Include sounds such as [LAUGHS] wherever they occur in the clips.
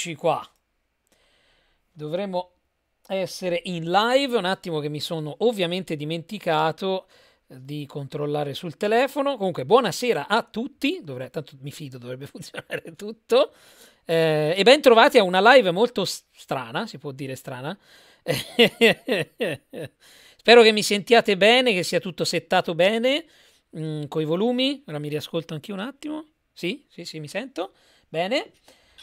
Eccoci qua. Dovremmo essere in live. Un attimo che mi sono ovviamente dimenticato eh, di controllare sul telefono. Comunque, buonasera a tutti. Dovrei, tanto mi fido, dovrebbe [LAUGHS] funzionare tutto. Eh, e bentrovati a una live molto strana, si può dire strana. [LAUGHS] Spero che mi sentiate bene, che sia tutto settato bene mh, mm, con i volumi. Ora mi riascolto anche un attimo. Sì, sì, sì, mi sento. Bene.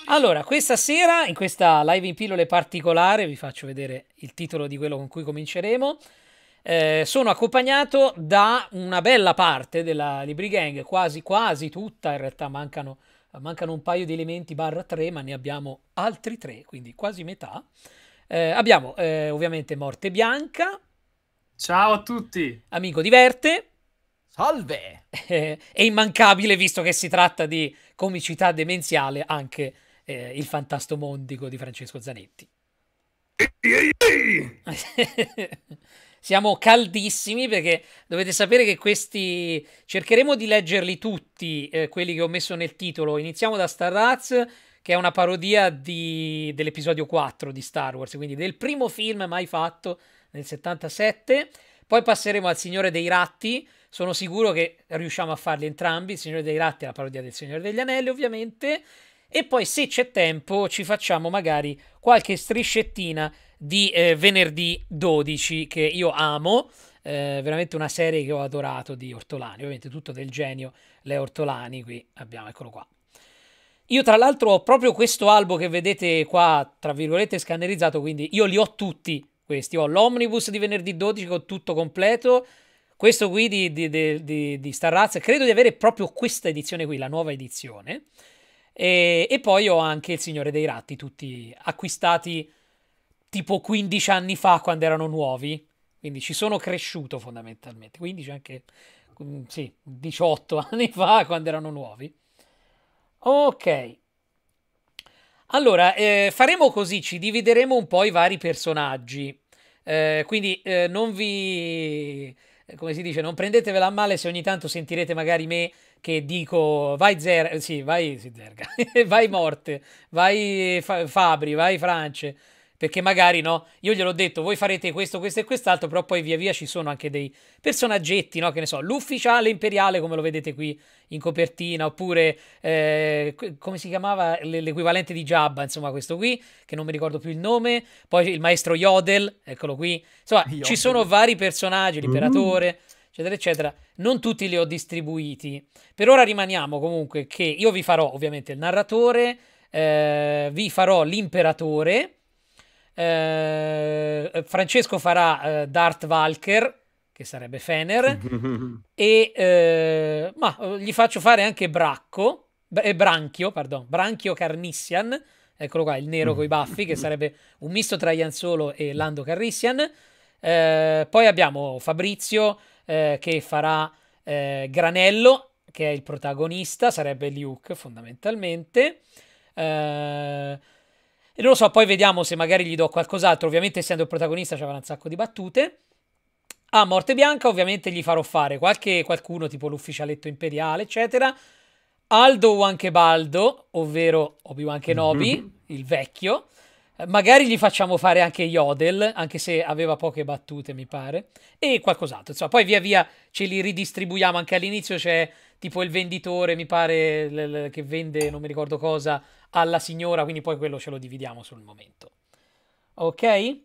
Allora, questa sera, in questa live in pillole particolare, vi faccio vedere il titolo di quello con cui cominceremo. Eh, sono accompagnato da una bella parte della Libri Gang, quasi, quasi tutta, in realtà mancano, mancano un paio di elementi barra 3, ma ne abbiamo altri tre, quindi quasi metà. Eh, abbiamo eh, ovviamente Morte Bianca. Ciao a tutti. Amico Diverte. Salve! è [LAUGHS] immancabile, visto che si tratta di comicità demenziale, anche eh, il fantastomondico di Francesco Zanetti. [LAUGHS] Siamo caldissimi perché dovete sapere che questi cercheremo di leggerli tutti, eh, quelli che ho messo nel titolo. Iniziamo da Star Wars, che è una parodia di... dell'episodio 4 di Star Wars, quindi del primo film mai fatto nel 77. Poi passeremo al Signore dei Ratti. Sono sicuro che riusciamo a farli entrambi. Il Signore dei Ratti è la parodia del Signore degli Anelli, ovviamente e poi se c'è tempo ci facciamo magari qualche striscettina di eh, venerdì 12 che io amo, eh, veramente una serie che ho adorato di Ortolani, ovviamente tutto del genio Le Ortolani, qui abbiamo, eccolo qua. Io tra l'altro ho proprio questo albo che vedete qua, tra virgolette, scannerizzato, quindi io li ho tutti questi, ho l'omnibus di venerdì 12 con tutto completo, questo qui di, di, di, di Starraz, credo di avere proprio questa edizione qui, la nuova edizione. E, e poi ho anche Il Signore dei Ratti, tutti acquistati tipo 15 anni fa quando erano nuovi. Quindi ci sono cresciuto fondamentalmente. 15 anche mm, sì, 18 [LAUGHS] anni fa quando erano nuovi. Ok. Allora, eh, faremo così, ci divideremo un po' i vari personaggi. Eh, quindi eh, non vi, eh, come si dice, non prendetevela a male se ogni tanto sentirete magari me che dico vai Zer- eh, sì, vai, sì, Zerga, [LAUGHS] vai Morte, vai Fa- Fabri, vai France, perché magari no, io glielo ho detto, voi farete questo, questo e quest'altro, però poi via via ci sono anche dei personaggetti, no, che ne so, l'ufficiale imperiale come lo vedete qui in copertina, oppure eh, come si chiamava l'equivalente di Jabba, insomma questo qui, che non mi ricordo più il nome, poi il maestro Yodel, eccolo qui, insomma Yodel. ci sono vari personaggi, mm. l'imperatore... Mm-hmm eccetera, eccetera. Non tutti li ho distribuiti. Per ora rimaniamo comunque che io vi farò ovviamente il narratore, eh, vi farò l'imperatore, eh, Francesco farà eh, Darth Valker, che sarebbe Fener, [LAUGHS] e eh, ma eh, gli faccio fare anche Bracco, e eh, Branchio, pardon, Branchio Carnissian, eccolo qua, il nero con i baffi, che sarebbe un misto tra Ian Solo e Lando Carnissian. Eh, poi abbiamo Fabrizio eh, che farà eh, Granello, che è il protagonista, sarebbe Luke fondamentalmente. Eh, e non lo so, poi vediamo se magari gli do qualcos'altro. Ovviamente, essendo il protagonista, ci avrà un sacco di battute. A Morte Bianca, ovviamente, gli farò fare qualche, qualcuno tipo l'ufficialetto imperiale, eccetera. Aldo o anche Baldo, ovvero Obi-Wan Kenobi, mm-hmm. il vecchio. Magari gli facciamo fare anche Yodel, anche se aveva poche battute, mi pare, e qualcos'altro. Insomma, poi via via ce li ridistribuiamo. Anche all'inizio c'è tipo il venditore, mi pare, che vende non mi ricordo cosa alla signora, quindi poi quello ce lo dividiamo sul momento. Ok?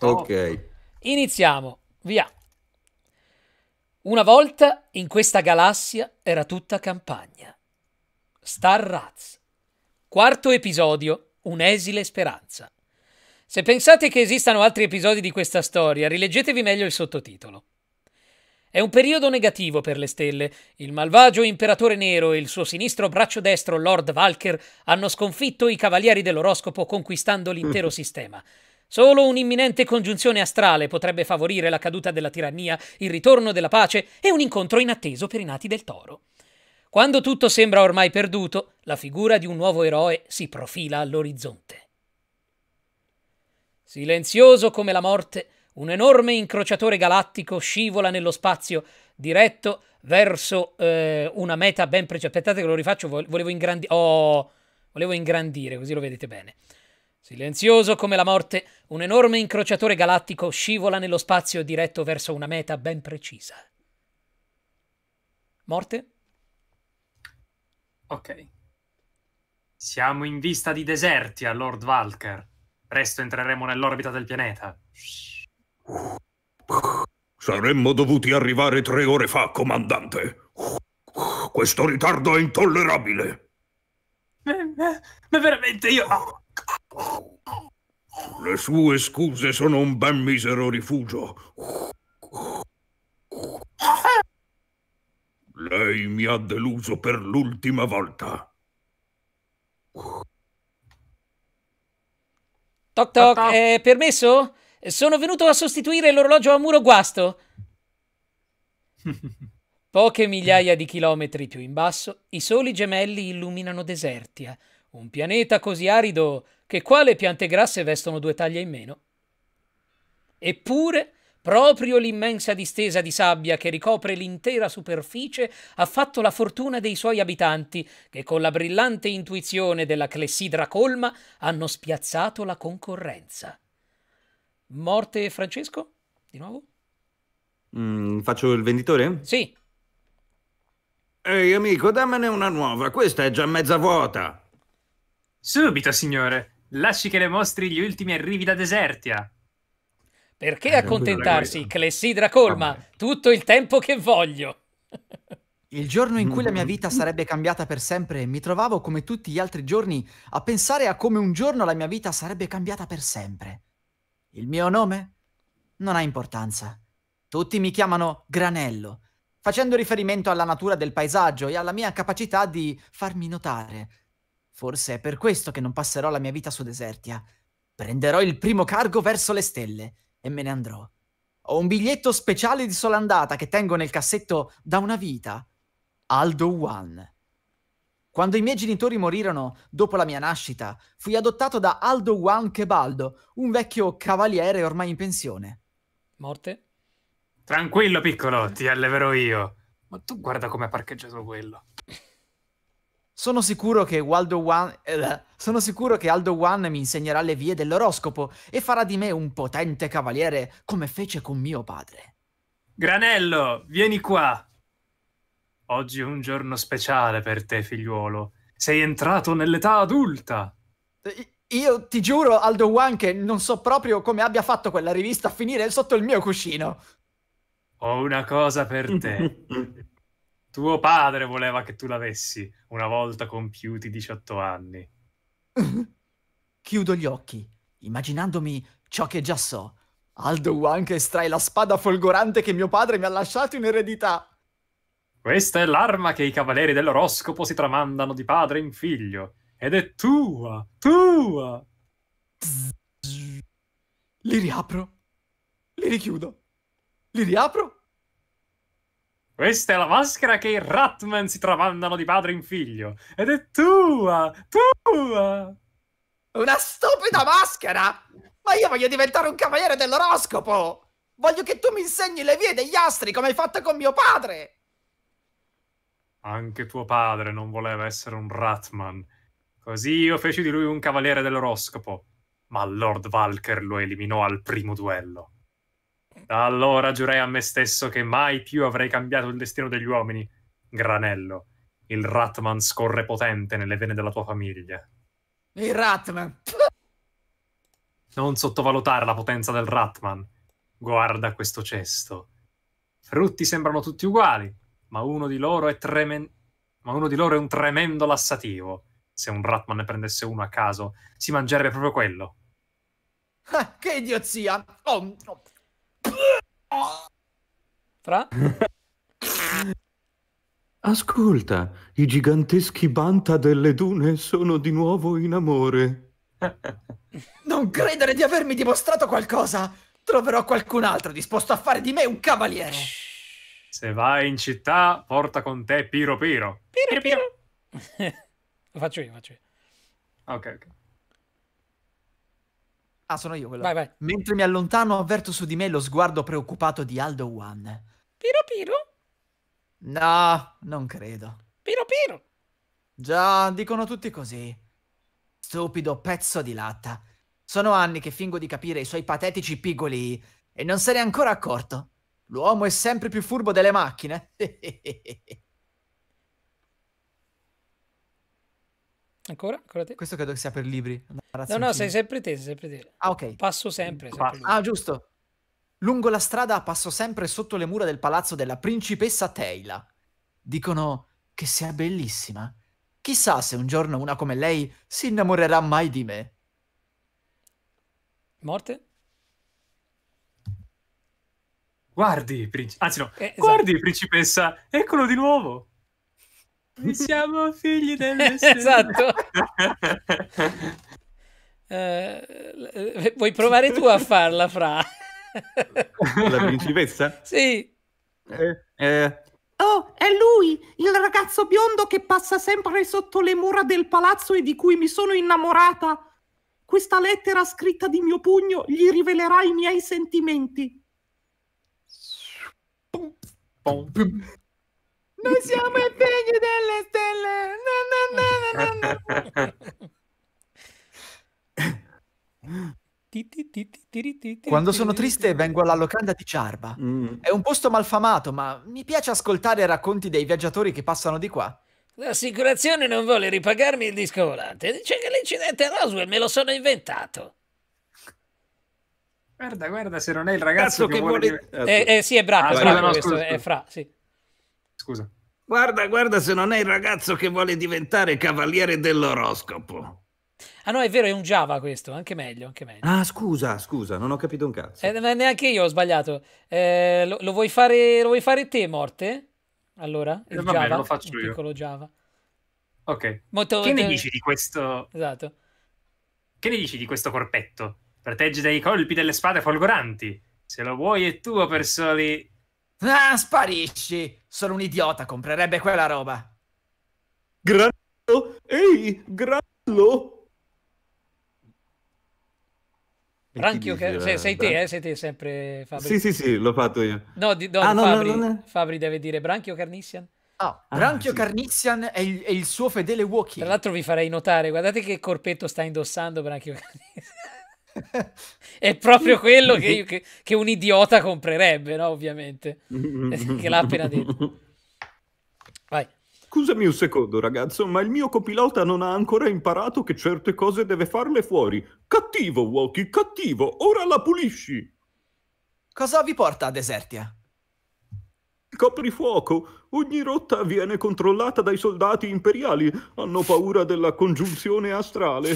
Ok. Iniziamo. Via. Una volta in questa galassia era tutta campagna. Star Starraz. Quarto episodio un'esile speranza. Se pensate che esistano altri episodi di questa storia, rileggetevi meglio il sottotitolo. È un periodo negativo per le stelle. Il malvagio imperatore nero e il suo sinistro braccio destro, Lord Valker, hanno sconfitto i cavalieri dell'oroscopo conquistando l'intero [LAUGHS] sistema. Solo un'imminente congiunzione astrale potrebbe favorire la caduta della tirannia, il ritorno della pace e un incontro inatteso per i nati del toro. Quando tutto sembra ormai perduto, la figura di un nuovo eroe si profila all'orizzonte. Silenzioso come la morte, un enorme incrociatore galattico scivola nello spazio diretto verso eh, una meta ben precisa. Aspettate che lo rifaccio, volevo ingrandire. Oh, volevo ingrandire, così lo vedete bene. Silenzioso come la morte, un enorme incrociatore galattico scivola nello spazio diretto verso una meta ben precisa. Morte? Ok. Siamo in vista di deserti a Lord Valker. Presto entreremo nell'orbita del pianeta. Saremmo dovuti arrivare tre ore fa, comandante. Questo ritardo è intollerabile. Eh, eh, ma veramente io... Le sue scuse sono un ben misero rifugio. Lei mi ha deluso per l'ultima volta. Toc toc, è eh, permesso? Sono venuto a sostituire l'orologio a muro guasto. [LAUGHS] Poche migliaia di chilometri più in basso, i soli gemelli illuminano Desertia, eh. un pianeta così arido che qua le piante grasse vestono due taglie in meno. Eppure Proprio l'immensa distesa di sabbia che ricopre l'intera superficie ha fatto la fortuna dei suoi abitanti, che con la brillante intuizione della clessidra colma hanno spiazzato la concorrenza. Morte Francesco? Di nuovo? Mm, faccio il venditore? Sì. Ehi amico, dammene una nuova, questa è già mezza vuota. Subito, signore. Lasci che le mostri gli ultimi arrivi da Desertia. Perché eh, accontentarsi? Clessidra colma, tutto il tempo che voglio. Il giorno in cui la mia mm. vita sarebbe cambiata per sempre, mi trovavo come tutti gli altri giorni a pensare a come un giorno la mia vita sarebbe cambiata per sempre. Il mio nome? Non ha importanza. Tutti mi chiamano Granello, facendo riferimento alla natura del paesaggio e alla mia capacità di farmi notare. Forse è per questo che non passerò la mia vita su Desertia. Prenderò il primo cargo verso le stelle e me ne andrò. Ho un biglietto speciale di sola andata che tengo nel cassetto da una vita. Aldo One. Quando i miei genitori morirono dopo la mia nascita, fui adottato da Aldo Juan Chebaldo, un vecchio cavaliere ormai in pensione. Morte? Tranquillo, piccolo, eh. ti alleverò io. Ma tu guarda come ha parcheggiato quello. Sono sicuro che Waldo One. Eh, sono sicuro che Aldo One mi insegnerà le vie dell'oroscopo e farà di me un potente cavaliere come fece con mio padre. Granello, vieni qua. Oggi è un giorno speciale per te, figliuolo. Sei entrato nell'età adulta. Eh, io ti giuro, Aldo One, che non so proprio come abbia fatto quella rivista a finire sotto il mio cuscino. Ho una cosa per te. [LAUGHS] Tuo padre voleva che tu l'avessi una volta compiuti 18 anni. [LAUGHS] Chiudo gli occhi, immaginandomi ciò che già so. Aldo Wank estrae la spada folgorante che mio padre mi ha lasciato in eredità. Questa è l'arma che i cavalieri dell'oroscopo si tramandano di padre in figlio. Ed è tua, tua! Li riapro, li richiudo, li riapro questa è la maschera che i Ratman si tramandano di padre in figlio. Ed è tua! Tua! Una stupida maschera! Ma io voglio diventare un cavaliere dell'oroscopo! Voglio che tu mi insegni le vie degli astri come hai fatto con mio padre! Anche tuo padre non voleva essere un Ratman. Così io feci di lui un cavaliere dell'oroscopo. Ma Lord Valker lo eliminò al primo duello. Da allora giurai a me stesso che mai più avrei cambiato il destino degli uomini. Granello, il Ratman scorre potente nelle vene della tua famiglia. Il Ratman! Non sottovalutare la potenza del Ratman. Guarda questo cesto. Frutti sembrano tutti uguali, ma uno di loro è tremendo. Ma uno di loro è un tremendo lassativo. Se un Ratman ne prendesse uno a caso, si mangerebbe proprio quello. Ah, che idiozia! Oh, oh, fra? Ascolta, i giganteschi banta delle dune sono di nuovo in amore. Non credere di avermi dimostrato qualcosa! Troverò qualcun altro disposto a fare di me un cavaliere. Se vai in città, porta con te Piro Piro. Piro Piro. piro. [LAUGHS] lo faccio io, lo faccio io. Ok, ok. Ah, sono io quello. Vai, vai. Mentre mi allontano, avverto su di me lo sguardo preoccupato di Aldo One. Piro Piro? No, non credo. Piro Piro? Già, dicono tutti così. Stupido pezzo di latta. Sono anni che fingo di capire i suoi patetici pigoli e non se ne è ancora accorto. L'uomo è sempre più furbo delle macchine. [LAUGHS] Ancora? Ancora te? Questo credo che sia per libri. No, no, sei sempre te, sei sempre te. Ah, ok. Passo sempre. sempre ah, giusto. Lungo la strada passo sempre sotto le mura del palazzo della principessa Teila. Dicono che sia bellissima. Chissà se un giorno una come lei si innamorerà mai di me. Morte? Guardi, princi- anzi no, eh, esatto. guardi principessa, eccolo di nuovo. Siamo figli [LAUGHS] delle Esatto. [LAUGHS] eh, vuoi provare tu a farla, Fra? La principessa? Sì. Eh, eh. Oh, è lui, il ragazzo biondo che passa sempre sotto le mura del palazzo e di cui mi sono innamorata. Questa lettera scritta di mio pugno gli rivelerà i miei sentimenti. Pum, pum, pum. Noi siamo i figli delle stelle. Quando sono triste vengo alla locanda di Ciarba. Mm. È un posto malfamato, ma mi piace ascoltare racconti dei viaggiatori che passano di qua. L'assicurazione non vuole ripagarmi il disco volante. Dice che l'incidente a Roswell me lo sono inventato. Guarda, guarda, se non è il ragazzo Cazzo che, che vuole... vuole... Eh, eh, sì, è bravo, ah, è bravo, questo, è fra, sì scusa. Guarda, guarda se non è il ragazzo che vuole diventare cavaliere dell'oroscopo. Ah no, è vero, è un Java questo, anche meglio, anche meglio. Ah, scusa, scusa, non ho capito un cazzo. Eh, neanche io ho sbagliato. Eh, lo, lo, vuoi fare, lo vuoi fare te, Morte? Allora, eh, il eh, vabbè, Java, lo faccio un io. piccolo Java. Ok. Molto, che te... ne dici di questo... Esatto. Che ne dici di questo corpetto? Proteggi dai colpi delle spade folgoranti. Se lo vuoi è tuo per soli Ah, sparisci! Sono un idiota, comprerebbe quella roba. Grallo? Ehi, Grallo! Ranchio, che... sei, sei te, eh? sei te sempre Fabri. Sì, sì, sì, l'ho fatto io. No, di, no, ah, no, Fabri, no è... Fabri, deve dire Branchio Carnissian. Oh, ah, Branchio sì. Carnissian è il, è il, suo fedele Wookiee. Tra l'altro vi farei notare, guardate che corpetto sta indossando Branchio Carnizian. [LAUGHS] è proprio quello che, [LAUGHS] che, che, un idiota comprerebbe, no? Ovviamente, [LAUGHS] che l'ha appena detto. Vai. Scusami un secondo, ragazzo, ma il mio copilota non ha ancora imparato che certe cose deve farle fuori. Cattivo, Walkie, cattivo, ora la pulisci. Cosa vi porta a Desertia? Il coprifuoco. Ogni rotta viene controllata dai soldati imperiali. Hanno paura della congiunzione astrale.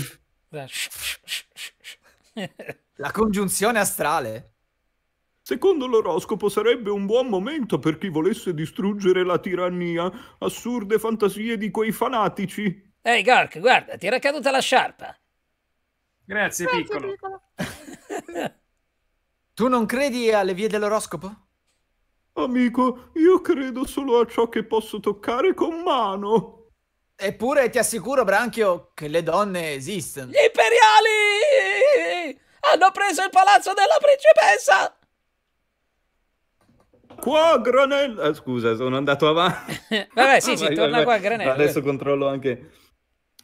La congiunzione astrale. Secondo l'oroscopo sarebbe un buon momento per chi volesse distruggere la tirannia, assurde fantasie di quei fanatici. Ehi hey Gork, guarda, ti era caduta la sciarpa. Grazie, Grazie piccolo. piccolo. [LAUGHS] tu non credi alle vie dell'oroscopo? Amico, io credo solo a ciò che posso toccare con mano. Eppure ti assicuro, Branchio, che le donne esistono. Gli imperiali! Hanno preso il palazzo della principessa! Qua Granel! Ah, scusa, sono andato avanti. [LAUGHS] vabbè, sì, sì, [LAUGHS] vai, torna vai, qua Granel. Adesso controllo anche...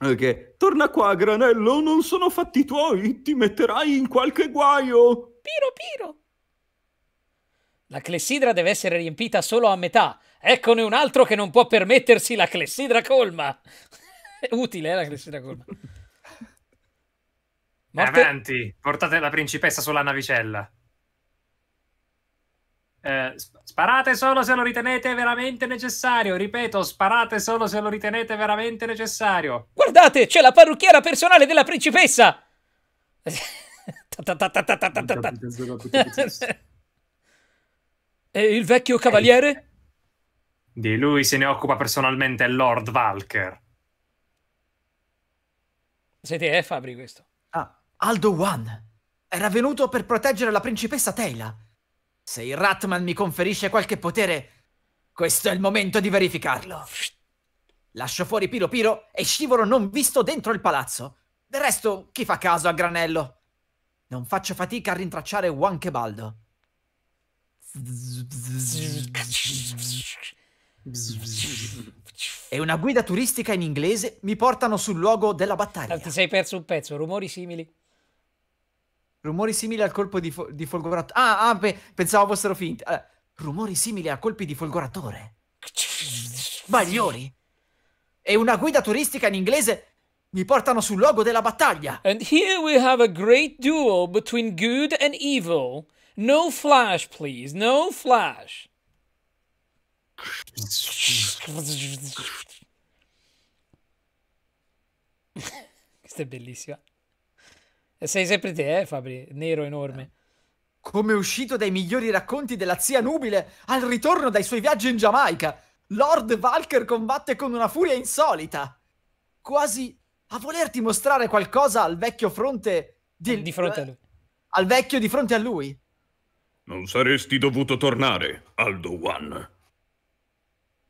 Ok, torna qua Granello, non sono fatti tuoi, ti metterai in qualche guaio. Piro, piro. La clessidra deve essere riempita solo a metà. Eccone un altro che non può permettersi la clessidra colma. [LAUGHS] Utile, eh, la clessidra colma. Morte. Avanti, portate la principessa sulla navicella. Eh, sparate solo se lo ritenete veramente necessario. Ripeto, sparate solo se lo ritenete veramente necessario. Guardate, c'è la parrucchiera personale della principessa. e il vecchio cavaliere? Di lui se ne occupa personalmente Lord Valker. Siete Fabri questo? Aldo One. Era venuto per proteggere la principessa Taylor. Se il Ratman mi conferisce qualche potere, questo è il momento di verificarlo. Lascio fuori Piro Piro e scivolo non visto dentro il palazzo. Del resto, chi fa caso a Granello? Non faccio fatica a rintracciare Juan Kebaldo. E una guida turistica in inglese mi portano sul luogo della battaglia. Ti sei perso un pezzo, rumori simili. Rumori simili al colpo di, fo- di folgoratore. Ah, ah pe- pensavo fossero finti. Allora, eh, rumori simili a colpi di folgoratore. Baglioni. E una guida turistica in inglese mi portano sul luogo della battaglia. And here we have a great duo between good and evil. No flash, please. No flash. [LAUGHS] Questa è bellissima. Sei sempre te, eh, Fabri, nero enorme. Come uscito dai migliori racconti della zia nubile al ritorno dai suoi viaggi in Giamaica, Lord Valker combatte con una furia insolita. Quasi a volerti mostrare qualcosa al vecchio fronte di, di fronte a lui. Eh, al vecchio di fronte a lui. Non saresti dovuto tornare, Aldo One.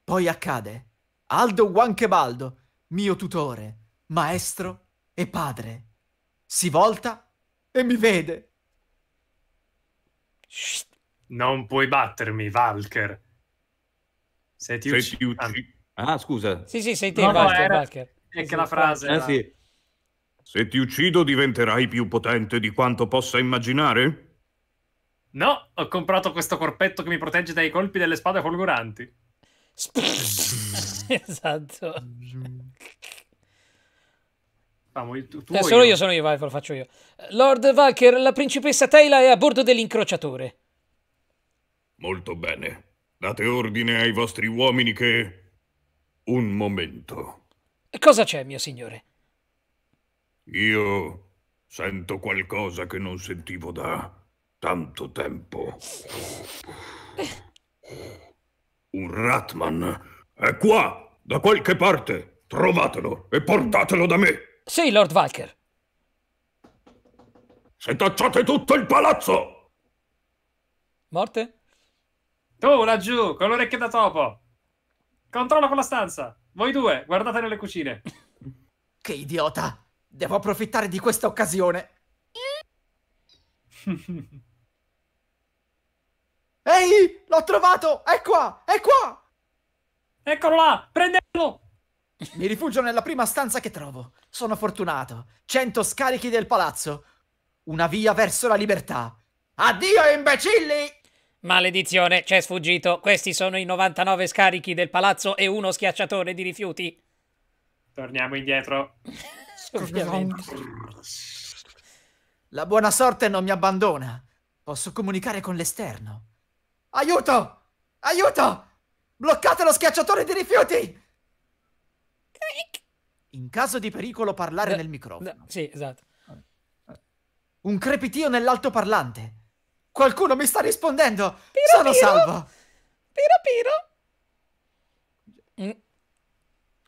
Poi accade. Aldo Wankebaldo, mio tutore, maestro e padre si volta e mi vede. Non puoi battermi, Valker. Se ti uccido... Più... Ah. ah, scusa. Sì, sì, sei te, no, Valker, era... Valker. È che la frase... Eh, era... sì. Se ti uccido diventerai più potente di quanto possa immaginare? No, ho comprato questo corpetto che mi protegge dai colpi delle spade folgoranti. [LAUGHS] esatto. [LAUGHS] Facciamo tu, eh, sono io. io. sono io, vai, lo faccio io. Lord Valker, la principessa Taylor è a bordo dell'incrociatore. Molto bene. Date ordine ai vostri uomini che... Un momento. cosa c'è, mio signore? Io sento qualcosa che non sentivo da tanto tempo. Un Ratman è qua, da qualche parte. Trovatelo e portatelo da me. Sì, Lord Valker. Setacciate tutto il palazzo! Morte? Tu, laggiù, con l'orecchio da topo! Controlla quella stanza! Voi due, guardate nelle cucine! [LAUGHS] che idiota! Devo approfittare di questa occasione! [LAUGHS] Ehi! L'ho trovato! È qua! È qua! Eccolo là! Prendetelo! Mi rifugio nella prima stanza che trovo. Sono fortunato. Cento scarichi del palazzo. Una via verso la libertà. Addio, imbecilli! Maledizione, c'è sfuggito. Questi sono i 99 scarichi del palazzo e uno schiacciatore di rifiuti. Torniamo indietro. [LAUGHS] Ovviamente. La buona sorte non mi abbandona. Posso comunicare con l'esterno. Aiuto! Aiuto! Bloccate lo schiacciatore di rifiuti! In caso di pericolo parlare da, nel microfono. Da, sì, esatto. Un crepitio nell'altoparlante. Qualcuno mi sta rispondendo. Piro, Sono piro. salvo. Piro piro. Mm.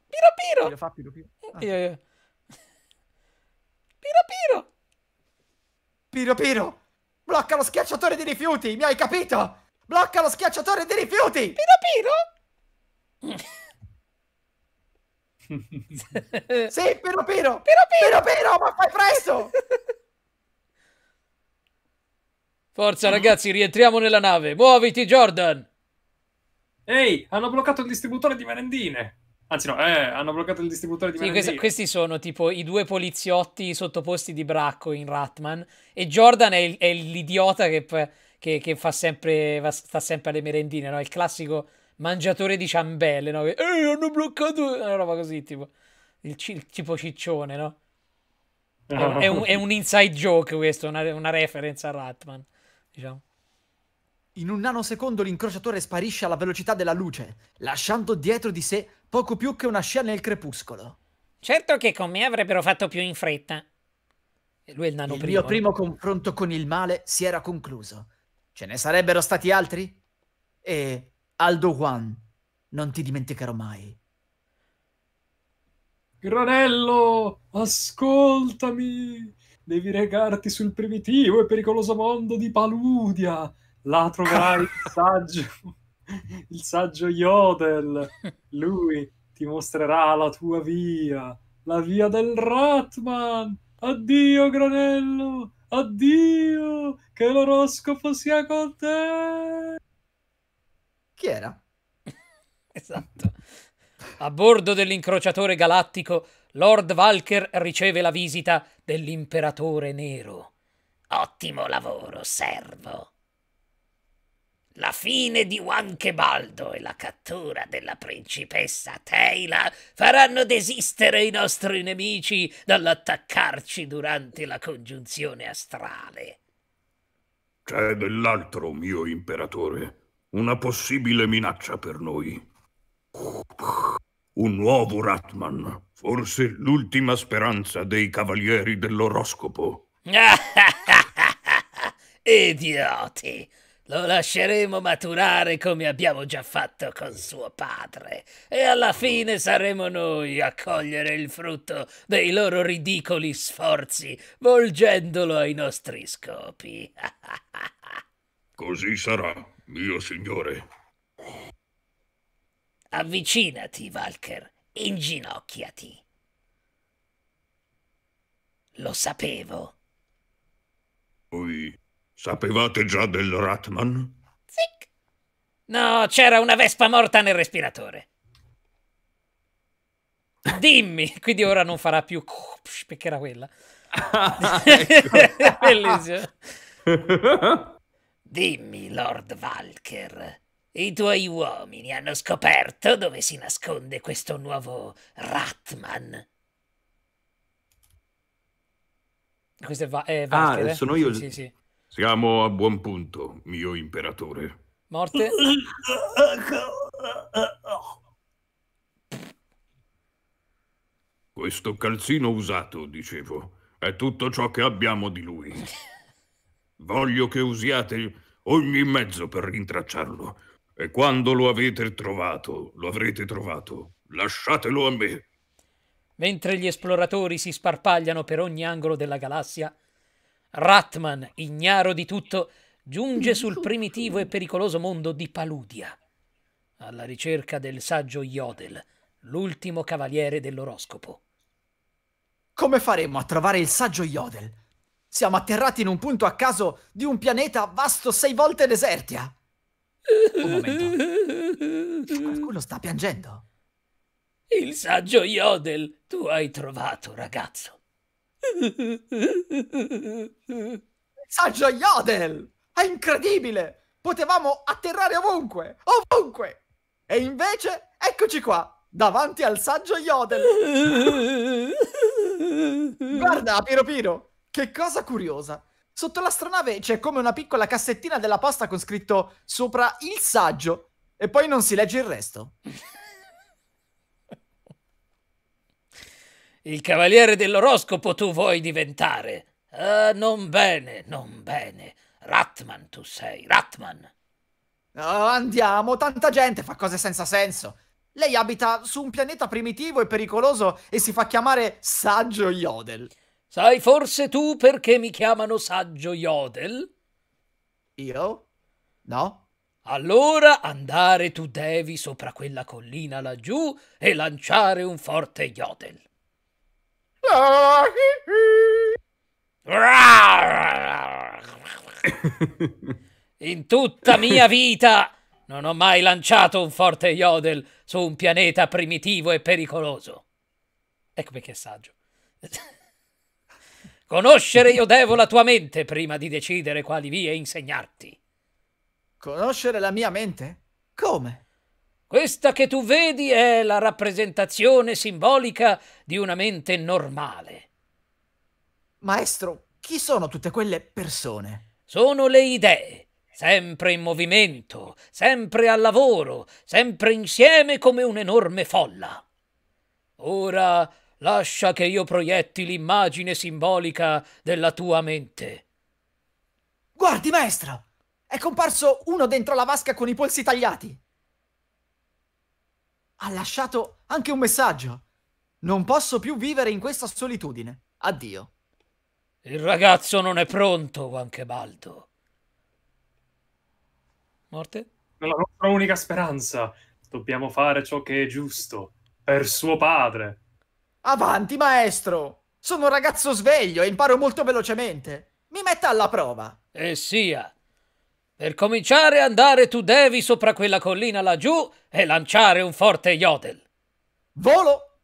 Piro piro. Piro fa piro piro. Eh, ah. Piro piro. Piro piro. Blocca lo schiacciatore di rifiuti, mi hai capito? Blocca lo schiacciatore di rifiuti. Piro piro. [LAUGHS] sì, però, però, però, però, però, ma fai presto! [LAUGHS] Forza ragazzi, rientriamo nella nave. Muoviti, Jordan! Ehi, hanno bloccato il distributore di merendine. Anzi no, eh, hanno bloccato il distributore di sì, questi, questi, sono tipo i due poliziotti sottoposti di bracco in Ratman e Jordan è, è l'idiota che, che, che sempre, sta sempre alle merendine, no? Il classico mangiatore di ciambelle, no? Che, hanno bloccato una roba così, tipo il, c- il tipo ciccione, no? È, è, un, è, un, inside joke questo, una, una reference a Ratman, diciamo. In un nanosecondo l'incrociatore sparisce alla velocità della luce, lasciando dietro di sé poco più che una scia nel crepuscolo. Certo che con me avrebbero fatto più in fretta. E lui è il nano Il mio primo eh. confronto con il male si era concluso. Ce ne sarebbero stati altri? E Aldo Juan, non ti dimenticherò mai. Granello, ascoltami! Devi recarti sul primitivo e pericoloso mondo di Paludia. Là troverai il [LAUGHS] saggio, il saggio Yodel. Lui ti mostrerà la tua via, la via del Ratman. Addio, Granello! Addio! Che l'oroscopo sia con te! Chi era? [LAUGHS] esatto. A bordo dell'incrociatore galattico, Lord Valker riceve la visita dell'imperatore nero. Ottimo lavoro, servo. La fine di Wankebaldo e la cattura della principessa Teila faranno desistere i nostri nemici dall'attaccarci durante la congiunzione astrale. C'è dell'altro, mio imperatore. Una possibile minaccia per noi. Un nuovo Ratman, forse l'ultima speranza dei cavalieri dell'oroscopo. [LAUGHS] Idioti! Lo lasceremo maturare come abbiamo già fatto con suo padre e alla fine saremo noi a cogliere il frutto dei loro ridicoli sforzi, volgendolo ai nostri scopi. [LAUGHS] Così sarà, mio signore. Avvicinati, Valker, inginocchiati. Lo sapevo. Voi sapevate già del Ratman? Zic. No, c'era una vespa morta nel respiratore. Dimmi, quindi ora non farà più perché era quella. Ah, [LAUGHS] ecco. [LAUGHS] Bellissimo. [LAUGHS] Dimmi, Lord Valker, i tuoi uomini hanno scoperto dove si nasconde questo nuovo Ratman? Questo è, Va- è ah, Valker, ah, sono io. Sì, sì, sì. Siamo a buon punto, mio imperatore. Morte. Questo calzino usato, dicevo, è tutto ciò che abbiamo di lui. [LAUGHS] Voglio che usiate ogni mezzo per rintracciarlo. E quando lo avete trovato, lo avrete trovato, lasciatelo a me. Mentre gli esploratori si sparpagliano per ogni angolo della galassia, Ratman, ignaro di tutto, giunge sul primitivo e pericoloso mondo di Paludia, alla ricerca del saggio Yodel, l'ultimo cavaliere dell'oroscopo. Come faremo a trovare il saggio Yodel? Siamo atterrati in un punto a caso di un pianeta vasto sei volte desertia. Un momento. Qualcuno sta piangendo. Il saggio Yodel tu hai trovato, ragazzo. Il saggio Yodel! È incredibile! Potevamo atterrare ovunque! Ovunque! E invece, eccoci qua, davanti al saggio Yodel! Guarda, Piro Piro, che cosa curiosa. Sotto l'astronave c'è come una piccola cassettina della posta con scritto sopra il saggio e poi non si legge il resto. Il cavaliere dell'oroscopo tu vuoi diventare? Uh, non bene, non bene. Ratman tu sei, Ratman. Oh, andiamo, tanta gente fa cose senza senso. Lei abita su un pianeta primitivo e pericoloso e si fa chiamare Saggio Yodel. Sai forse tu perché mi chiamano saggio Yodel? Io? No. Allora andare tu devi sopra quella collina laggiù e lanciare un forte Yodel. In tutta mia vita non ho mai lanciato un forte Yodel su un pianeta primitivo e pericoloso. Ecco perché è saggio. Conoscere io devo la tua mente prima di decidere quali vie insegnarti. Conoscere la mia mente? Come? Questa che tu vedi è la rappresentazione simbolica di una mente normale. Maestro, chi sono tutte quelle persone? Sono le idee, sempre in movimento, sempre al lavoro, sempre insieme come un'enorme folla. Ora lascia che io proietti l'immagine simbolica della tua mente. Guardi, maestro! È comparso uno dentro la vasca con i polsi tagliati. Ha lasciato anche un messaggio. Non posso più vivere in questa solitudine. Addio. Il ragazzo non è pronto, Guanchebaldo. Morte? È la nostra unica speranza. Dobbiamo fare ciò che è giusto. Per suo padre. Avanti, maestro! Sono un ragazzo sveglio e imparo molto velocemente. Mi metta alla prova. E sia. Per cominciare a andare tu devi sopra quella collina laggiù e lanciare un forte yodel. Volo!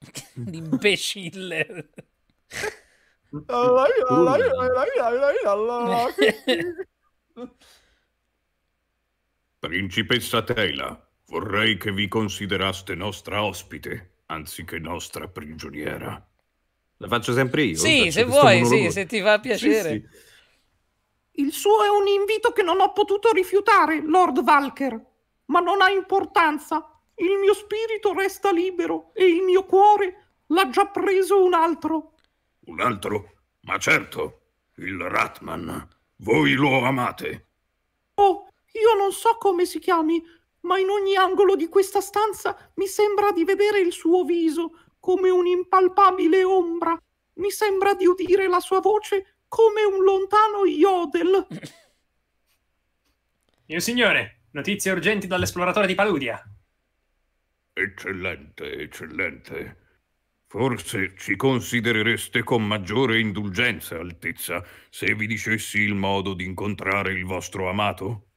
[LAUGHS] Imbecille. Principessa Tela, vorrei che vi consideraste nostra ospite anziché nostra prigioniera. La faccio sempre io. Sì, cioè, se vuoi, sì, se ti fa piacere. Sì, sì. Il suo è un invito che non ho potuto rifiutare, Lord Valker, ma non ha importanza. Il mio spirito resta libero e il mio cuore l'ha già preso un altro. Un altro? Ma certo, il Ratman. Voi lo amate. Oh, io non so come si chiami, ma in ogni angolo di questa stanza mi sembra di vedere il suo viso come un'impalpabile ombra, mi sembra di udire la sua voce come un lontano yodel. Mio signore, notizie urgenti dall'esploratore di Paludia. Eccellente, eccellente. Forse ci considerereste con maggiore indulgenza, Altezza, se vi dicessi il modo di incontrare il vostro amato?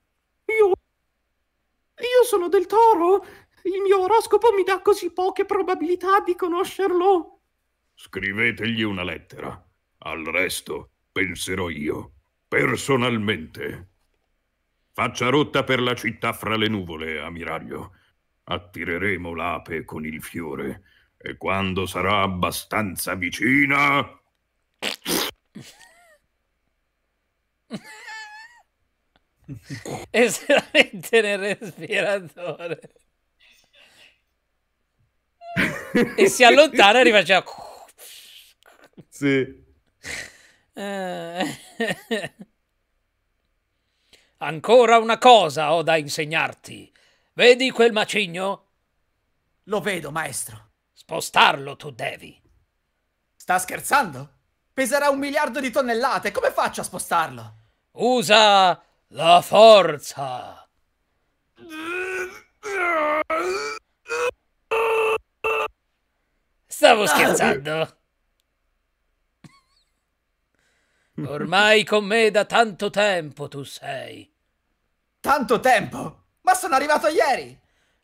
Io sono del toro. Il mio oroscopo mi dà così poche probabilità di conoscerlo. Scrivetegli una lettera. Al resto penserò io, personalmente. Faccia rotta per la città fra le nuvole, ammiraglio. Attireremo l'ape con il fiore e quando sarà abbastanza vicina... [LAUGHS] e se la mette nel respiratore e si allontana e rifaceva sì eh. ancora una cosa ho da insegnarti vedi quel macigno? lo vedo maestro spostarlo tu devi sta scherzando? peserà un miliardo di tonnellate come faccio a spostarlo? usa la forza! Stavo ah. scherzando. Ormai con me da tanto tempo tu sei. Tanto tempo? Ma sono arrivato ieri!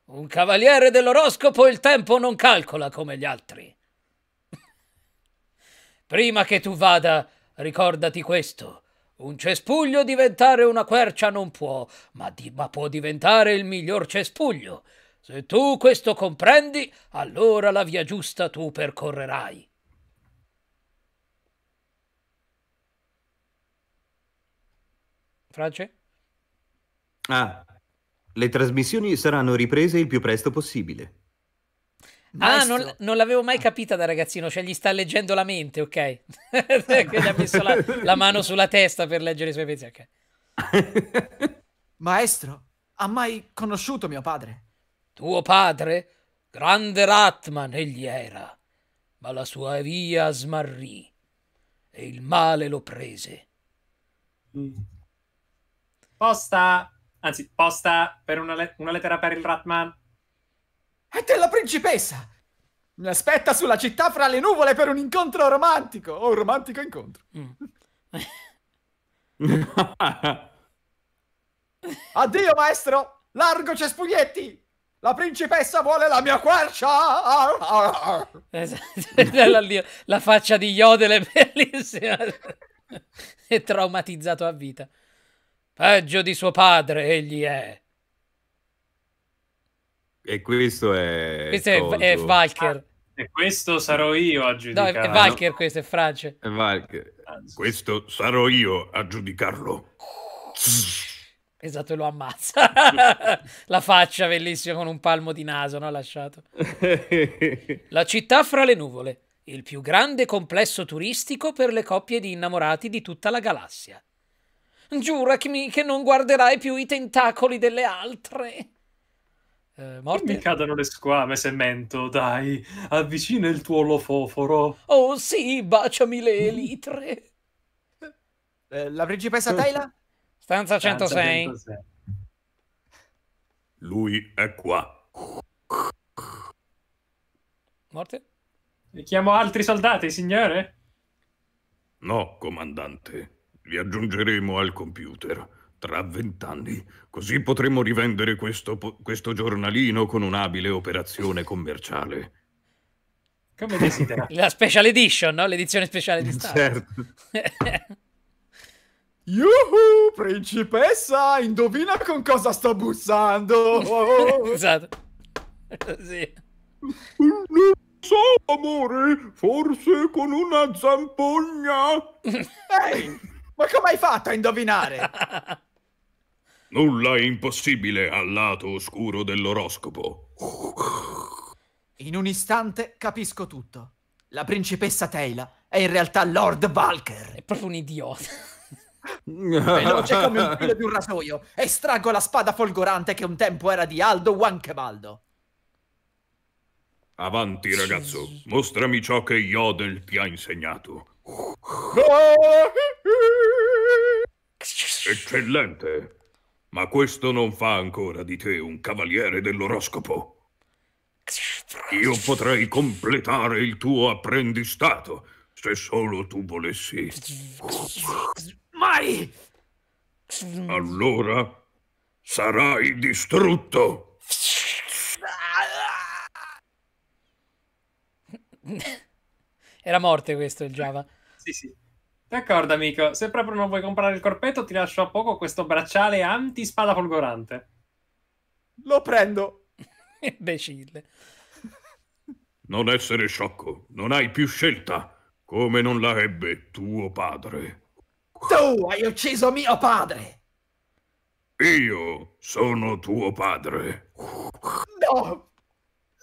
Un cavaliere dell'oroscopo il tempo non calcola come gli altri. Prima che tu vada, ricordati questo. Un cespuglio diventare una quercia non può, ma, di, ma, può diventare il miglior cespuglio. Se tu questo comprendi, allora la via giusta tu percorrerai. France? Ah, le trasmissioni saranno riprese il più presto possibile. Maestro. Ah, non, non, l'avevo mai capita da ragazzino, cioè gli sta leggendo la mente, ok? [LAUGHS] gli ha messo la, la, mano sulla testa per leggere i suoi pensieri, ok? [LAUGHS] Maestro, ha mai conosciuto mio padre? Tuo padre? Grande Ratman egli era, ma la sua via smarrì e il male lo prese. Mm. Posta, anzi, posta per una, le- una lettera per il Ratman. È della principessa! Mi aspetta sulla città fra le nuvole per un incontro romantico! O un romantico incontro. Mm. [LAUGHS] Addio, maestro! Largo cespuglietti! La principessa vuole la mia quercia! Esatto. [LAUGHS] la, faccia di Yodel è [LAUGHS] bellissima. è traumatizzato a vita. Peggio di suo padre, egli è. E questo è... Questo è, è Valker. Ah, e questo sarò io a giudicarlo. No, è Valker questo, è Francia. È Valker. Questo sarò io a giudicarlo. [LAUGHS] Esatto, lo ammazza. la faccia bellissima con un palmo di naso, no? Lasciato. [LAUGHS] la città fra le nuvole. Il più grande complesso turistico per le coppie di innamorati di tutta la galassia. Giurami che non guarderai più i tentacoli delle altre. Eh, morte. Mi cadono le squame, se mento, dai, avvicina il tuo lofoforo. Oh sì, baciami le elitre. Mm. Eh, la principessa Taila? Stanza 106. Lui è qua. Morte? E chiamo altri soldati, signore? No, comandante. Li aggiungeremo al computer. Tra vent'anni, così potremo rivendere questo, questo giornalino con un'abile operazione commerciale. Come desidera. La special edition, no? L'edizione speciale di Star Certo. [LAUGHS] Yuhu, principessa, indovina con cosa sto bussando. [LAUGHS] esatto. [LAUGHS] sì. Non so, amore, forse con una zampogna. Ehi, ma come hai fatto a indovinare? Nulla è impossibile al lato oscuro dell'oroscopo. In un istante capisco tutto. La principessa Taylor è in realtà Lord Valker. È proprio un idiota. [LAUGHS] Veloce come un filo di un rasoio, estraggo la spada folgorante che un tempo era di Aldo Wankebaldo. Avanti, ragazzo, mostrami ciò che Yodel ti ha insegnato. [LAUGHS] Eccellente, ma questo non fa ancora di te un cavaliere dell'oroscopo. Io potrei completare il tuo apprendistato, se solo tu volessi. Mai! Allora sarai distrutto! Era morte questo il Java. Sì, sì. D'accordo, amico. Se proprio non vuoi comprare il corpetto, ti lascio a poco questo bracciale anti-spada folgorante. Lo prendo. [LAUGHS] Imbecille. Non essere sciocco. Non hai più scelta. Come non la ebbe tuo padre. Tu hai ucciso mio padre. Io sono tuo padre. No!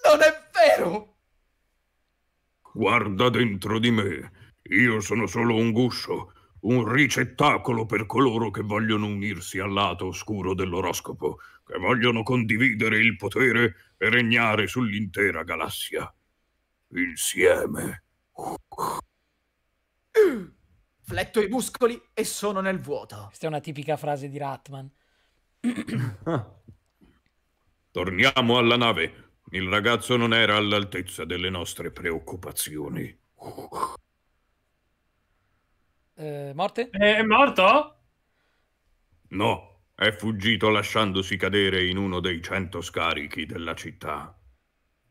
Non è vero! Guarda dentro di me io sono solo un guscio, un ricettacolo per coloro che vogliono unirsi al lato oscuro dell'oroscopo, che vogliono condividere il potere e regnare sull'intera galassia. Insieme. Fletto i muscoli e sono nel vuoto. Questa è una tipica frase di Ratman. [COUGHS] Torniamo alla nave. Il ragazzo non era all'altezza delle nostre preoccupazioni. Eh, morte? Eh, è morto? No, è fuggito lasciandosi cadere in uno dei cento scarichi della città.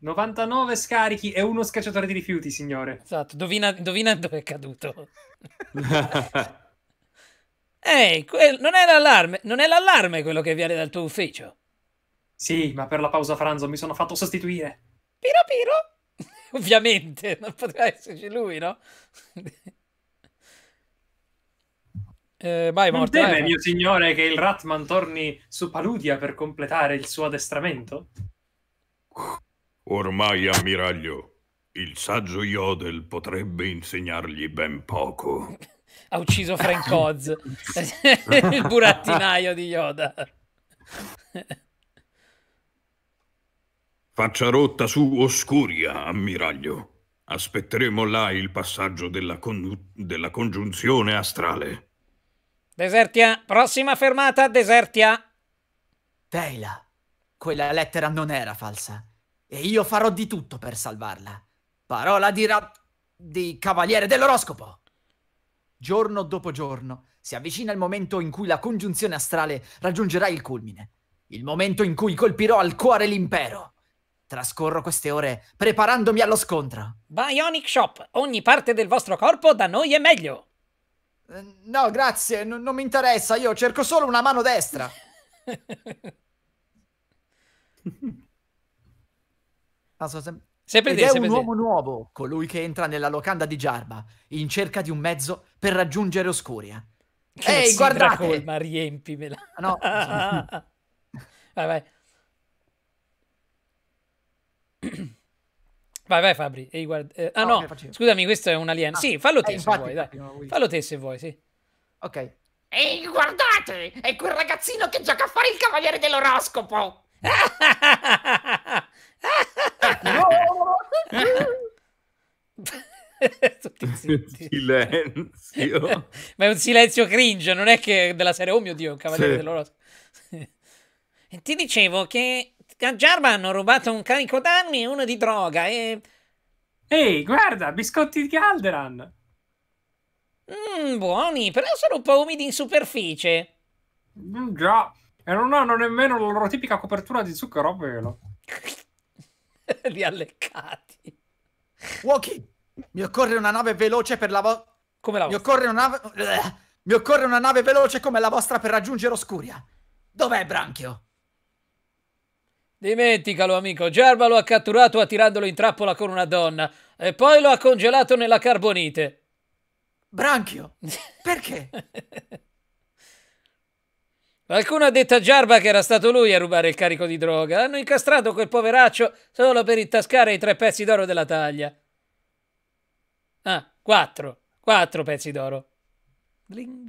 99 scarichi e uno scacciatore di rifiuti, signore. Esatto, dovina, dovina dove è caduto. [LAUGHS] Ehi, hey, non è l'allarme, non è l'allarme quello che viene dal tuo ufficio. Sì, ma per la pausa pranzo mi sono fatto sostituire. Piro Piro? [LAUGHS] Ovviamente, non poteva esserci lui, no? Eh, vai, non morte, teme, vai. mio signore, che il Ratman torni su Paludia per completare il suo addestramento? Ormai, ammiraglio, il saggio Yodel potrebbe insegnargli ben poco. [LAUGHS] ha ucciso Frank [LAUGHS] Oz, [LAUGHS] il burattinaio di Yoda. Faccia rotta su Oscuria, ammiraglio. Aspetteremo là il passaggio della, con- della congiunzione astrale. Desertia, prossima fermata, Desertia. Teila, quella lettera non era falsa. E io farò di tutto per salvarla. Parola di ra... di Cavaliere dell'Oroscopo. Giorno dopo giorno si avvicina il momento in cui la congiunzione astrale raggiungerà il culmine. Il momento in cui colpirò al cuore l'impero. Trascorro queste ore preparandomi allo scontro. Bionic Shop, ogni parte del vostro corpo da noi è meglio. Eh, no, grazie, n- non mi interessa, io cerco solo una mano destra. [LAUGHS] Passo sem- sempre te, è sempre un te. uomo nuovo, colui che entra nella locanda di Jarba, in cerca di un mezzo per raggiungere Oscuria. [LAUGHS] Che Ehi, guardate! Colma, riempimela. Ah, no. vai, [LAUGHS] vai. [CLEARS THROAT] Vai, vai Fabri. Ehi, guarda... eh, ah no, no scusami, questo è un alieno. Ah, sì, fallo eh, te eh, infatti, vuoi, dai. Fallo te se vuoi, sì. Ok. Ehi, guardate! È quel ragazzino che gioca a fare il cavaliere dell'oroscopo! [LAUGHS] Tutti zitti. [LAUGHS] Silenzio. Ma è un silenzio cringe, non è che della serie, oh mio Dio, un cavaliere sì. dell'oroscopo. [LAUGHS] Ti dicevo che a Jarba hanno rubato un carico d'armi e uno di droga e... Ehi, guarda, biscotti di Calderan! Mmm, buoni, però sono un po' umidi in superficie. Mm, già, e non hanno nemmeno la loro tipica copertura di zucchero a velo. [LAUGHS] Li ha leccati. Woki, mi occorre una nave veloce per la vostra... Come la vostra? Mi occorre una nave... Eh, mi occorre una nave veloce come la vostra per raggiungere Oscuria. Dov'è Branchio? Dimenticalo, amico. Gerba lo ha catturato attirandolo in trappola con una donna e poi lo ha congelato nella carbonite. Branchio, [LAUGHS] perché? Qualcuno ha detto a Gerba che era stato lui a rubare il carico di droga. Hanno incastrato quel poveraccio solo per intascare i tre pezzi d'oro della taglia. Ah, quattro. Quattro pezzi d'oro.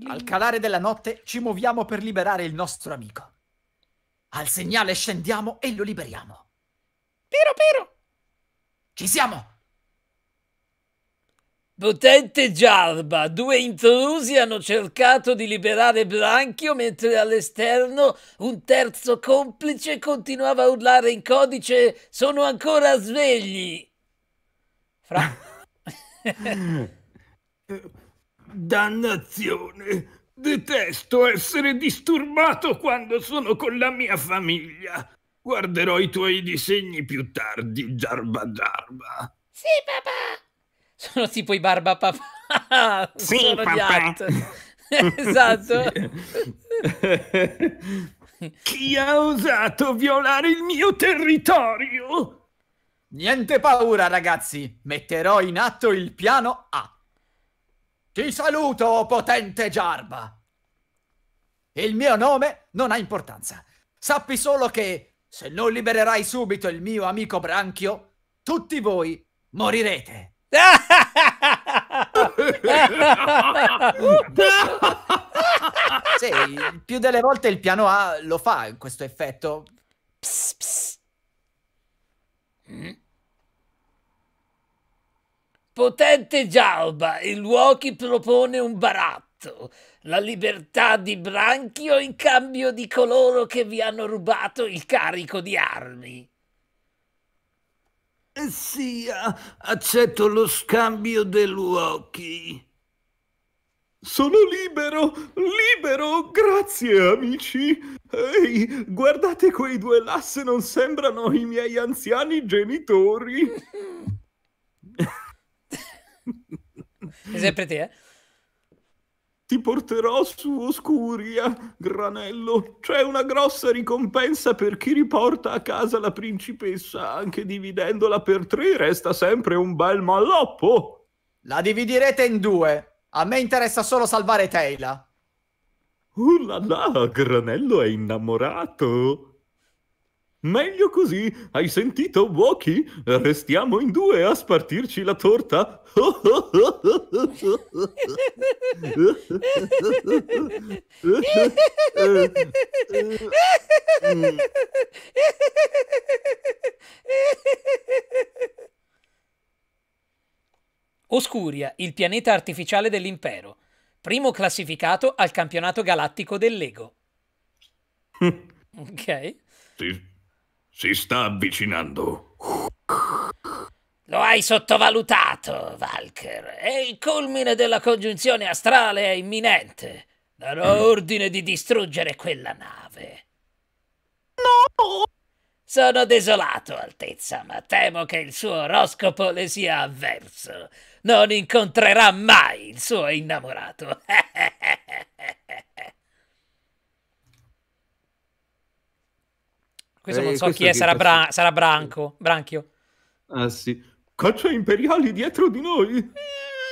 Al calare della notte ci muoviamo per liberare il nostro amico. Al segnale scendiamo e lo liberiamo. Piro Piro! Ci siamo. Potente Giarba, due intrusi hanno cercato di liberare Branchio mentre all'esterno un terzo complice continuava a urlare in codice Sono ancora svegli. Fra... [LAUGHS] Eh, dannazione, Detesto essere disturbato quando sono con la mia famiglia. Guarderò i tuoi disegni più tardi, Giarba Giarba. Sì, papà. Sono tipo i barba papà. Sì, sono papà. [LAUGHS] esatto. Chi ha osato violare il mio territorio? Niente paura, ragazzi. Metterò in atto il piano A. Ti saluto, potente Giarba! Il mio nome non ha importanza. Sappi solo che, se non libererai subito il mio amico Branchio, tutti voi morirete. [LAUGHS] sì, più delle volte il piano A lo fa questo effetto. Psst, psst. Mm. Potente Gialba, il Luochi propone un baratto, la libertà di Branchio in cambio di coloro che vi hanno rubato il carico di armi. Eh Sia, accetto lo scambio dei luochi. Sono libero, libero, grazie amici. Ehi, guardate quei due là se non sembrano i miei anziani genitori. [LAUGHS] sempre te, eh? Ti porterò su Oscuria, Granello. C'è una grossa ricompensa per chi riporta a casa la principessa. Anche dividendola per tre resta sempre un bel malloppo. La dividirete in due. A me interessa solo salvare Taylor. Oh uh là là, Granello è innamorato. Meglio così, hai sentito, Woki? Restiamo in due a spartirci la torta. Oscuria, il pianeta artificiale dell'impero, primo classificato al campionato galattico del Lego. Hm. ok. Sì si sta avvicinando. Lo hai sottovalutato, Valker. E il culmine della congiunzione astrale è imminente. Darò ordine di distruggere quella nave. No! Sono desolato, Altezza, ma temo che il suo oroscopo le sia avverso. Non incontrerà mai il suo innamorato. [LAUGHS] Questo eh, non so questo chi è, sarà, Bra- sarà Branco, Branchio. Ah sì. Caccia imperiali dietro di noi!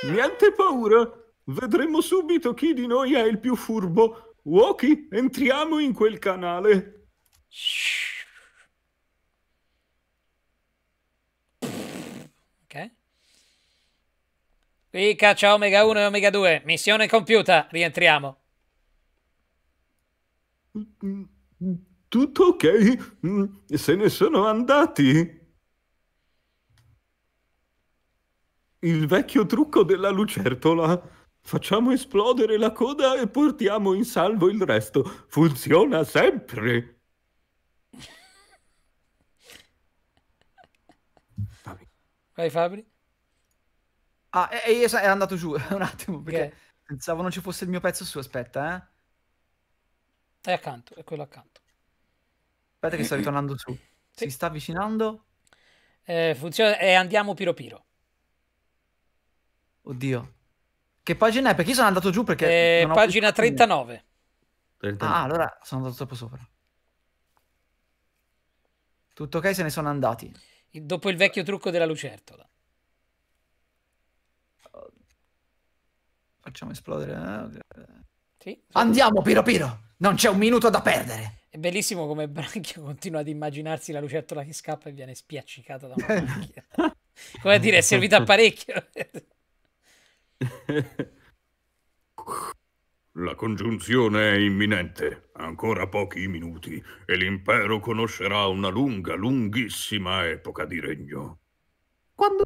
Niente paura! Vedremo subito chi di noi è il più furbo. Woki, entriamo in quel canale. Ok. Qui caccia Omega 1 e Omega 2. Missione compiuta. Rientriamo. Mm, mm, mm. Tutto ok? Mm, se ne sono andati? Il vecchio trucco della lucertola. Facciamo esplodere la coda e portiamo in salvo il resto. Funziona sempre. Vai Fabri. Ah, e, e è andato giù [LAUGHS] un attimo perché che? pensavo non ci fosse il mio pezzo su, aspetta, eh. È accanto, è quello accanto. Aspetta che sto eh, eh, ritornando su. Sì. Si sta avvicinando. Eh, funziona. E eh, andiamo piro piro. Oddio. Che pagina è? Perché io sono andato giù perché... Eh, pagina 39. 39. Ah, allora sono andato troppo sopra. Tutto ok, se ne sono andati. Il, dopo il vecchio trucco della lucertola. Facciamo esplodere. Eh, sì, Andiamo, Piro Piro! Non c'è un minuto da perdere! È bellissimo come Branchio [LAUGHS] continua ad immaginarsi la lucertola che scappa e viene spiaccicata da una [LAUGHS] macchina. come a dire, è servita parecchio. [LAUGHS] La congiunzione è imminente, ancora pochi minuti, e l'impero conoscerà una lunga, lunghissima epoca di regno. Quando,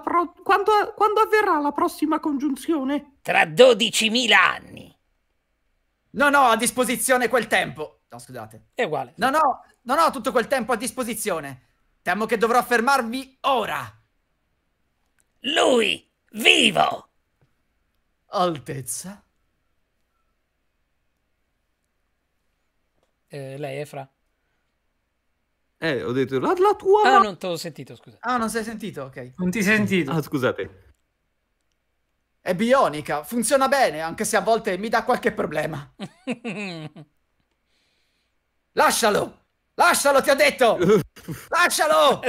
pro... quando, quando avverrà la prossima congiunzione? Tra 12.000 anni. Non ho a disposizione quel tempo. No, scusate. È uguale. Non ho, non ho tutto quel tempo a disposizione. Temo che dovrò fermarvi ora. Lui, vivo! Altezza? Eh, lei è fra. Eh, ho detto la, la tua. Ah, non ti ho sentito, scusa. Ah, non sei sentito, ok. Non ti sei sentito. Ah, scusate. È bionica, funziona bene, anche se a volte mi dà qualche problema. [LAUGHS] Lascialo! Lascialo, ti ho detto! [LAUGHS] Lascialo!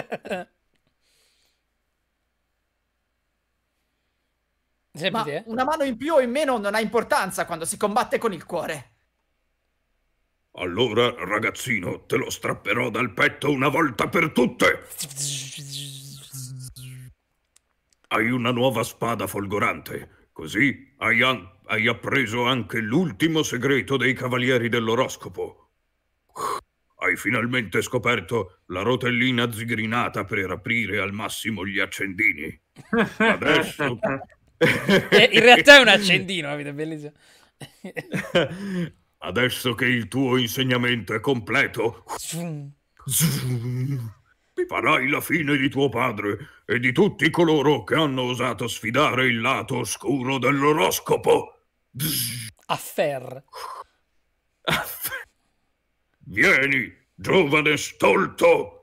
Ma una mano in più o in meno non ha importanza quando si combatte con il cuore. Allora, ragazzino, te lo strapperò dal petto una volta per tutte. Hai una nuova spada folgorante, così hai, hai appreso anche l'ultimo segreto dei cavalieri dell'oroscopo. Hai finalmente scoperto la rotellina zigrinata per aprire al massimo gli accendini. Adesso... [LAUGHS] Eh, in realtà è un accendino, Davide, bellissimo. [LAUGHS] Adesso che il tuo insegnamento è completo, farai la fine di tuo padre e di tutti coloro che hanno osato sfidare il lato oscuro dell'oroscopo. Affer. [LAUGHS] Affer. Vieni, giovane stolto!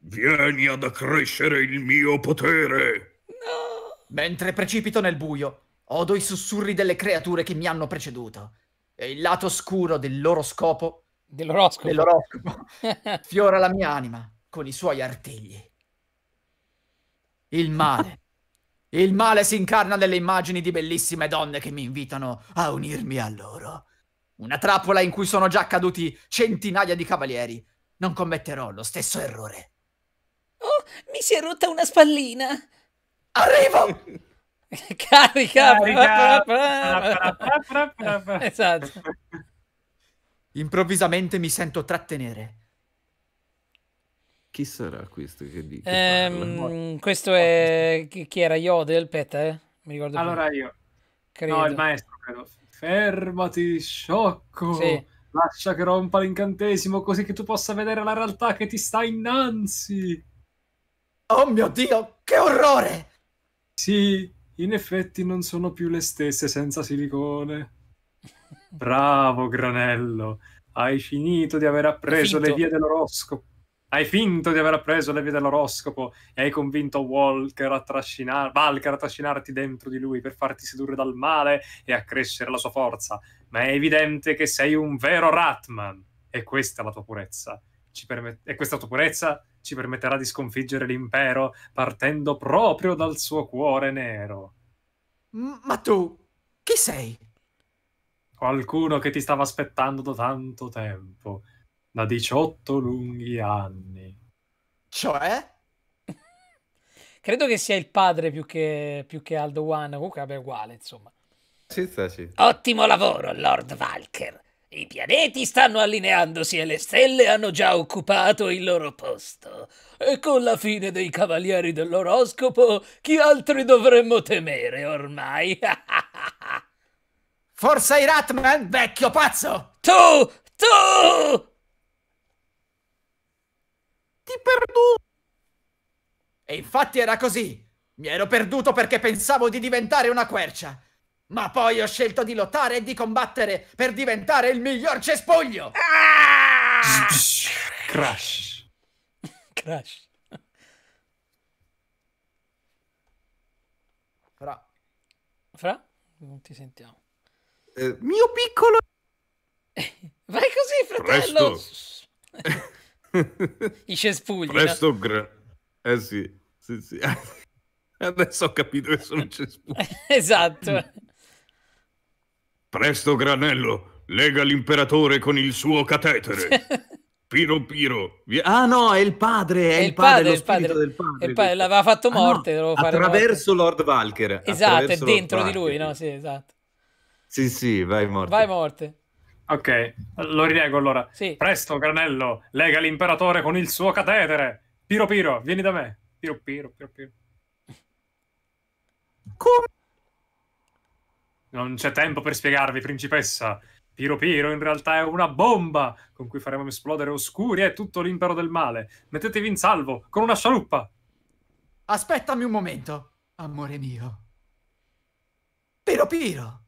Vieni ad accrescere il mio potere! No! Mentre precipito nel buio, odo i sussurri delle creature che mi hanno preceduto e il lato scuro del loro scopo dell'oroscopo, dell'oroscopo [LAUGHS] fiora la mia anima con i suoi artigli. Il male. Il male si incarna nelle immagini di bellissime donne che mi invitano a unirmi a loro. Una trappola in cui sono già caduti centinaia di cavalieri. Non commetterò lo stesso errore. Oh, mi si è rotta una spallina. Arrivo! Carica! esatto. Improvvisamente mi sento trattenere. Chi sarà questo che dice? Ehm, questo è... Chi era? Yodel? Aspetta, eh? Mi ricordo Allora più. io. Credo. No, il maestro, credo fermati, sciocco. Sì. Lascia che rompa l'incantesimo così che tu possa vedere la realtà che ti sta innanzi. Oh mio Dio, che orrore! Sì, in effetti non sono più le stesse senza silicone. [LAUGHS] Bravo, Granello. Hai finito di aver appreso le vie dell'oroscopo. Hai finto di aver appreso le vie dell'oroscopo e hai convinto Walker a trascinar- Valker a trascinarti dentro di lui per farti sedurre dal male e accrescere la sua forza. Ma è evidente che sei un vero Ratman. E questa è la tua purezza. Permet- e questa tua purezza ci permetterà di sconfiggere l'impero partendo proprio dal suo cuore nero. Ma tu chi sei? Qualcuno che ti stava aspettando da tanto tempo da 18 lunghi anni. Cioè? [LAUGHS] Credo che sia il padre più che, più che Aldo One, comunque vabbè uguale insomma. Sì, sì. Ottimo lavoro, Lord Valker. I pianeti stanno allineandosi e le stelle hanno già occupato il loro posto. E con la fine dei cavalieri dell'oroscopo, chi altri dovremmo temere ormai? [LAUGHS] Forse i Ratman, vecchio pazzo! Tu! Tu! Ti perduto! E infatti era così! Mi ero perduto perché pensavo di diventare una quercia! Ma poi ho scelto di lottare e di combattere per diventare il miglior cespuglio! Ah! Crash. Crash. Fra. Fra? Non ti sentiamo. Eh, mio piccolo... [LAUGHS] Vai così, fratello! [LAUGHS] [LAUGHS] I cespugli. Presto no? Eh sì, sì, sì. [LAUGHS] Adesso ho capito che sono cespugli. [LAUGHS] esatto. Presto granello, lega l'imperatore con il suo catetere. Piro Piro. Ah no, è il padre, è, è il padre, padre, padre, del padre. padre l'aveva fatto morte. Ah, no, attraverso morte. Lord Valker. Esatto, è dentro Valker. di lui, no? Sì, esatto. Sì, sì, vai morte. Vai morte. Ok, lo rilego allora. Sì. Presto, Granello, lega l'imperatore con il suo catetere. Piro Piro, vieni da me. Piro Piro, Piro Piro. Come? Non c'è tempo per spiegarvi, principessa. Piro Piro in realtà è una bomba con cui faremo esplodere oscuri e tutto l'impero del male. Mettetevi in salvo con una scialuppa. Aspettami un momento, amore mio. Piro Piro.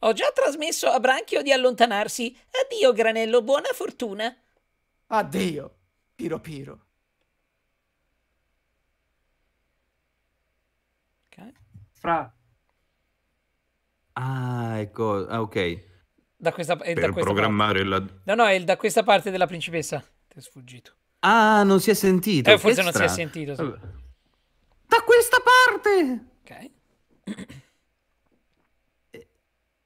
Ho già trasmesso a Branchio di allontanarsi. Addio, Granello, buona fortuna. Addio, Piro Piro. Okay. Fra. Ah, ecco, ah, ok. Da questa, è eh, per da programmare parte. la... No, no, è da questa parte della principessa. Ti è sfuggito. Ah, non si è sentito. Eh, forse strano. non si è sentito. Sì. Da questa parte! Ok.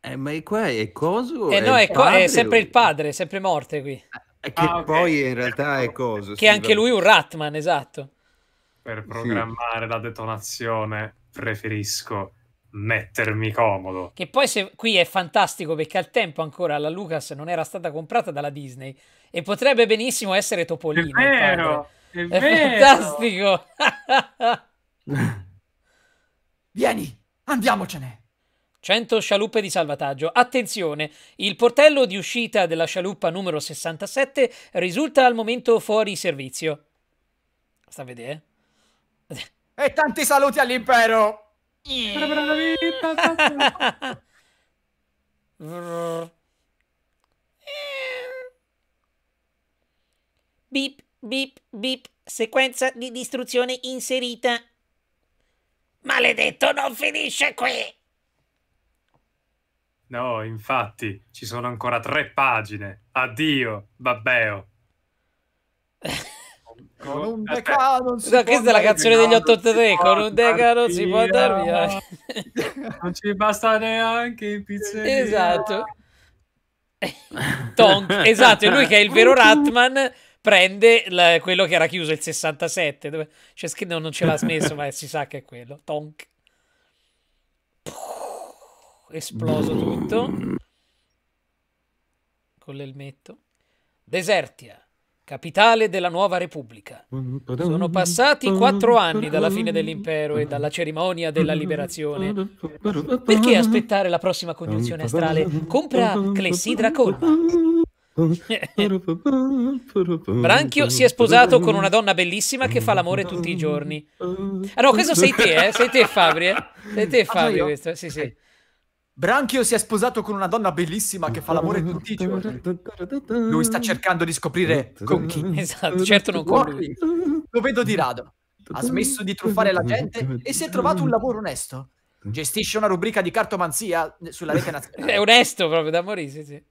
Eh, ma è qua è Coso? Eh è no, è, co- è, sempre lui. il padre, è sempre morte qui. Eh, che ah, poi in realtà è Coso. Che sì, anche lui è un Ratman, esatto. Per programmare sì. la detonazione preferisco mettermi comodo. Che poi se, qui è fantastico perché al tempo ancora la Lucas non era stata comprata dalla Disney e potrebbe benissimo essere Topolino. È vero, è, vero. fantastico. [LAUGHS] Vieni, andiamocene. 100 scialuppe di salvataggio. Attenzione, il portello di uscita della scialuppa numero 67 risulta al momento fuori servizio. Sta a vedere. Eh? E tanti saluti all'impero! [LAUGHS] Bip, bip, bip, sequenza di distruzione inserita. Maledetto, non finisce qui! No, infatti, ci sono ancora tre pagine. Addio, babbeo. [LAUGHS] con un decano non si no, questa è la canzone degli 883 con un decano si può andare via [LAUGHS] non ci basta neanche in pizzeria esatto Tonk esatto e lui che è il vero Ratman prende la, quello che era chiuso il 67 dove, cioè, non ce l'ha smesso ma si sa che è quello Tonk Puh esploso tutto. Con l'elmetto. Desertia, capitale della nuova repubblica. Sono passati quattro anni dalla fine dell'impero e dalla cerimonia della liberazione. Perché aspettare la prossima congiunzione astrale? Compra Clessidra Colma. [LAUGHS] Branchio si è sposato con una donna bellissima che fa l'amore tutti i giorni. Ah no, questo sei te, eh? Sei te Fabri, eh? Sei te ah, Fabri questo, sì sì. Branchio si è sposato con una donna bellissima che fa l'amore tutti i giorni. Lui sta cercando di scoprire con chi. Esatto, certo non con lui. Lo vedo di rado. Ha smesso di truffare la gente e si è trovato un lavoro onesto. Gestisce una rubrica di cartomanzia sulla rete [LAUGHS] nazionale. è onesto proprio da morire, sì, sì.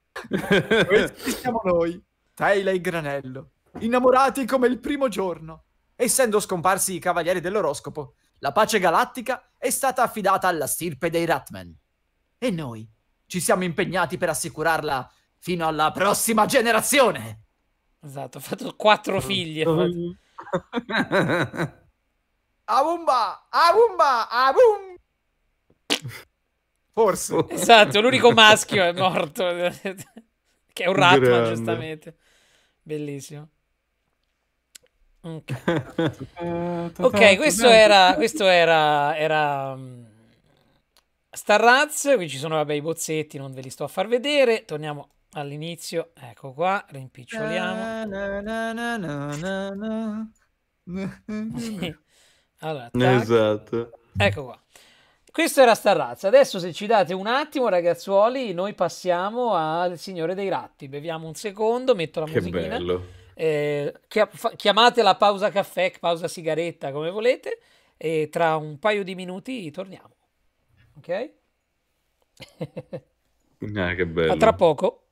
Questi siamo noi, Taylor e Granello, innamorati come il primo giorno. Essendo scomparsi i cavalieri dell'oroscopo, la pace galattica è stata affidata alla stirpe dei Ratman. E noi ci siamo impegnati per assicurarla fino alla prossima generazione. Esatto, ho fatto quattro mm. figli. Mm. [LAUGHS] Aumba, aumba, aumba. Abum! Forse. Esatto, l'unico maschio è [LAUGHS] morto. [LAUGHS] che è un ratto, giustamente. Bellissimo. Ok, okay questo era... Questo era... era mm, Star Rats, qui ci sono vabbè, i bozzetti, non ve li sto a far vedere. Torniamo all'inizio, ecco qua, rimpiccioliamo. Na, na, na, allora, esatto. Ecco qua. Questo era Star Razza. Adesso se ci date un attimo, ragazzuoli, noi passiamo al Signore dei Ratti. Beviamo un secondo, metto la che musichina. Bello. Eh, chiamate la pausa caffè, pausa sigaretta, come volete. E tra un paio di minuti torniamo. Ok? ah, [LAUGHS] che bello. A tra poco.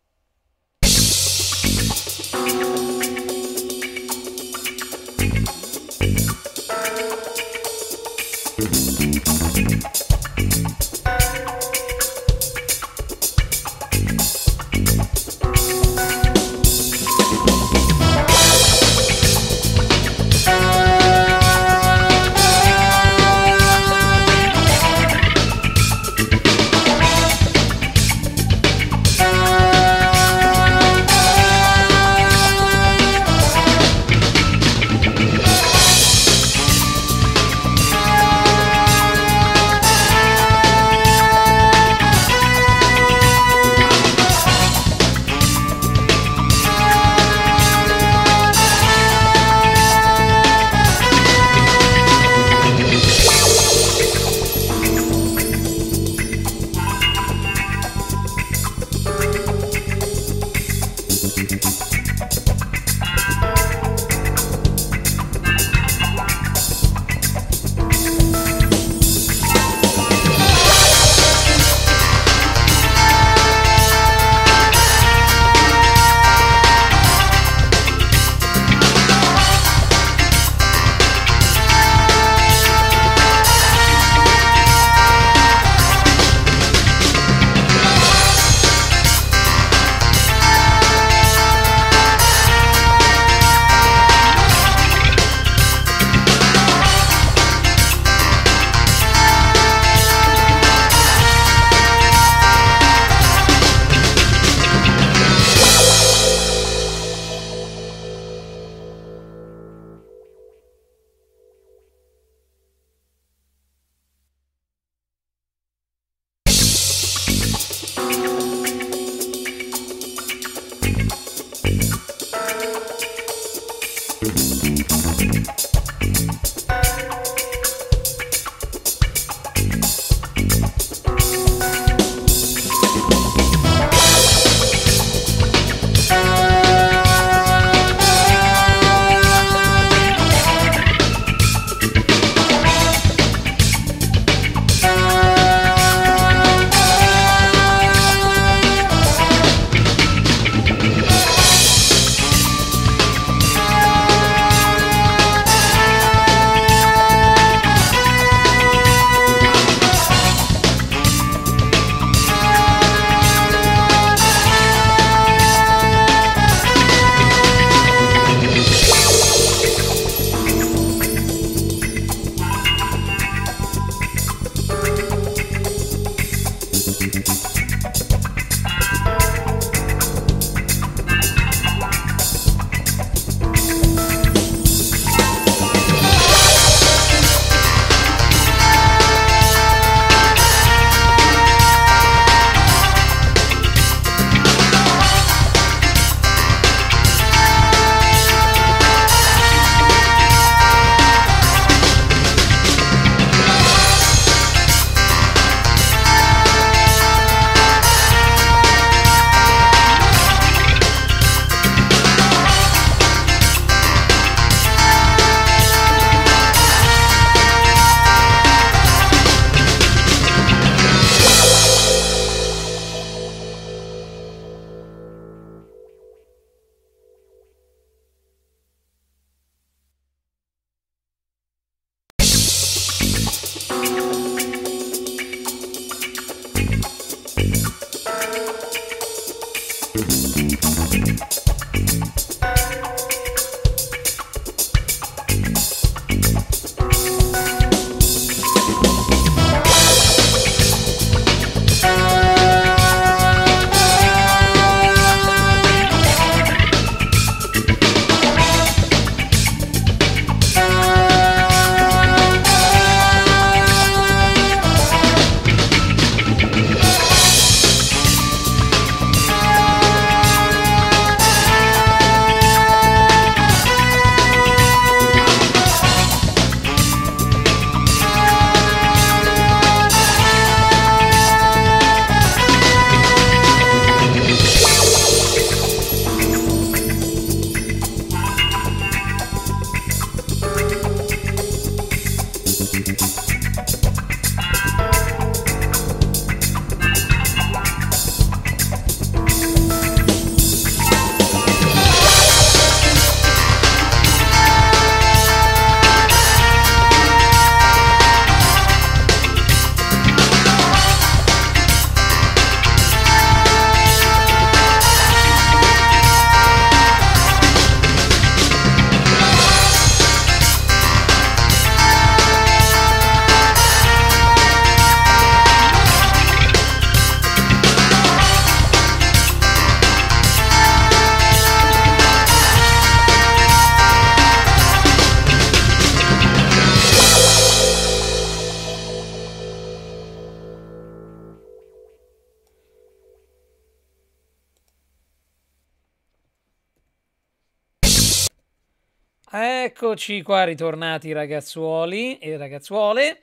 Eccoci qua ritornati ragazzuoli e ragazzuole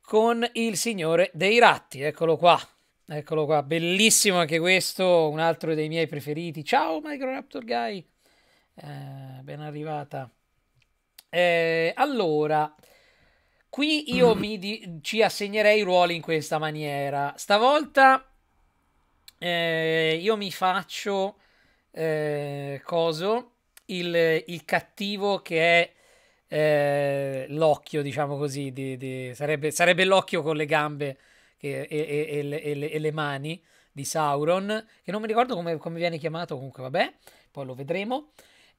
con il signore dei ratti, eccolo qua, eccolo qua, bellissimo anche questo, un altro dei miei preferiti. Ciao Microraptor Guy, eh, ben arrivata. Eh, allora, qui io di- ci assegnerei i ruoli in questa maniera. Stavolta eh, io mi faccio eh, coso il, il cattivo che è eh, l'occhio, diciamo così, di, di, sarebbe, sarebbe, l'occhio con le gambe che, e, e, le, e, le, e, le, mani di Sauron, che non mi ricordo come, come viene chiamato, comunque vabbè, poi lo vedremo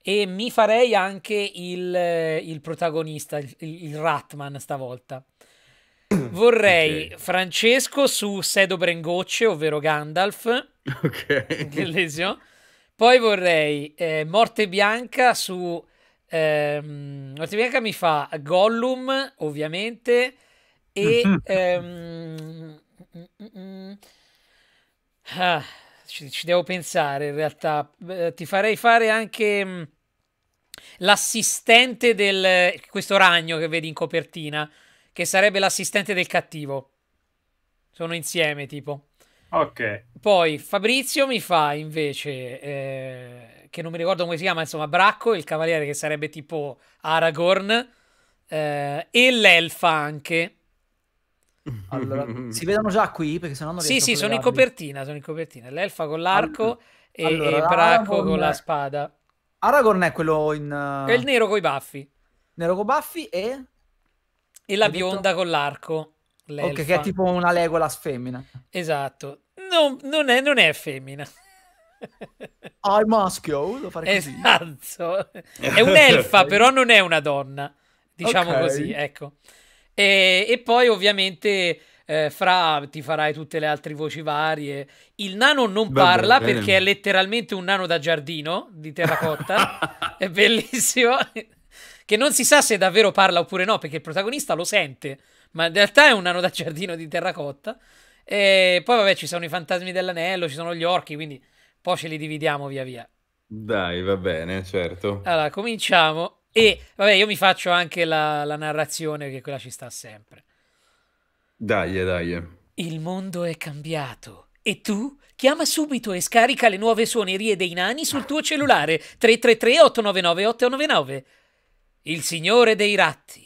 e mi farei anche il, il protagonista, il, il, Ratman stavolta. [CLEARS THROAT] Vorrei okay. Francesco su Sedo Brengocce, ovvero Gandalf. Ok. Inglesio. Poi vorrei eh, Morte Bianca su... Ehm, Morte Bianca mi fa Gollum, ovviamente, e... Mhm. ehm, ah, ci, ci, devo pensare in realtà. Eh, ti farei fare anche mh, mm, l'assistente del... questo ragno che vedi in copertina, che sarebbe l'assistente del cattivo. Sono insieme, tipo. Ok. Poi Fabrizio mi fa invece, eh, che non mi ricordo come si chiama, insomma, Bracco, il cavaliere che sarebbe tipo Aragorn, eh, e l'elfa anche. [LAUGHS] Allora, [LAUGHS] si vedono già qui perché sennò non Sì, sì, sono in copertina, sono in copertina. L'elfa con l'arco allora, e, allora, e Bracco Aragorn... con la spada. Aragorn è quello in... Uh... È il nero con i baffi. Nero con baffi e... E la bionda detto? con l'arco. L'elfa. Ok, che è tipo una legolas femmina. Esatto non, non, è, non è femmina. Ah, maschio, devo fare così. Esatto. È un'elfa, [LAUGHS] però non è una donna, diciamo okay. così, ecco. E, e poi ovviamente eh, Fra ti farai tutte le altre voci varie. Il nano non Vabbè, parla bene. perché è letteralmente un nano da giardino di terracotta. [LAUGHS] è bellissimo. che non si sa se davvero parla oppure no, perché il protagonista lo sente, ma in realtà è un nano da giardino di terracotta. E poi, vabbè, ci sono i fantasmi dell'anello, ci sono gli orchi, quindi poi ce li dividiamo via via. Dai, va bene, certo. Allora, cominciamo. E vabbè, io mi faccio anche la, la narrazione, che quella ci sta sempre. Dai, dai. Il mondo è cambiato. E tu? Chiama subito e scarica le nuove suonerie dei nani sul tuo cellulare 333-899-899. Il signore dei ratti.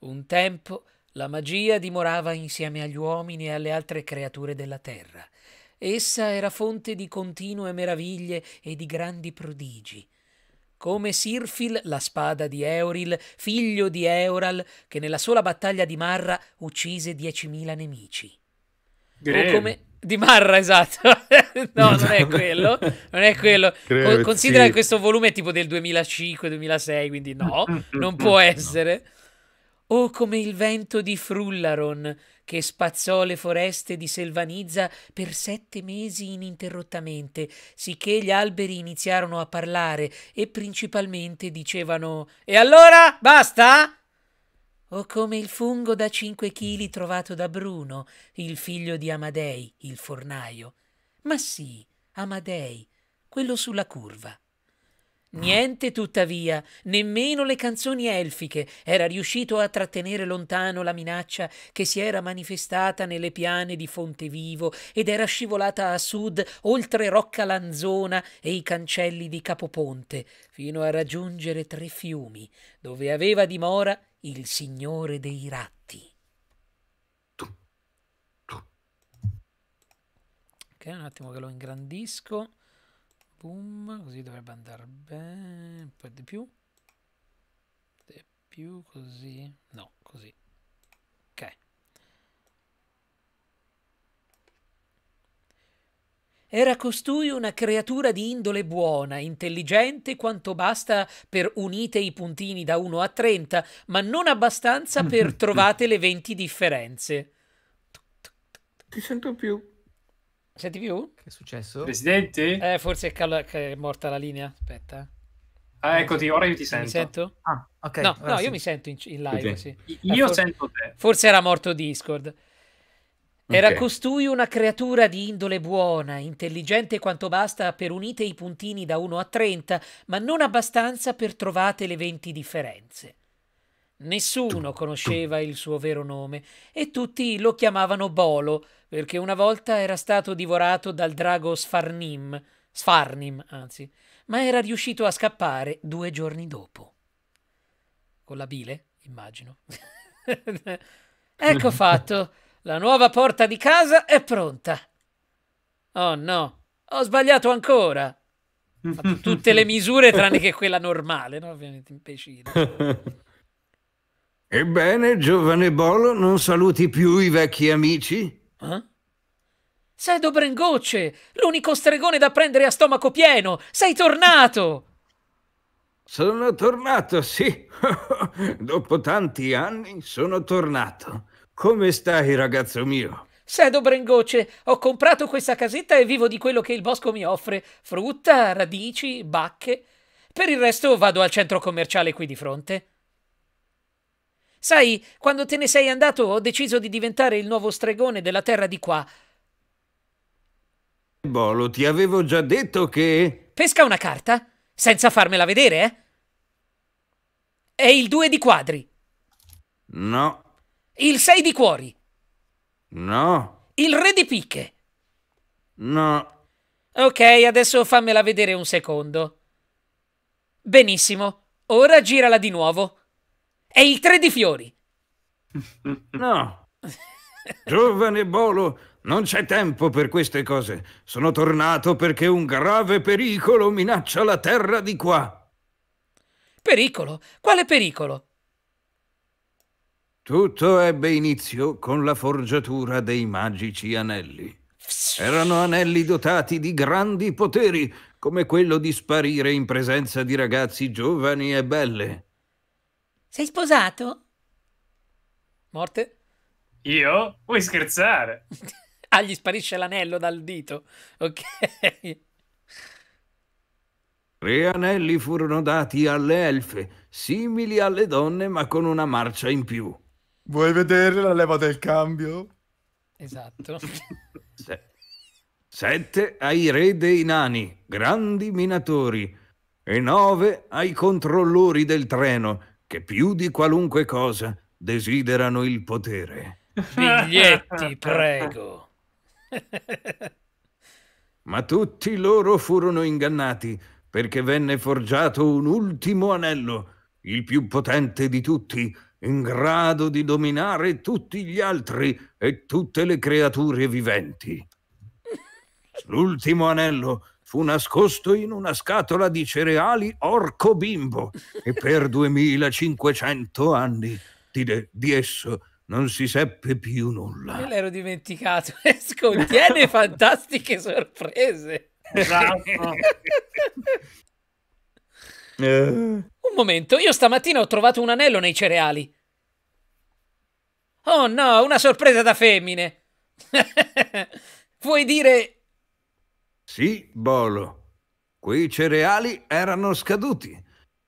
Un tempo la magia dimorava insieme agli uomini e alle altre creature della terra. Essa era fonte di continue meraviglie e di grandi prodigi. Come Sirfil, la spada di Euril, figlio di Eural, che nella sola battaglia di Marra uccise 10.000 nemici. O come, di Marra, esatto. [LAUGHS] no, non è esatto. quello. Non è quello. Greve, considera sì. che questo volume è tipo del 2005-2006, quindi no, [LAUGHS] non può essere. No o oh, come il vento di Frullaron che spazzò le foreste di Selvanizza per sette mesi ininterrottamente, sicché gli alberi iniziarono a parlare e principalmente dicevano E allora basta? o oh, come il fungo da cinque chili trovato da Bruno, il figlio di Amadei, il fornaio. Ma sì, Amadei, quello sulla curva. Niente tuttavia, nemmeno le canzoni elfiche era riuscito a trattenere lontano la minaccia che si era manifestata nelle piane di Fontevivo ed era scivolata a sud oltre Rocca Lanzona e i cancelli di Capoponte, fino a raggiungere tre fiumi, dove aveva dimora il signore dei ratti. Ok, un attimo che lo ingrandisco boom così dovrebbe andare bene un po' di più di più così no così ok Era costui una creatura di indole buona, intelligente quanto basta per unite i puntini da 1 a 30, ma non abbastanza per [LAUGHS] trovate le 20 differenze. Ti sento più. Senti più? Che è successo? Presidente? Eh, forse è, cal- è morta la linea. Aspetta. Eh. Ah, eccoti, ora io ti sento. Mi sento? Ah, ok. No, no sì. io mi sento in, in live, okay. sì. Eh, io forse, sento te. Forse era morto Discord. Era okay. costui una creatura di indole buona, intelligente quanto basta per unite i puntini da 1 a 30, ma non abbastanza per trovate le 20 differenze. Nessuno conosceva il suo vero nome e tutti lo chiamavano Bolo, perché una volta era stato divorato dal drago Sfarnim, Sfarnim anzi, ma era riuscito a scappare due giorni dopo. Con la bile, immagino. [LAUGHS] ecco [LAUGHS] fatto, la nuova porta di casa è pronta. Oh no, ho sbagliato ancora. Fatto tutte le misure tranne che quella normale, no? Ovviamente impecino. [LAUGHS] Ebbene, giovane Bolo, non saluti più i vecchi amici? Eh? Sedo Brengocce, l'unico stregone da prendere a stomaco pieno! Sei tornato! Sono tornato, sì. [LAUGHS] Dopo tanti anni sono tornato. Come stai, ragazzo mio? Sedo Brengocce, ho comprato questa casetta e vivo di quello che il bosco mi offre: frutta, radici, bacche. Per il resto vado al centro commerciale qui di fronte. Sai, quando te ne sei andato ho deciso di diventare il nuovo stregone della terra di qua. Bolo, ti avevo già detto che... Pesca una carta, senza farmela vedere, eh? È il due di quadri. No. Il sei di cuori. No. Il re di picche. No. Ok, adesso fammela vedere un secondo. Benissimo, ora girala di nuovo è il tre di fiori. No. Giovane Bolo, non c'è tempo per queste cose. Sono tornato perché un grave pericolo minaccia la terra di qua. Pericolo? Quale pericolo? Tutto ebbe inizio con la forgiatura dei magici anelli. Erano anelli dotati di grandi poteri, come quello di sparire in presenza di ragazzi giovani e belle. Sei sposato? Morte? Io? Vuoi scherzare? [LAUGHS] ah, gli sparisce l'anello dal dito. Ok. Tre anelli furono dati alle elfe, simili alle donne ma con una marcia in più. Vuoi vedere la leva del cambio? Esatto. [LAUGHS] sette ai re dei nani, grandi minatori, e nove ai controllori del treno, che più di qualunque cosa desiderano il potere. Biglietti, [LAUGHS] prego. [LAUGHS] Ma tutti loro furono ingannati perché venne forgiato un ultimo anello, il più potente di tutti, in grado di dominare tutti gli altri e tutte le creature viventi. [LAUGHS] L'ultimo anello fu nascosto in una scatola di cereali Orco Bimbo e per 2500 [LAUGHS] anni di, di esso non si seppe più nulla. Me l'ero dimenticato, [LAUGHS] contiene fantastiche sorprese. Esatto. [LAUGHS] Un momento, io stamattina ho trovato un anello nei cereali. Oh no, una sorpresa da femmine. Vuoi dire sì, Bolo, quei cereali erano scaduti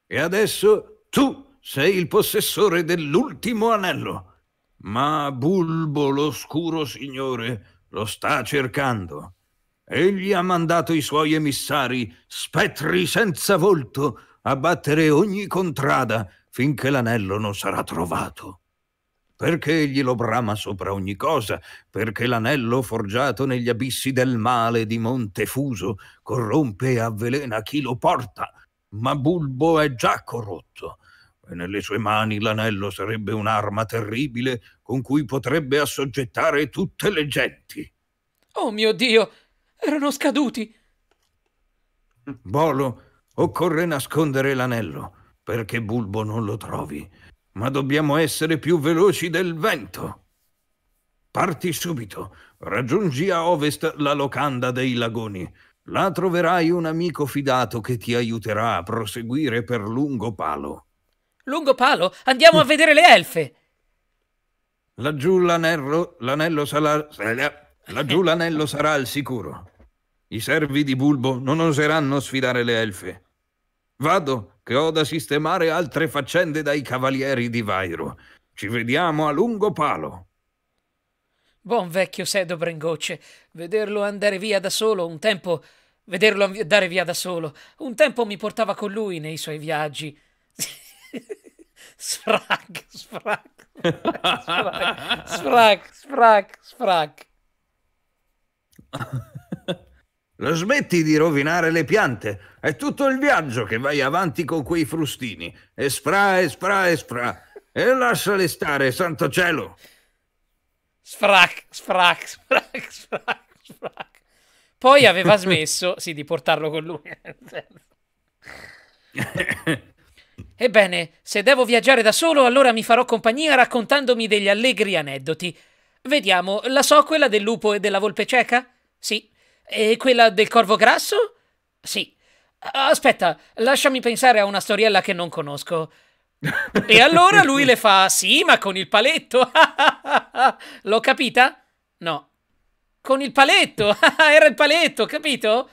e adesso tu sei il possessore dell'ultimo anello. Ma Bulbo, l'oscuro signore, lo sta cercando. Egli ha mandato i suoi emissari, spettri senza volto, a battere ogni contrada finché l'anello non sarà trovato perché egli lo brama sopra ogni cosa, perché l'anello forgiato negli abissi del male di Montefuso corrompe e avvelena chi lo porta, ma Bulbo è già corrotto, e nelle sue mani l'anello sarebbe un'arma terribile con cui potrebbe assoggettare tutte le genti. Oh mio Dio, erano scaduti! Bolo, occorre nascondere l'anello, perché Bulbo non lo trovi ma dobbiamo essere più veloci del vento. Parti subito, raggiungi a ovest la locanda dei lagoni. Là troverai un amico fidato che ti aiuterà a proseguire per Lungo Palo. Lungo Palo? Andiamo a mm. vedere le elfe! Laggiù l'anello, l'anello sarà... Laggiù l'anello sarà al sicuro. I servi di Bulbo non oseranno sfidare le elfe. Vado, che ho da sistemare altre faccende dai cavalieri di Vairo. Ci vediamo a lungo palo. Buon vecchio Sedo Brengocce, vederlo andare via da solo un tempo... Vederlo andare via da solo. Un tempo mi portava con lui nei suoi viaggi. sfrac, [LAUGHS] sfrac, [LAUGHS] sfrac, sfrac, sfrac, sfrac. La smetti di rovinare le piante. È tutto il viaggio che vai avanti con quei frustini. E spra, e spra, e spra. E lasciale stare, santo cielo. Sfrac, sfrac, sfrac, sfrac, sfrac. Poi aveva smesso, sì, di portarlo con lui. [LAUGHS] Ebbene, se devo viaggiare da solo, allora mi farò compagnia raccontandomi degli allegri aneddoti. Vediamo, la so quella del lupo e della volpe cieca? Sì. E quella del corvo grasso? Sì. Aspetta, lasciami pensare a una storiella che non conosco. e allora lui le fa: Sì, ma con il paletto. [LAUGHS] L'ho capita? No. Con il paletto. [LAUGHS] Era il paletto, capito?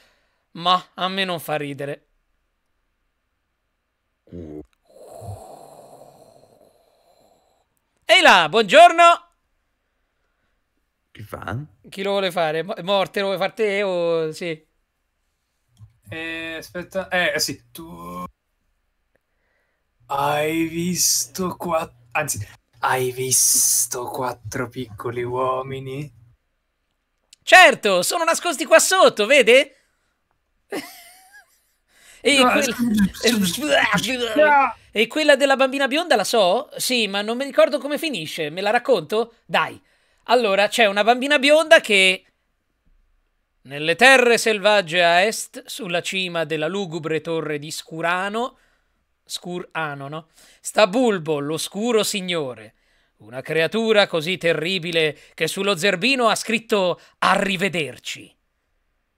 Ma a me non fa ridere. Ehi là, buongiorno. Che fa? Chi lo vuole fare? Morte lo vuoi fare te o sì? Eh, aspetta, eh, eh sì, tu hai visto quattro, anzi, hai visto quattro piccoli uomini? Certo, sono nascosti qua sotto, vede? E, no, quella... [LAUGHS] e quella della bambina bionda la so? Sì, ma non mi ricordo come finisce. Me la racconto? Dai. Allora, c'è una bambina bionda che nelle terre selvagge a est, sulla cima della lugubre torre di Scurano, Scurano, no? Sta Bulbo, l'oscuro signore, una creatura così terribile che sullo zerbino ha scritto Arrivederci.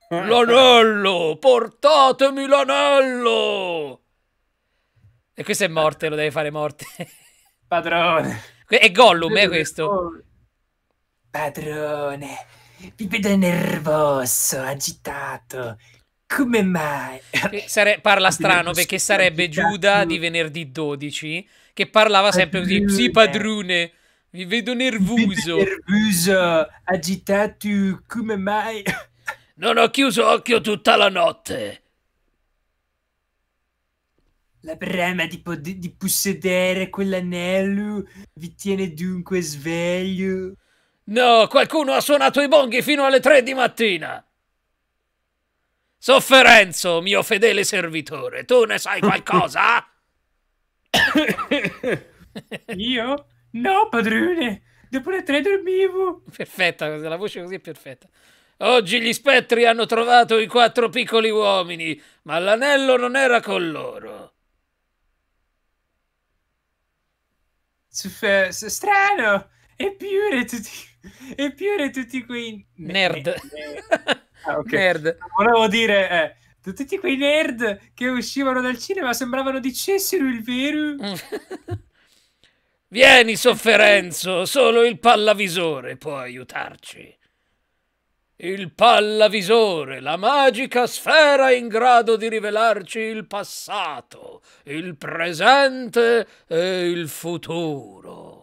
Eh. L'anello! Portatemi l'anello! E questo è morte, lo deve fare morte. Padrone. È Gollum, è eh, questo. Oh. Padrone, vi vedo nervoso, agitato. Come mai? Sare parla strano perché sarebbe Giuda di venerdì 12 che parlava sempre così. Sì, padrone, vi vedo nervoso. Vi vedo nervoso, agitato. Come mai? Non ho chiuso occhio tutta la notte. La brama di, di possedere quell'anello vi tiene dunque sveglio. No, qualcuno ha suonato i bonghi fino alle tre di mattina. Sofferenzo, mio fedele servitore, tu ne sai qualcosa? [COUGHS] Io? No, padrone. Dopo le tre dormivo. Perfetta, la voce così è perfetta. Oggi gli spettri hanno trovato i quattro piccoli uomini, ma l'anello non era con loro. Strano, eppure tutti... [LAUGHS] e Piore tutti quei nerd. [LAUGHS] ah, okay. nerd. Volevo dire eh, tutti quei nerd che uscivano dal cinema sembravano dicessero il vero. [LAUGHS] Vieni, sofferenzo, solo il pallavisore può aiutarci. Il pallavisore, la magica sfera in grado di rivelarci il passato, il presente e il futuro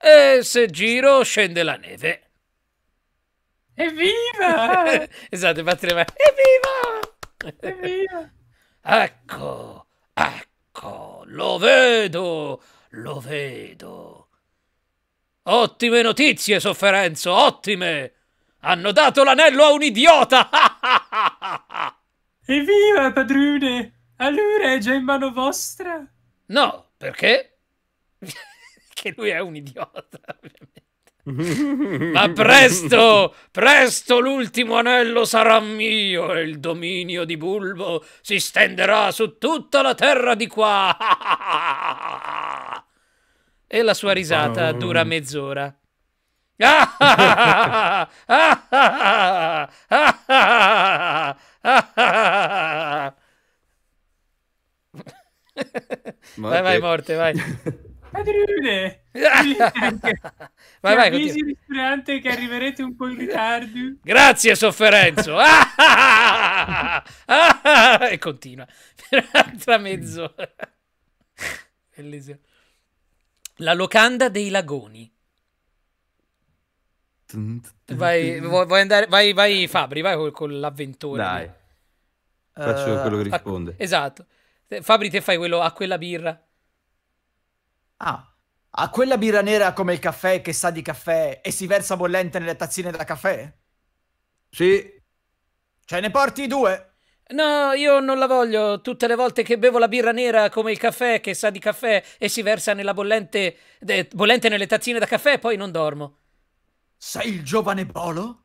e se giro scende la neve. Evviva! [LAUGHS] esatto, infatti le mani. Evviva! Evviva! ecco, ecco, lo vedo, lo vedo. Ottime notizie, Sofferenzo, ottime! Hanno dato l'anello a un idiota! [LAUGHS] Evviva, padrone! Allora è già in mano vostra? No, perché? che lui è un idiota, [LAUGHS] ovviamente. Ma [LAUGHS] presto, presto l'ultimo anello sarà mio e il dominio di Bulbo si stenderà su tutta la terra di qua. [LAUGHS] E la sua risata dura mezz'ora. vai, vai, morte, vai. Padrone! [LAUGHS] vai, vai, avvisi il ristorante che arriverete un po' in ritardo. [LAUGHS] Grazie, sofferenzo! [LAUGHS] e continua per un'altra mezz'ora. Bellissimo. La locanda dei lagoni. Vai, vuoi andare, vai, vai Fabri, vai con, con l'avventore. Dai, faccio quello che eh, risponde. A, esatto. Fabri, te fai quello a quella birra. Ah, ha quella birra nera come il caffè che sa di caffè e si versa bollente nelle tazzine da caffè? Sì. Ce ne porti due? No, io non la voglio. Tutte le volte che bevo la birra nera come il caffè che sa di caffè e si versa nella bollente, de, bollente nelle tazzine da caffè, poi non dormo. Sei il giovane Bolo?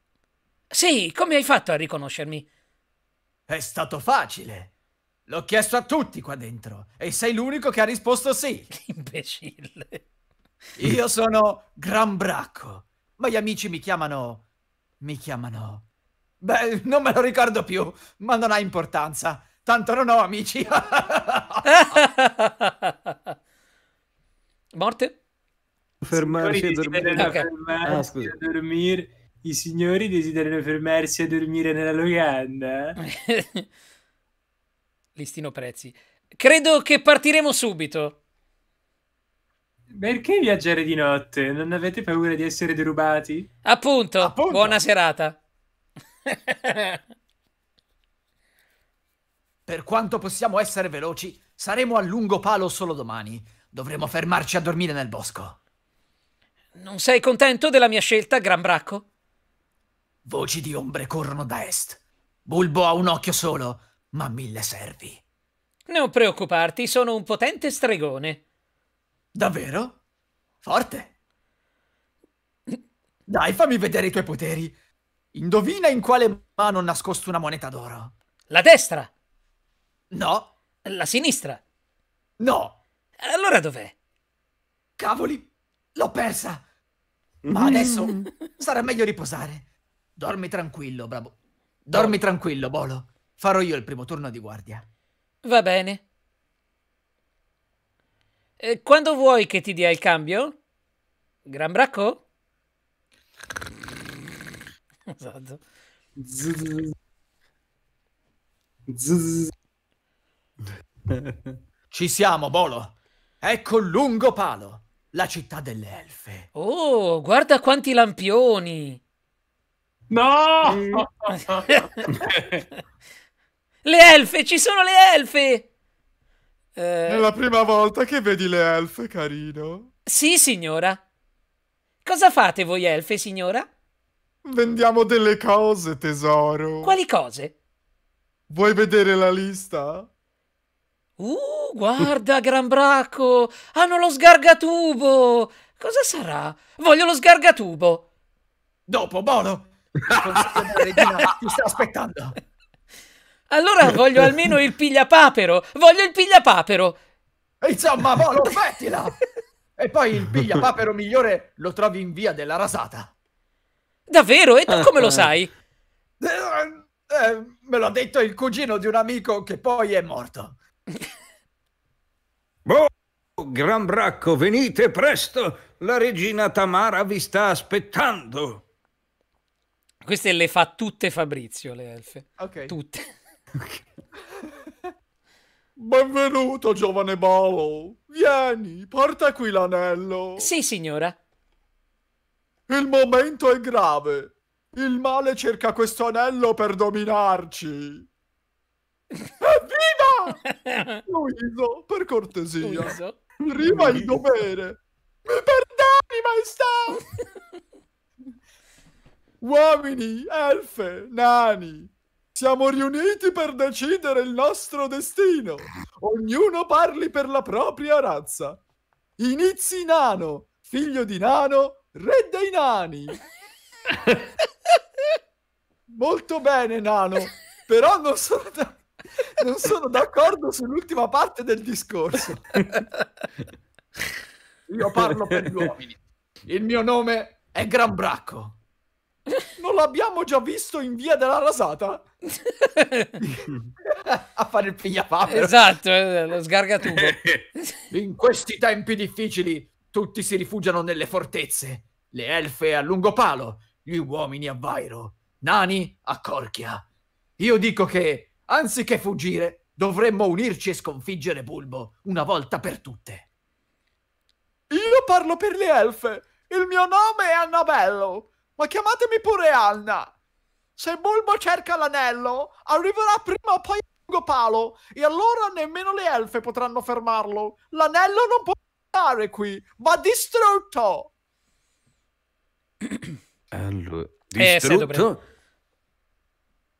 Sì, come hai fatto a riconoscermi? È stato facile. L'ho chiesto a tutti qua dentro e sei l'unico che ha risposto sì. [LAUGHS] Imbecille. Io sono Gran Bracco, ma gli amici mi chiamano... mi chiamano... Beh, non me lo ricordo più, ma non ha importanza. Tanto non ho amici. [LAUGHS] Morte? Fermarsi a dormire. Okay. Fermarsi ah, a dormire. I signori desiderano fermarsi a dormire nella locanda. [LAUGHS] listino prezzi. Credo che partiremo subito. Perché viaggiare di notte? Non avete paura di essere derubati? Appunto, Appunto. buona serata. per quanto possiamo essere veloci, saremo a lungo palo solo domani. Dovremo fermarci a dormire nel bosco. Non sei contento della mia scelta, Gran Bracco? Voci di ombre corrono da est. Bulbo ha un occhio solo ma mille servi. Non preoccuparti, sono un potente stregone. Davvero? Forte. Dai, fammi vedere i tuoi poteri. Indovina in quale mano ho nascosto una moneta d'oro. La destra. No. La sinistra. No. Allora dov'è? Cavoli, l'ho persa. Ma mm. adesso sarà meglio riposare. Dormi tranquillo, bravo. Dormi tranquillo, Bolo. Farò io il primo turno di guardia. Va bene. E quando vuoi che ti dia il cambio? Gran bracco? Esatto. Zzz. Ci siamo, Bolo. Ecco il lungo palo, la città delle elfe. Oh, guarda quanti lampioni. No! [LAUGHS] [LAUGHS] Le elfe, ci sono le elfe! Eh... È la prima volta che vedi le elfe, carino. Sì, signora. Cosa fate voi elfe, signora? Vendiamo delle cose, tesoro. Quali cose? Vuoi vedere la lista? Uh, guarda, gran bracco! Hanno lo sgargatubo! Cosa sarà? Voglio lo sgargatubo! Dopo, Bono! [LAUGHS] Regina ti sta aspettando. Allora voglio almeno il pigliapapero. Voglio il pigliapapero. Insomma, volo, mettila! e poi il pigliapapero migliore lo trovi in via della rasata. Davvero? E tu come lo ah. sai? Eh, eh, me l'ha detto il cugino di un amico che poi è morto. Boh, Gran Bracco, venite presto! La regina Tamara vi sta aspettando! Queste le fa tutte Fabrizio, le elfe. Ok. Tutte. Benvenuto, giovane Balo. Vieni, porta qui l'anello. Sì, signora. Il momento è grave. Il male cerca questo anello per dominarci. [LAUGHS] Evviva! [LAUGHS] Luiso, per cortesia. Luiso. Prima il dovere. Mi perdoni, maestà! [LAUGHS] Uomini, elfe, nani, siamo riuniti per decidere il nostro destino. Ognuno parli per la propria razza. Inizi nano, figlio di nano, re dei nani. [LAUGHS] Molto bene, nano. Però non sono, da- non sono d'accordo sull'ultima parte del discorso. Io parlo per gli uomini. Il mio nome è Gran Bracco. Non l'abbiamo già visto in via della rasata? [LAUGHS] a fare il pigliapapero esatto, eh, lo sgargatubo [LAUGHS] in questi tempi difficili tutti si rifugiano nelle fortezze le elfe a lungo palo gli uomini a Vairo nani a Corchia io dico che anziché fuggire dovremmo unirci e sconfiggere Bulbo una volta per tutte io parlo per le elfe il mio nome è Annabello ma chiamatemi pure Anna se Bulbo cerca l'anello, arriverà prima o poi a lungo palo, e allora nemmeno le elfe potranno fermarlo. L'anello non può stare qui, va distrutto! [COUGHS] Allora, eh, distrutto?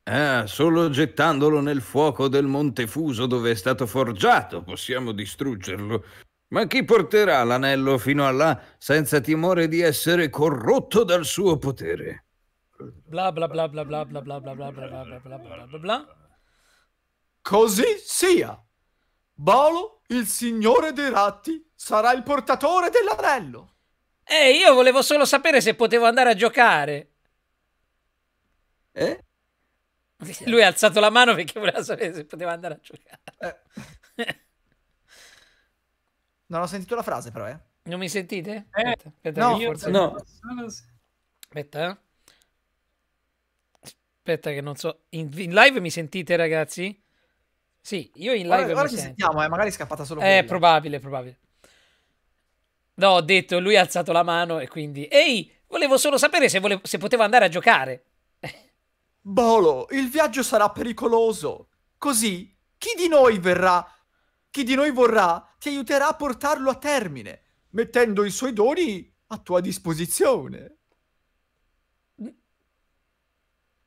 Eh, ah, solo gettandolo nel fuoco del Monte Fuso dove è stato forgiato possiamo distruggerlo. Ma chi porterà l'anello fino a là senza timore di essere corrotto dal suo potere? Bla bla bla bla bla bla bla bla bla bla bla bla bla bla bla bla. Così sia. Bolo, il signore dei ratti, sarà il portatore dell'anello. Eh, io volevo solo sapere se potevo andare a giocare. Eh? Lui ha alzato la mano perché voleva sapere se poteva andare a giocare. Eh. non ho sentito la frase, però, eh. Non mi sentite? Eh, aspetta, aspetta, no, io forse... no. Aspetta, eh. Aspetta che non so. In, in, live mi sentite, ragazzi? Sì, io in live ora, ora ci sentiamo, eh, magari è scappata solo eh, quella. È probabile, probabile. No, ho detto, lui ha alzato la mano e quindi... Ehi, volevo solo sapere se, volevo, se potevo andare a giocare. [LAUGHS] Bolo, il viaggio sarà pericoloso. Così, chi di noi verrà, chi di noi vorrà, ti aiuterà a portarlo a termine, mettendo i suoi doni a tua disposizione.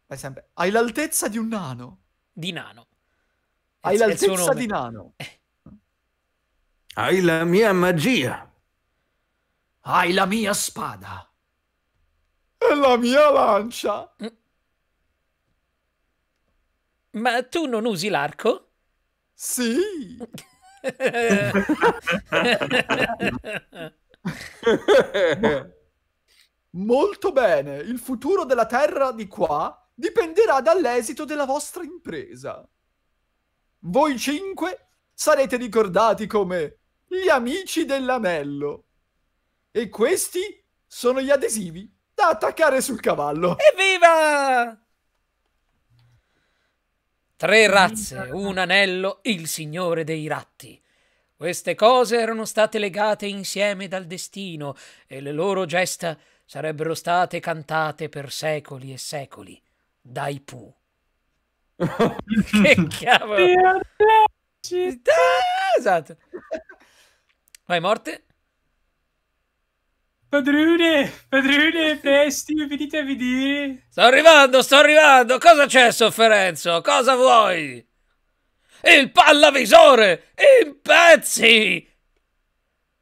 Vai sempre. Hai l'altezza di un nano. Di nano. Hai è, l'altezza è di nano. Eh. Hai la mia magia. Hai la mia spada. E la mia lancia. Mm. Ma tu non usi l'arco? Sì. [LAUGHS] [LAUGHS] Molto bene, il futuro della Terra di qua dipenderà dall'esito della vostra impresa. Voi cinque sarete ricordati come gli amici dell'amello. E questi sono gli adesivi da attaccare sul cavallo. Evviva! Tre razze, un anello, il signore dei ratti. Queste cose erano state legate insieme dal destino e le loro gesta sarebbero state cantate per secoli e secoli dai Pooh. [LAUGHS] che cavolo! Ah, esatto. Vai, morte. Padrone, padrone, presti, venite a vedere. Sto arrivando, sto arrivando. Cosa c'è, sofferenzo? Cosa vuoi? Il pallavisore! In pezzi!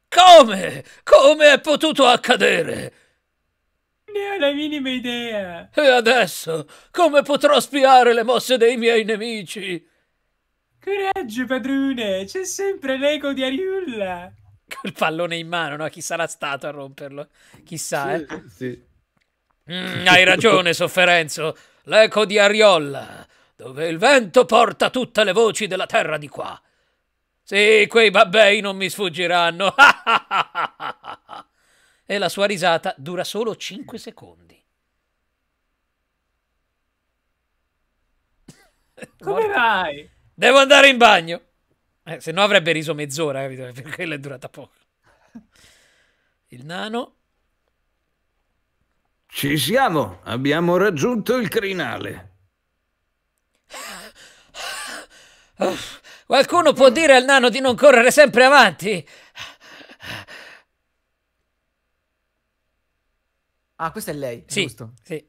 Come? Come è potuto accadere? ne ho la minima idea. E adesso come potrò spiare le mosse dei miei nemici? Coraggio, padrone, c'è sempre l'eco di Ariulla. Col pallone in mano, no? Chi sarà stato a romperlo? Chissà, sì, eh. Sì. Mm, hai ragione, [LAUGHS] Sofferenzo. L'eco di Ariolla, dove il vento porta tutte le voci della terra di qua. Sì, quei babbei non mi sfuggiranno. [LAUGHS] e la sua risata dura solo 5 secondi. Come vai? Devo andare in bagno. Eh, se no avrebbe riso mezz'ora, capito? [LAUGHS] Perché quella è durata poco. Il nano. Ci siamo, abbiamo raggiunto il crinale. Ah. Ah. Qualcuno può dire al nano di non correre sempre avanti? Ah, questa è lei, sì, giusto? Sì.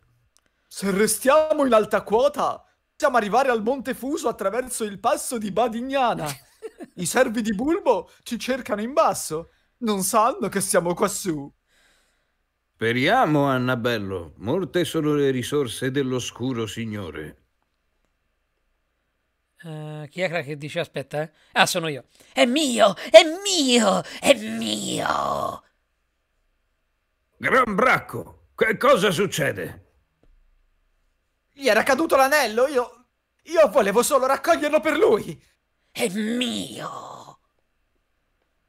Se restiamo in alta quota, possiamo arrivare al Monte Fuso attraverso il passo di Badignana. [LAUGHS] I servi di Bulbo ci cercano in basso. Non sanno che siamo quassù. Speriamo, Annabello. Molte sono le risorse dell'oscuro signore. Uh, chi è che dice aspetta, eh? Ah, sono io. È mio! È mio! È mio! Gran bracco! Che cosa succede? Gli era caduto l'anello, io... Io volevo solo raccoglierlo per lui. È mio.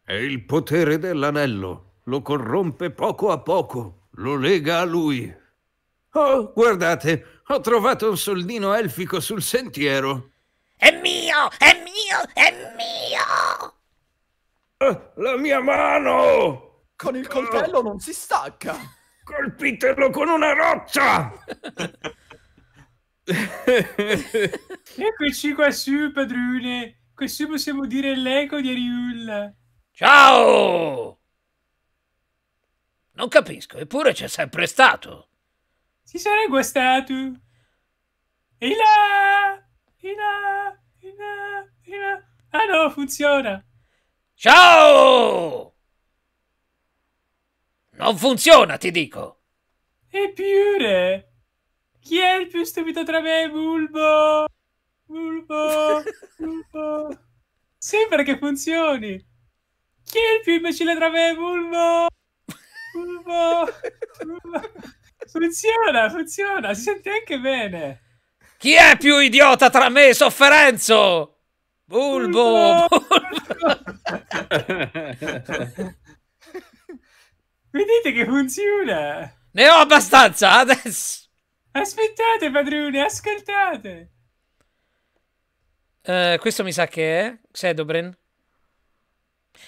E il potere dell'anello lo corrompe poco a poco, lo lega a lui. Oh, guardate, ho trovato un soldino elfico sul sentiero. È mio, è mio, è mio. Eh, la mia mano! Con il coltello non si stacca. Colpitelo con una roccia! Eccoci qua su, padrone. Così possiamo dire l'eco di Ariul Ciao! Non capisco, eppure c'è sempre stato. Si sarà guastato. E là! E là! E là! E là! Ah no, funziona! Ciao! Non funziona, ti dico! Eppure... Chi è il più stupido tra me Bulbo? Bulbo! Bulbo! Sembra che funzioni! Chi è il più imbecille tra me Bulbo? Bulbo! Funziona, funziona! Si sente anche bene! Chi è più idiota tra me e Sofferenzo? Bulbo! Bulbo. Bulbo. [LAUGHS] Vedete che funziona! Ne ho abbastanza adesso! Aspettate, padrone, ascoltate! Uh, questo mi sa che è Sedobren.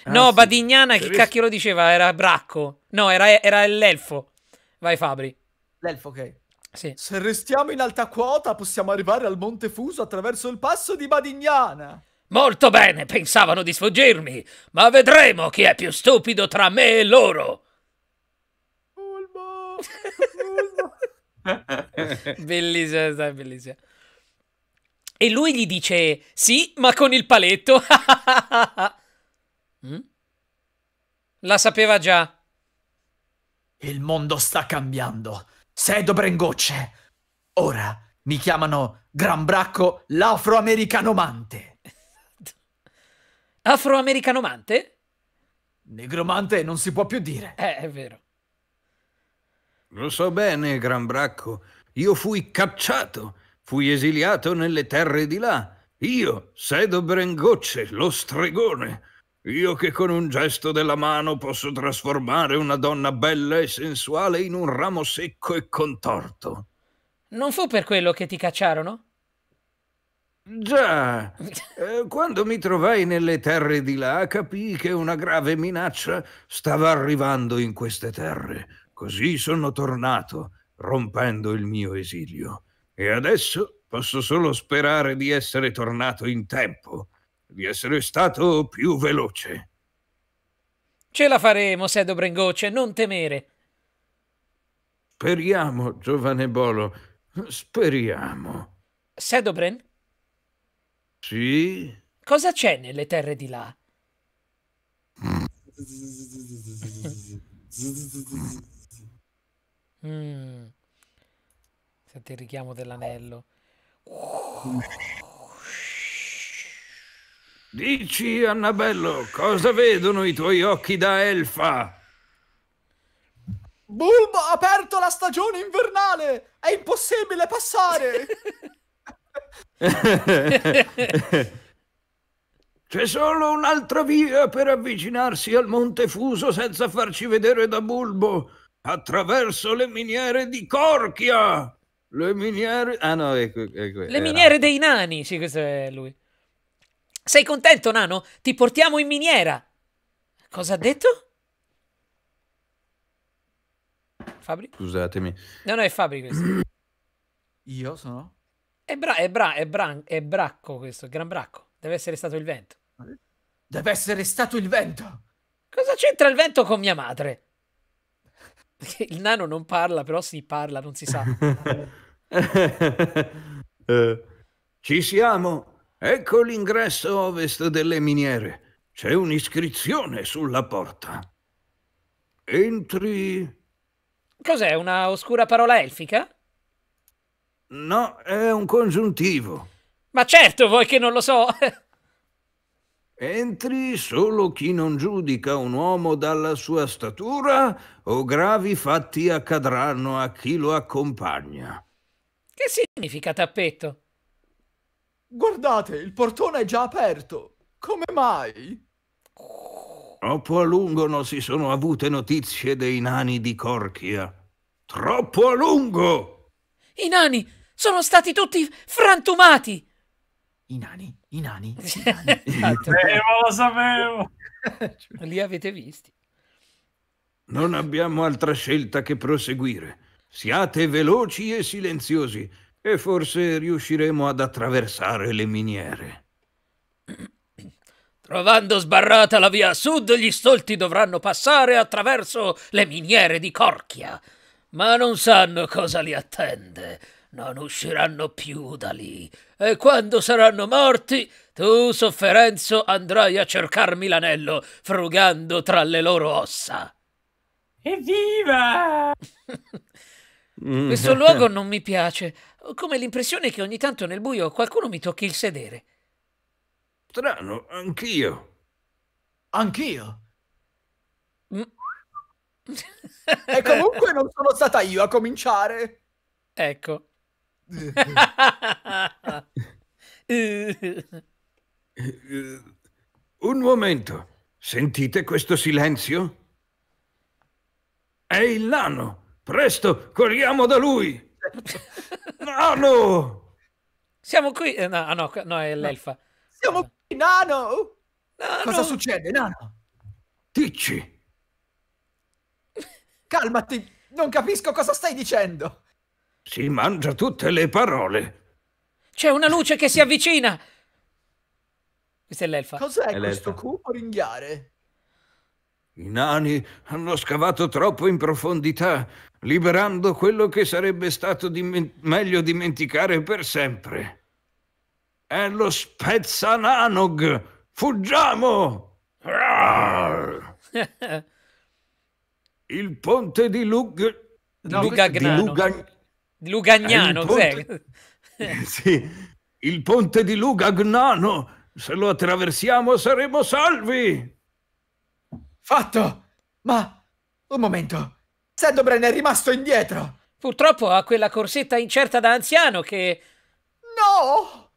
Ah, no, sì. Badignana, che cacchio lo diceva? Era Bracco. No, era, era l'elfo. Vai, Fabri. L'elfo, ok. Sì. Se restiamo in alta quota, possiamo arrivare al Monte Fuso attraverso il passo di Badignana. Molto bene, pensavano di sfuggirmi, ma vedremo chi è più stupido tra me e loro. [LAUGHS] bellissima, bellissima. E lui gli dice sì, ma con il paletto. [LAUGHS] mm? La sapeva già. Il mondo sta cambiando. Sedo Brengocce. Ora mi chiamano Gran Bracco l'afroamericanomante. afroamericanomante? Negromante non si può più dire. Eh, è vero. Lo so bene, Gran Bracco. Io fui cacciato, fui esiliato nelle terre di là. Io, Sedo Brengocce, lo stregone. Io che con un gesto della mano posso trasformare una donna bella e sensuale in un ramo secco e contorto. Non fu per quello che ti cacciarono? Già, [LAUGHS] eh, quando mi trovai nelle terre di là capii che una grave minaccia stava arrivando in queste terre. Così sono tornato, rompendo il mio esilio. E adesso posso solo sperare di essere tornato in tempo, di essere stato più veloce. Ce la faremo, Sedo Brengoce, non temere. Speriamo, giovane Bolo, speriamo. Sedobren? Sì? Cosa c'è nelle terre di là? [LAUGHS] Mm. Senti il richiamo dell'anello. Dici, Annabello, cosa vedono i tuoi occhi da elfa? Bulbo ha aperto la stagione invernale! È impossibile passare! [LAUGHS] C'è solo un'altra via per avvicinarsi al Monte Fuso senza farci vedere da Bulbo attraverso le miniere di Corchia. Le miniere... Ah no, ecco, ecco, ecco Le miniere dei nani, sì, questo è lui. Sei contento, nano? Ti portiamo in miniera. Cosa ha detto? Fabri? Scusatemi. No, no, è Fabri questo. [CLEARS THROAT] Io sono? È, bra- è, bra- è, bra- è bracco questo, gran bracco. Deve essere stato il vento. Deve essere stato il vento! Cosa c'entra il vento con mia madre? Il nano non parla, però si parla, non si sa. [LAUGHS] eh, ci siamo. Ecco l'ingresso ovest delle miniere. C'è un'iscrizione sulla porta. Entri. Cos'è? Una oscura parola elfica? No, è un congiuntivo. Ma certo, vuoi che non lo so. [LAUGHS] Entri solo chi non giudica un uomo dalla sua statura o gravi fatti accadranno a chi lo accompagna. Che significa tappeto? Guardate, il portone è già aperto. Come mai? Troppo a lungo non si sono avute notizie dei nani di Corchia. Troppo a lungo! I nani sono stati tutti frantumati! I nani, i nani. [LAUGHS] I nani. Esatto. eh, lo sapevo. Cioè, li avete visti. Non abbiamo altra scelta che proseguire. Siate veloci e silenziosi e forse riusciremo ad attraversare le miniere. [CLEARS THROAT] Trovando sbarrata la via a sud, gli stolti dovranno passare attraverso le miniere di Corchia, ma non sanno cosa li attende non usciranno più da lì, e quando saranno morti, tu, sofferenzo, andrai a cercarmi l'anello, frugando tra le loro ossa. Evviva! [LAUGHS] Questo luogo non mi piace. Ho come l'impressione che ogni tanto nel buio qualcuno mi tocchi il sedere. Strano, anch'io. Anch'io. Mm. [LAUGHS] e comunque non sono stata io a cominciare. Ecco. Eh. Un momento, sentite questo silenzio? È il nano! Presto, corriamo da lui! Nano! Siamo qui! Eh, no, ah, no, no, è l'elfa. Siamo qui, nano! nano! Cosa succede, nano? Ticci! Calmati, non capisco cosa stai dicendo! Si mangia tutte le parole. C'è una luce che si avvicina. Questa è l'elfa. Cos'è questo cupo ringhiare? I nani hanno scavato troppo in profondità, liberando quello che sarebbe stato dim meglio dimenticare per sempre. È lo spezzananog! Fuggiamo! [LAUGHS] Il ponte di Lug... No, Lug... Di Lugan... Lugagnano, eh, ponte... [LAUGHS] sì, il ponte di Lugagnano. Se lo attraversiamo saremo salvi. Fatto! Ma un momento. Sandobren è rimasto indietro. Purtroppo ha quella corsetta incerta da anziano che No!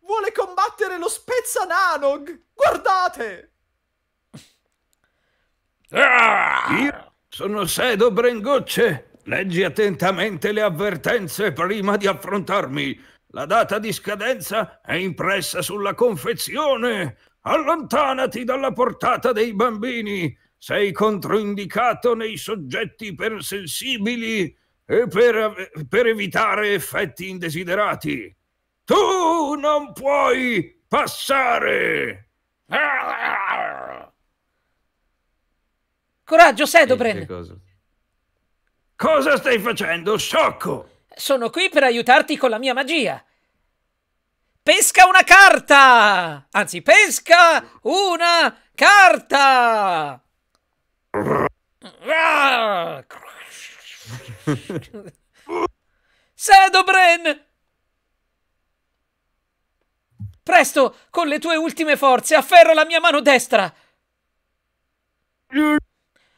Vuole combattere lo Spezzananog! Guardate! Ah! Io sono Sedobren Gocce, Leggi attentamente le avvertenze prima di affrontarmi. La data di scadenza è impressa sulla confezione. Allontanati dalla portata dei bambini. Sei controindicato nei soggetti per sensibili e per, per evitare effetti indesiderati. Tu non puoi passare! Coraggio, sedo, Sedobren! Cosa stai facendo, sciocco? Sono qui per aiutarti con la mia magia. Pesca una carta! Anzi, pesca una carta! Sedobren! Presto, con le tue ultime forze, afferra la mia mano destra!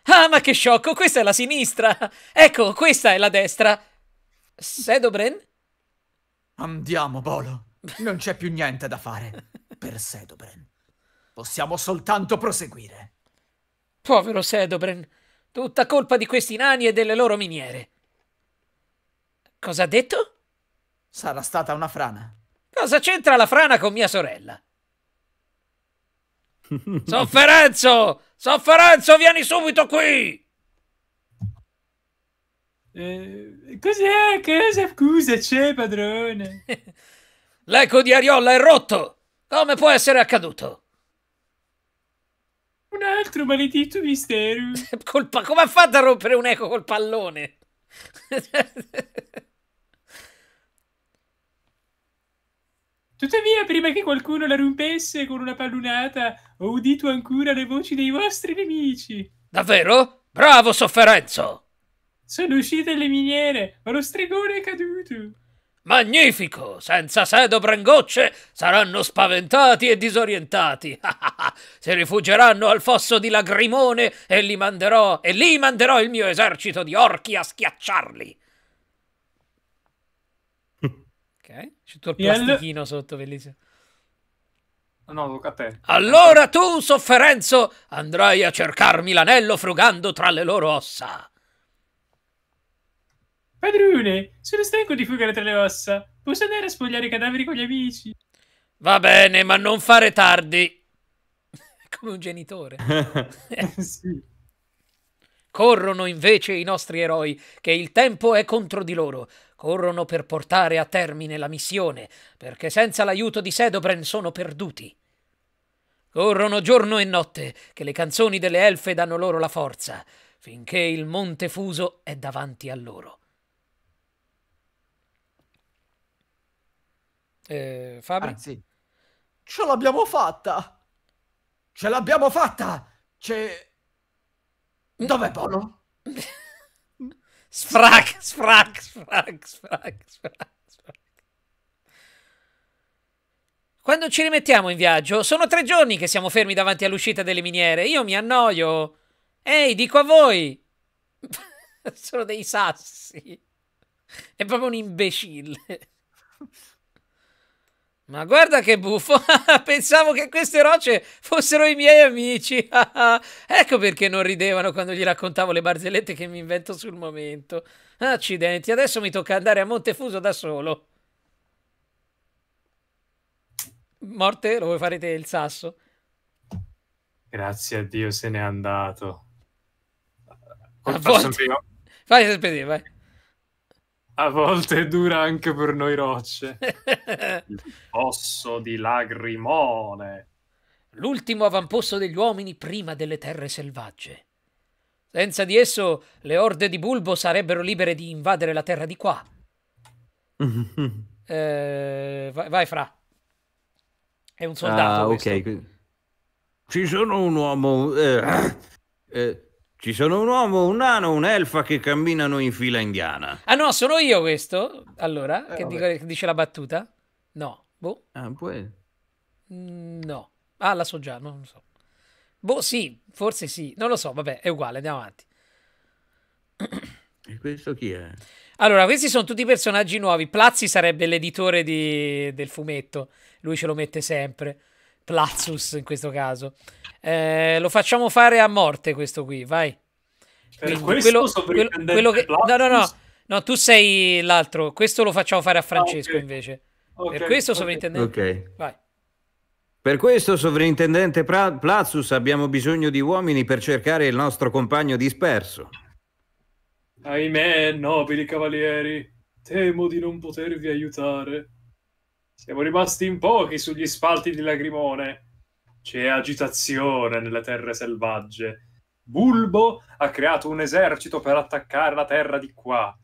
Ah, ma che sciocco, questa è la sinistra! Ecco, questa è la destra! Sedobren? Andiamo, Bolo. Non c'è più niente da fare per Sedobren. Possiamo soltanto proseguire. Povero Sedobren. Tutta colpa di questi nani e delle loro miniere. Cosa ha detto? Sarà stata una frana. Cosa c'entra la frana con mia sorella? Sofferenzo! Sofferenzo, vieni subito qui! Eh, cos'è? Cosa? Scusa, c'è padrone. [LAUGHS] L'eco di Ariolla è rotto! Come può essere accaduto? Un altro maledetto mistero. [LAUGHS] Colpa, come ha fatto a rompere un eco col pallone? [LAUGHS] Tuttavia, prima che qualcuno la rompesse con una pallunata, ho udito ancora le voci dei vostri nemici. Davvero? Bravo, Sofferenzo! Sono uscite le miniere, ma lo stregone è caduto. Magnifico! Senza sedo brangocce saranno spaventati e disorientati. [LAUGHS] si rifugieranno al fosso di Lagrimone e li manderò, e lì manderò il mio esercito di orchi a schiacciarli. Ok, c'è tutto il plastichino sotto, bellissimo. No, tocca a te. Allora tu, sofferenzo, andrai a cercarmi l'anello frugando tra le loro ossa. Padrone, sono stanco di fugare tra le ossa. Posso andare a spogliare i cadaveri con gli amici? Va bene, ma non fare tardi. [LAUGHS] Come un genitore. [LAUGHS] [LAUGHS] sì. Corrono invece i nostri eroi, che il tempo è contro di loro. Corrono per portare a termine la missione, perché senza l'aiuto di Sedobren sono perduti. Corrono giorno e notte, che le canzoni delle elfe danno loro la forza, finché il monte fuso è davanti a loro. Eh, Fabri? Anzi, ce l'abbiamo fatta! Ce l'abbiamo fatta! C'è... Mm. Dov'è Polo? [LAUGHS] Sfrac, sfrac, sfrac, sfrac, sfrac, Quando ci rimettiamo in viaggio? Sono tre giorni che siamo fermi davanti all'uscita delle miniere. Io mi annoio. Ehi, dico a voi. [LAUGHS] Sono dei sassi. È proprio un imbecille. Ma guarda che buffo! [LAUGHS] Pensavo che queste rocce fossero i miei amici! [LAUGHS] ecco perché non ridevano quando gli raccontavo le barzellette che mi invento sul momento. Accidenti, adesso mi tocca andare a Montefuso da solo. Morte, lo vuoi fare te il sasso? Grazie a Dio se n'è andato. A volte... vai a volte dura anche per noi rocce. [LAUGHS] Il fosso di Lagrimone. L'ultimo avamposto degli uomini prima delle terre selvagge. Senza di esso le orde di Bulbo sarebbero libere di invadere la terra di qua. [LAUGHS] eh, vai, vai, Fra. È un soldato. Ah, ok. Questo. Ci sono un uomo... Eh, eh ci sono un uomo, un nano, un'elfa che camminano in fila indiana. Ah no, sono io questo? Allora, eh, che, dico, che, dice la battuta? No. Boh. Ah, poi... Mm, no. Ah, la so già, non lo so. Boh, sì, forse sì. Non lo so, vabbè, è uguale, andiamo avanti. E questo chi è? Allora, questi sono tutti personaggi nuovi. Plazzi sarebbe l'editore di... del fumetto. Lui ce lo mette sempre. Plazus in questo caso. Eh, lo facciamo fare a morte questo qui, vai. Quindi, quello, quello, quello che... No, no, no, no, tu sei l'altro. Questo lo facciamo fare a ah, Francesco ah, okay. invece. Okay, per questo okay. sovrintendente... Vai. Per questo, sovrintendente pra- Plazus, abbiamo bisogno di uomini per cercare il nostro compagno disperso. Ahimè, nobili cavalieri, temo di non potervi aiutare. Siamo rimasti in pochi sugli spalti di Lagrimone. C'è agitazione nelle terre selvagge. Bulbo ha creato un esercito per attaccare la terra di qua.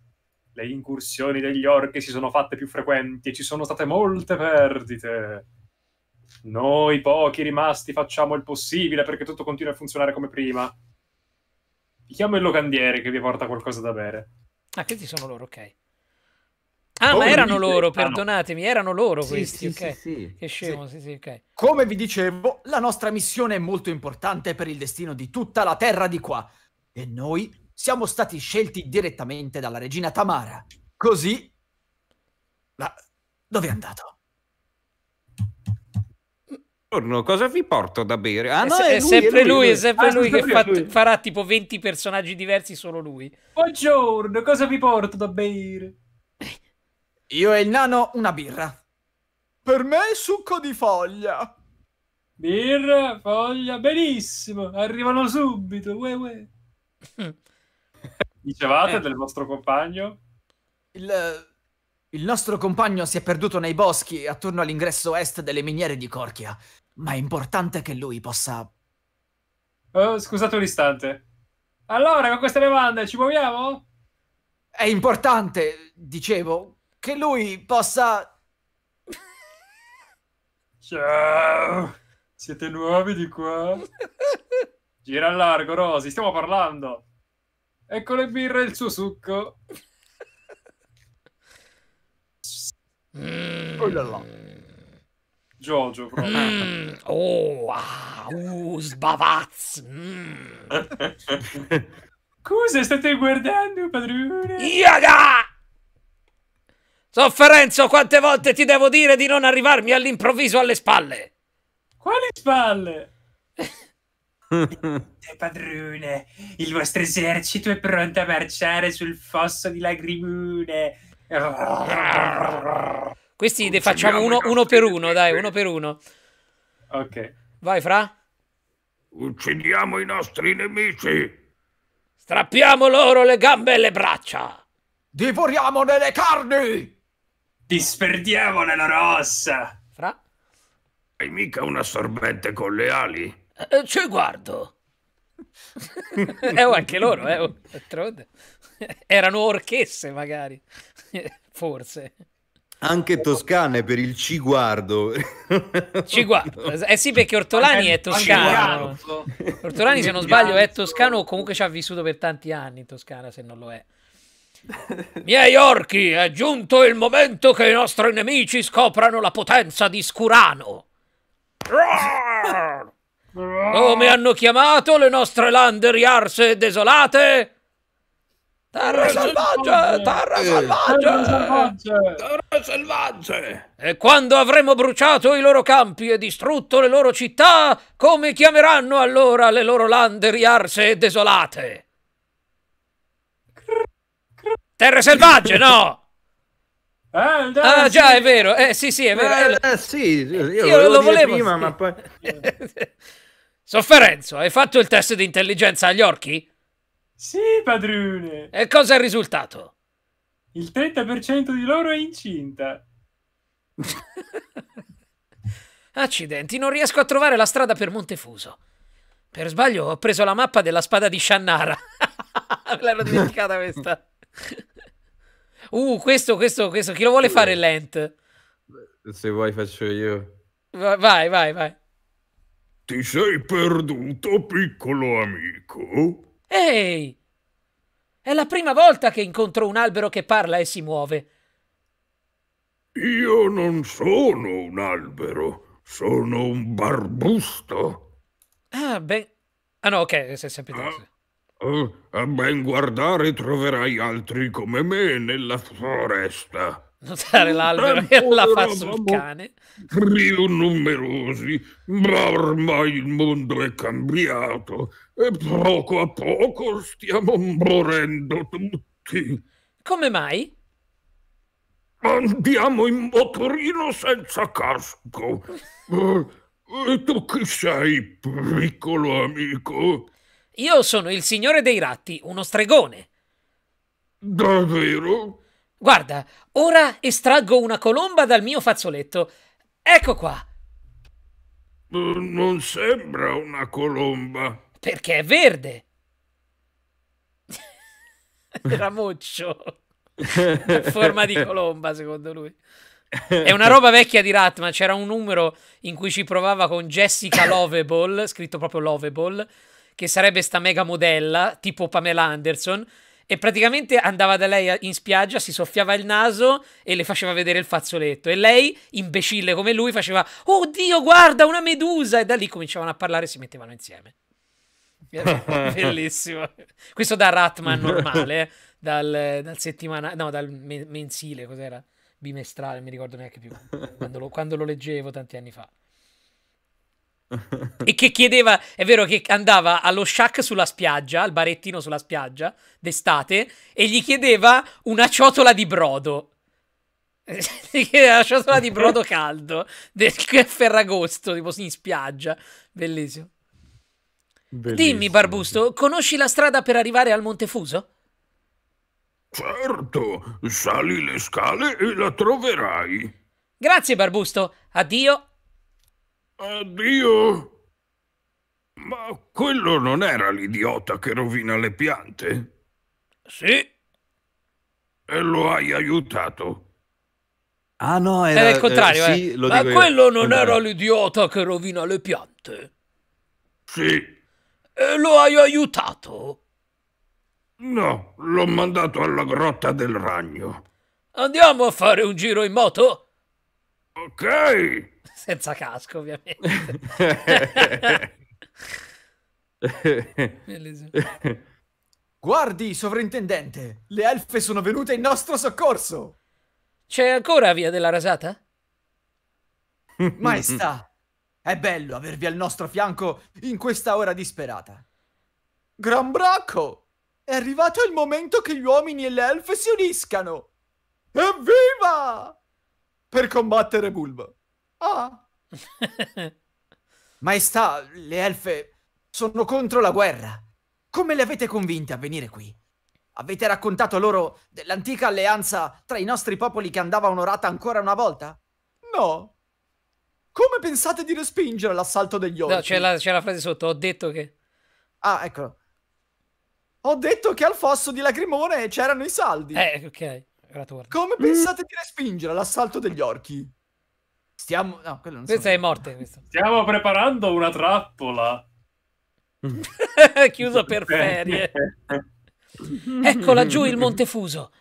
Le incursioni degli orchi si sono fatte più frequenti e ci sono state molte perdite. Noi pochi rimasti facciamo il possibile perché tutto continua a funzionare come prima. Vi chiamo il locandiere che vi porta qualcosa da bere. Ah, questi sono loro, ok. Ah, ma erano loro, perdonatemi, erano loro sì, questi, sì, ok. Sì, che scemo, sì. sì, ok. Come vi dicevo, la nostra missione è molto importante per il destino di tutta la terra di qua. E noi siamo stati scelti direttamente dalla regina Tamara. Così... Ma Dove è andato? Buongiorno, cosa vi porto da bere? Ah, è, no, è, lui, sempre è lui, lui, è sempre ah, lui che fa, farà tipo 20 personaggi diversi solo lui. Buongiorno, cosa vi porto da bere? Io e il nano una birra. Per me il succo di foglia. Birra, foglia, benissimo. Arrivano subito. Ue, ue. [LAUGHS] Dicevate eh. del vostro compagno? Il, il nostro compagno si è perduto nei boschi attorno all'ingresso est delle miniere di Corchia. Ma è importante che lui possa... Oh, scusate un istante. Allora, con queste bevande ci muoviamo? È importante, dicevo, che lui possa... Ciao, siete nuovi di qua? Gira al largo, Rosy, stiamo parlando. Ecco le birre e il suo succo. Mm. Oh là là. Jojo, mm. proprio. Mm. Oh, ah, uh, sbavazz. Mm. [LAUGHS] Cosa state guardando, padrone? Iaga! Sofferenzo, quante volte ti devo dire di non arrivarmi all'improvviso alle spalle? Quali spalle? [LAUGHS] padrone, il vostro esercito è pronto a marciare sul fosso di lagrimune. Questi ne facciamo uno, uno per uno, dai, uno per uno. Ok. Vai, Fra. Uccidiamo i nostri nemici. Strappiamo loro le gambe e le braccia. Divoriamone le carni. Disperdiamo nella rossa! Fra? Hai mica un assorbente con le ali? Eh, eh ci guardo. eh, anche loro, eh. Oh, Erano orchesse, magari. Forse. Anche toscane per il ci guardo. Ci guardo. Eh sì, perché Ortolani è toscano. Ortolani, se non sbaglio, è toscano o comunque ci ha vissuto per tanti anni in Toscana, se non lo è. Miei orchi, è giunto il momento che i nostri nemici scoprano la potenza di Scurano. Come hanno chiamato le nostre lande riarse e desolate? Terra selvagge! Terra selvagge! Terra selvagge! E quando avremo bruciato i loro campi e distrutto le loro città, come chiameranno allora le loro lande riarse e desolate? Terre selvagge, no! [LAUGHS] Eh, ah, già, è vero. Eh, sì, sì, è vero. Eh, eh sì, io, io lo volevo prima, sì. ma poi... [LAUGHS] Sofferenzo, hai fatto il test di intelligenza agli orchi? Sì, padrone. E cosa è il risultato? Il 30% di loro è incinta. [LAUGHS] Accidenti, non riesco a trovare la strada per Montefuso. Per sbaglio ho preso la mappa della spada di Shannara. Me l'ero dimenticata questa. [LAUGHS] Uh, questo, questo, questo. Chi lo vuole fare lent? Se vuoi faccio io. Vai, vai, vai. Ti sei perduto, piccolo amico? Ehi! È la prima volta che incontro un albero che parla e si muove. Io non sono un albero, sono un barbusto. Ah, beh... Ah no, ok, sei sempre... Ah, Oh, a ben guardare troverai altri come me nella foresta. Notare l'albero e la fa sul cane. Più numerosi, ma ormai il mondo è cambiato e poco a poco stiamo morendo tutti. Come mai? Andiamo in motorino senza casco. [LAUGHS] Eh, e tu chi sei, piccolo amico? Io sono il signore dei ratti, uno stregone. Davvero? Guarda, ora estraggo una colomba dal mio fazzoletto. Ecco qua. Eh, non sembra una colomba. Perché è verde. [LAUGHS] Ramoccio. in forma di colomba, secondo lui. È una roba vecchia di Ratman. C'era un numero in cui ci provava con Jessica [COUGHS] Loveball, scritto proprio Loveball che sarebbe sta mega modella, tipo Pamela Anderson, e praticamente andava da lei in spiaggia, si soffiava il naso e le faceva vedere il fazzoletto. E lei, imbecille come lui, faceva Oh Dio, guarda, una medusa! E da lì cominciavano a parlare e si mettevano insieme. [LAUGHS] Bellissimo. Questo da Ratman [LAUGHS] normale, eh. dal, dal settimana... No, dal mensile, cos'era? Bimestrale, mi ricordo neanche più. Quando lo, quando lo leggevo tanti anni fa e che chiedeva, è vero che andava allo shack sulla spiaggia, al barettino sulla spiaggia d'estate e gli chiedeva una ciotola di brodo. [LAUGHS] gli chiedeva una ciotola di brodo caldo a Ferragosto, tipo in spiaggia. Bellissimo. Bellissimo. Dimmi, Barbusto, conosci la strada per arrivare al Montefuso? Certo, sali le scale e la troverai. Grazie, Barbusto. Addio Addio! Ma quello non era l'idiota che rovina le piante? Sì. E lo hai aiutato. Ah no, era, era il eh, contrario. Eh, sì, eh. Ma quello io. non era l'idiota che rovina le piante. Sì. E lo hai aiutato? No, l'ho mandato alla grotta del ragno. Andiamo a fare un giro in moto? Ok. [LAUGHS] Senza casco, ovviamente. [LAUGHS] Bellissimo. Guardi, sovrintendente, le elfe sono venute in nostro soccorso. C'è ancora via della rasata? [LAUGHS] Maestà, è bello avervi al nostro fianco in questa ora disperata. Gran Bracco, è arrivato il momento che gli uomini e le elfe si uniscano. Evviva! per combattere Bulba. Ah. [LAUGHS] Maestà, le elfe sono contro la guerra. Come le avete convinte a venire qui? Avete raccontato loro dell'antica alleanza tra i nostri popoli che andava onorata ancora una volta? No. Come pensate di respingere l'assalto degli orchi? No, c'è la, la, frase sotto, ho detto che... Ah, eccolo. Ho detto che al fosso di Lacrimone c'erano i saldi. Eh, ok era Come pensate di respingere l'assalto degli orchi? Stiamo... No, quello non so. Questa è morte, questo. Stiamo preparando una trappola. [LAUGHS] Chiuso per ferie. ecco laggiù il Monte Fuso.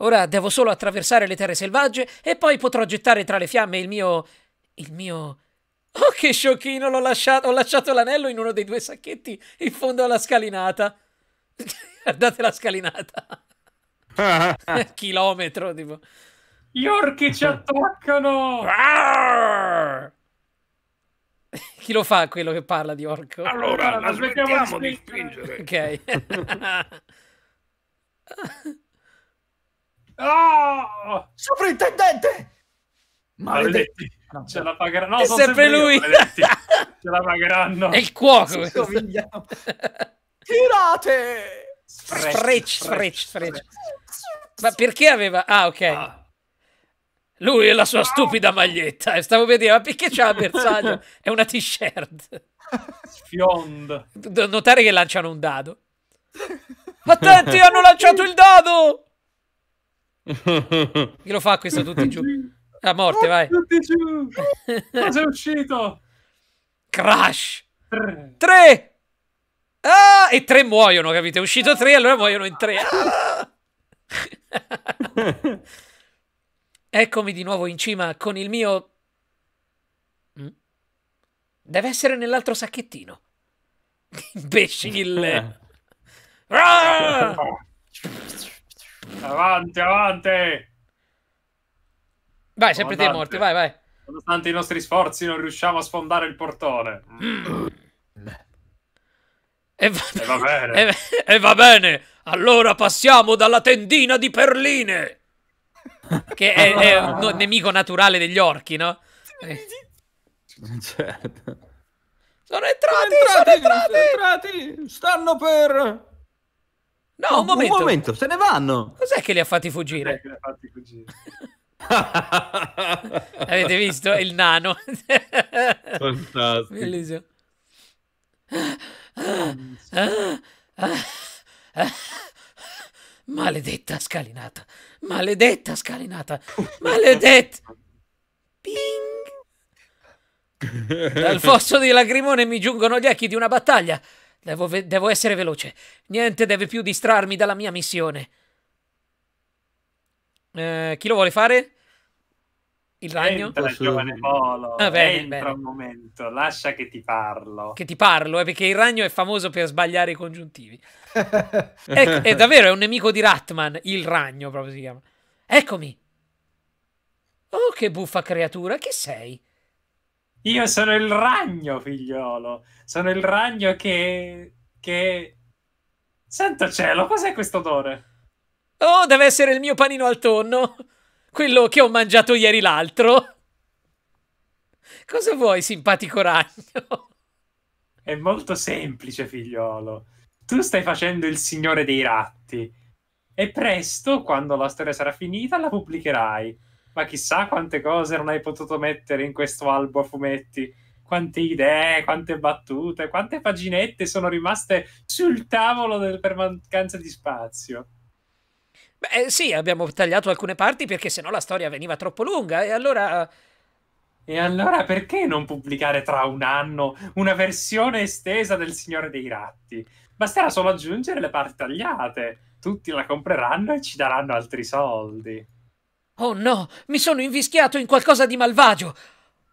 Ora devo solo attraversare le terre selvagge e poi potrò gettare tra le fiamme il mio... il mio... Oh, che sciocchino, l'ho lasciato, ho lasciato l'anello in uno dei due sacchetti in fondo alla scalinata. [LAUGHS] Guardate la scalinata. [LAUGHS] [LAUGHS] chilometro tipo gli orchi ci attaccano [LAUGHS] chi lo fa quello che parla di orco allora, allora la smettiamo, di spingere, di spingere. ok oh! Ah! sovrintendente maledetti no, ce la pagheranno no, è sempre, lui ce la pagheranno è il cuoco tirate Sfrecci, sfrecci, sfrecci. Ma perché aveva... Ah, ok. Ah. Lui e la sua stupida maglietta. E eh, stavo vedendo, ma perché c'ha il bersaglio? [LAUGHS] È una t-shirt. Sfiond. Notare che lanciano un dado. Attenti, hanno lanciato il dado! [LAUGHS] Chi lo fa questo tutti giù? A morte, vai. Tutti giù! [LAUGHS] Cosa è uscito? Crash! Tre! Tre. Ah, e tre muoiono, capite? È uscito tre, allora muoiono in tre. Ah! [LAUGHS] Eccomi di nuovo in cima con il mio... Mm? Deve essere nell'altro sacchettino. Imbecille. [LAUGHS] Eh. Ah! avanti, avanti. Vai, sempre te morti, vai, vai. Nonostante i nostri sforzi non riusciamo a sfondare il portone. Mm. [CLEARS THROAT] E va, e va bene. [LAUGHS] E, e va bene. Allora passiamo dalla tendina di perline. che è, è no, nemico naturale degli orchi, no? Certo. Sono entrati, sono entrati, sono entrati. Stanno per... No, un, momento. un momento. se ne vanno. Cos'è che li ha fatti fuggire? Li ha fatti fuggire? [LAUGHS] Avete visto? Il nano. Fantastico. Bellissimo. Ah, ah, ah, Maledetta scalinata. Maledetta scalinata. Maledetta. Ping. Dal fosso di lagrimone mi giungono gli echi di una battaglia. Devo, devo essere veloce. Niente deve più distrarmi dalla mia missione. Eh, chi lo vuole fare? Il ragno? Entra, il giovane Polo, ah, bene, entra bene. un momento, lascia che ti parlo. Che ti parlo, eh, perché il ragno è famoso per sbagliare i congiuntivi. è, [LAUGHS] ecco, è, davvero, è un nemico di Ratman, il ragno proprio si chiama. Eccomi. Oh, che buffa creatura, chi sei? Io sono il ragno, figliolo. Sono il ragno che... che... Santo cielo, cos'è questo odore? Oh, deve essere il mio panino al tonno quello che ho mangiato ieri l'altro. Cosa vuoi, simpatico ragno? È molto semplice, figliolo. Tu stai facendo il signore dei ratti. E presto, quando la storia sarà finita, la pubblicherai. Ma chissà quante cose non hai potuto mettere in questo albo a fumetti. Quante idee, quante battute, quante paginette sono rimaste sul tavolo del, per mancanza di spazio. Beh, sì, abbiamo tagliato alcune parti perché sennò la storia veniva troppo lunga e allora... E allora perché non pubblicare tra un anno una versione estesa del Signore dei Ratti? Basterà solo aggiungere le parti tagliate. Tutti la compreranno e ci daranno altri soldi. Oh no, mi sono invischiato in qualcosa di malvagio.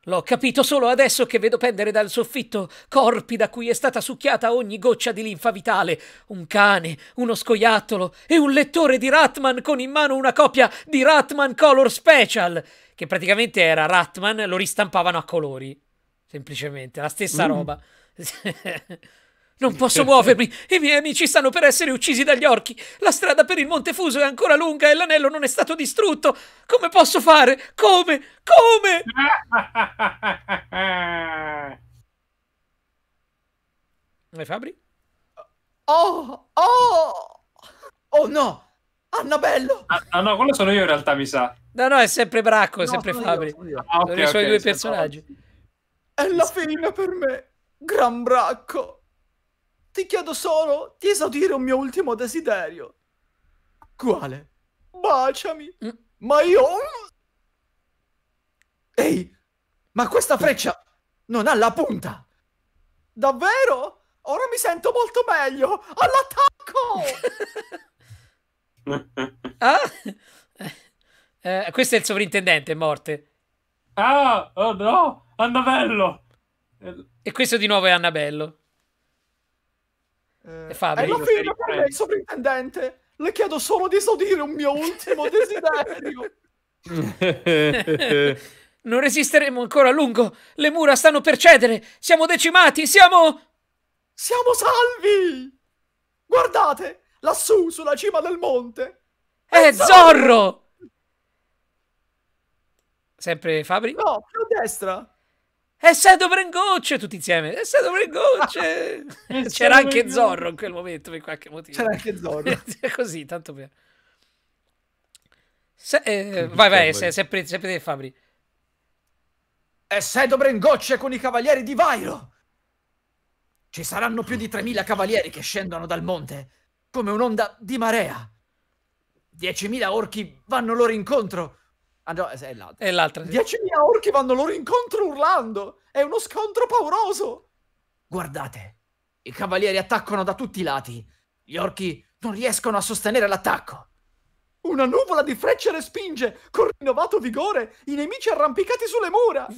L'ho capito solo adesso che vedo pendere dal soffitto corpi da cui è stata succhiata ogni goccia di linfa vitale, un cane, uno scoiattolo e un lettore di Ratman con in mano una copia di Ratman Color Special, che praticamente era Ratman, lo ristampavano a colori, semplicemente, la stessa mm. roba. [LAUGHS] Non posso muovermi! I miei amici stanno per essere uccisi dagli orchi! La strada per il Monte Fuso è ancora lunga e l'anello non è stato distrutto! Come posso fare? Come? Come? [LAUGHS] E Fabri? Oh! Oh! Oh no! Annabello! Ah, ah, no, quello sono io in realtà, mi sa. No, no, è sempre Bracco, è no, sempre Fabri. Io, io. Ah, okay, sono okay, i suoi okay, due personaggi. È la fine per me, Gran Bracco! ti chiedo solo di esaudire un mio ultimo desiderio. Quale? Baciami. Mm. Ma io... Ehi, ma questa freccia non ha la punta. Davvero? Ora mi sento molto meglio. All'attacco! [LAUGHS] ah? Eh, eh, questo è il sovrintendente, morte. Ah, oh no, Annabello. E questo di nuovo è Annabello. Eh, e Fabio, eh, è fine per lei, sovrintendente. Le chiedo solo di esaudire un mio ultimo [LAUGHS] desiderio. [LAUGHS] non resisteremo ancora a lungo. Le mura stanno per cedere. Siamo decimati. Siamo. Siamo salvi. Guardate, lassù sulla cima del monte. Eh, è, Zorro! Zorro! Sempre Fabri? No, a destra. E È stato gocce tutti insieme. E È stato gocce. [LAUGHS] C'era anche Zorro in quel momento per qualche motivo. C'era anche Zorro. [LAUGHS] Così, tanto per. Se, eh, vai, vai, se, sempre, sempre te, Fabri. È Sedo gocce con i cavalieri di Vairo. Ci saranno più di 3.000 cavalieri che scendono dal monte, come un'onda di marea. 10.000 orchi vanno loro incontro Ah, no, è l'altra. È l'altra. 10.000 orchi vanno loro incontro urlando. È uno scontro pauroso. Guardate, i cavalieri attaccano da tutti i lati. Gli orchi non riescono a sostenere l'attacco. Una nuvola di frecce respinge, con rinnovato vigore, i nemici arrampicati sulle mura. [LAUGHS]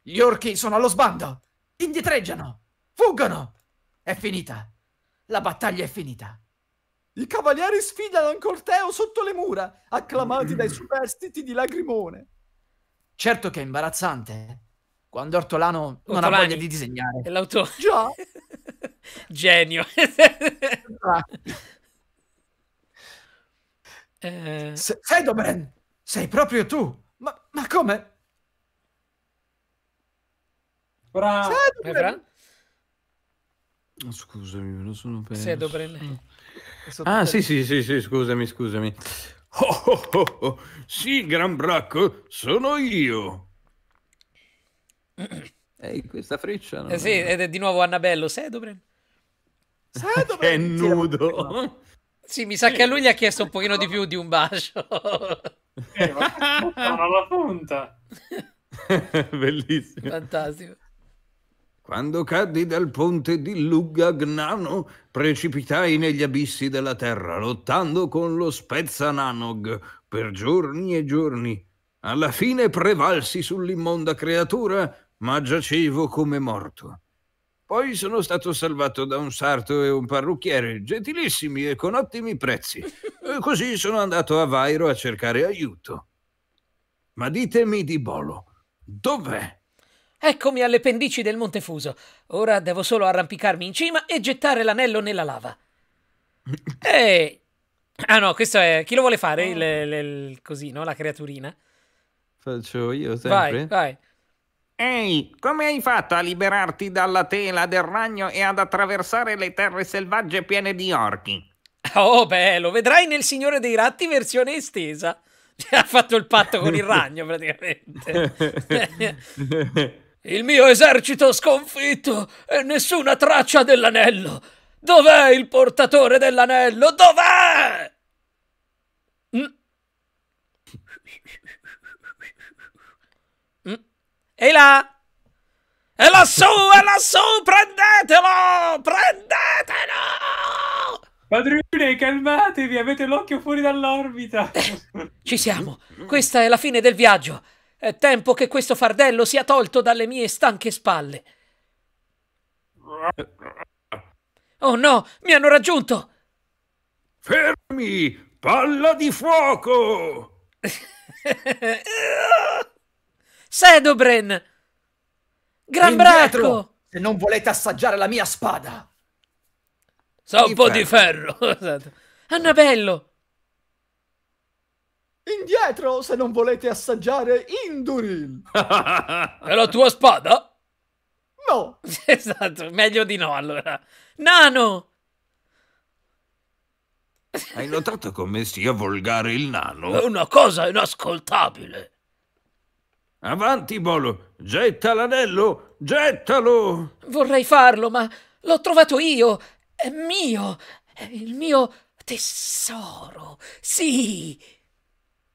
Gli orchi sono allo sbando. Indietreggiano. Fuggono. È finita. La battaglia è finita. I cavalieri sfidano un corteo sotto le mura, acclamati dai [CLEARS THROAT] superstiti di Lagrimone. Certo che è imbarazzante eh. quando Ortolano Ortolani. non ha voglia di disegnare. È l'autore. Già. [LAUGHS] Genio. [LAUGHS] eh... Se- sei proprio tu. Ma, ma come? Bravo. Sedobren. Scusami, me lo sono perso. Sedobren. Ah, sì, sì, sì, sì, scusami, scusami. Oh, oh, oh, oh. Sì, Gran Bracco, sono io. [CLEARS THROAT] Ehi, questa freccia. Eh sì, ed è di nuovo Annabello. Sedobren. Sedobren. Che è nudo. Sì, mi sa che a lui gli ha chiesto un eh, pochino di più di un bacio. Eh, ma la punta. [LAUGHS] [LAUGHS] Bellissimo. Fantastico. Quando caddi dal ponte di Lugagnano, precipitai negli abissi della terra, lottando con lo spezzananog per giorni e giorni. Alla fine prevalsi sull'immonda creatura, ma giacevo come morto. Poi sono stato salvato da un sarto e un parrucchiere, gentilissimi e con ottimi prezzi. E [LAUGHS] così sono andato a Vairo a cercare aiuto. Ma ditemi di Bolo, dov'è? Eccomi alle pendici del Montefuso. Ora devo solo arrampicarmi in cima e gettare l'anello nella lava. [LAUGHS] Ehi! Ah no, questo è... Chi lo vuole fare? Eh. Il, il, il, così, no? La creaturina. Faccio io sempre. Vai, vai. Ehi, come hai fatto a liberarti dalla tela del ragno e ad attraversare le terre selvagge piene di orchi? Oh beh, lo vedrai nel Signore dei Ratti versione estesa. [LAUGHS] Ha fatto il patto con il ragno praticamente. [LAUGHS] Il mio esercito sconfitto e nessuna traccia dell'anello. Dov'è il portatore dell'anello? Dov'è? Mm. Mm. E là! È lassù, è lassù, prendetelo! Prendetelo! Padrone, calmatevi, avete l'occhio fuori dall'orbita. Eh, ci siamo. Questa è la fine del viaggio. È tempo che questo fardello sia tolto dalle mie stanche spalle. Oh no, mi hanno raggiunto! Fermi! Palla di fuoco! [LAUGHS] Sedobren! Gran braccio! Se non volete assaggiare la mia spada! Sa so un po' ferro. di [LAUGHS] ferro! Esatto. Annabello! Indietro se non volete assaggiare Induril! [LAUGHS] È la tua spada? No! [LAUGHS] esatto, meglio di no allora. Nano! Hai notato come sia volgare il nano? È una cosa inascoltabile. Avanti, Bolo! Getta l'anello! Gettalo! Vorrei farlo, ma l'ho trovato io! È mio! È il mio tesoro! Sì!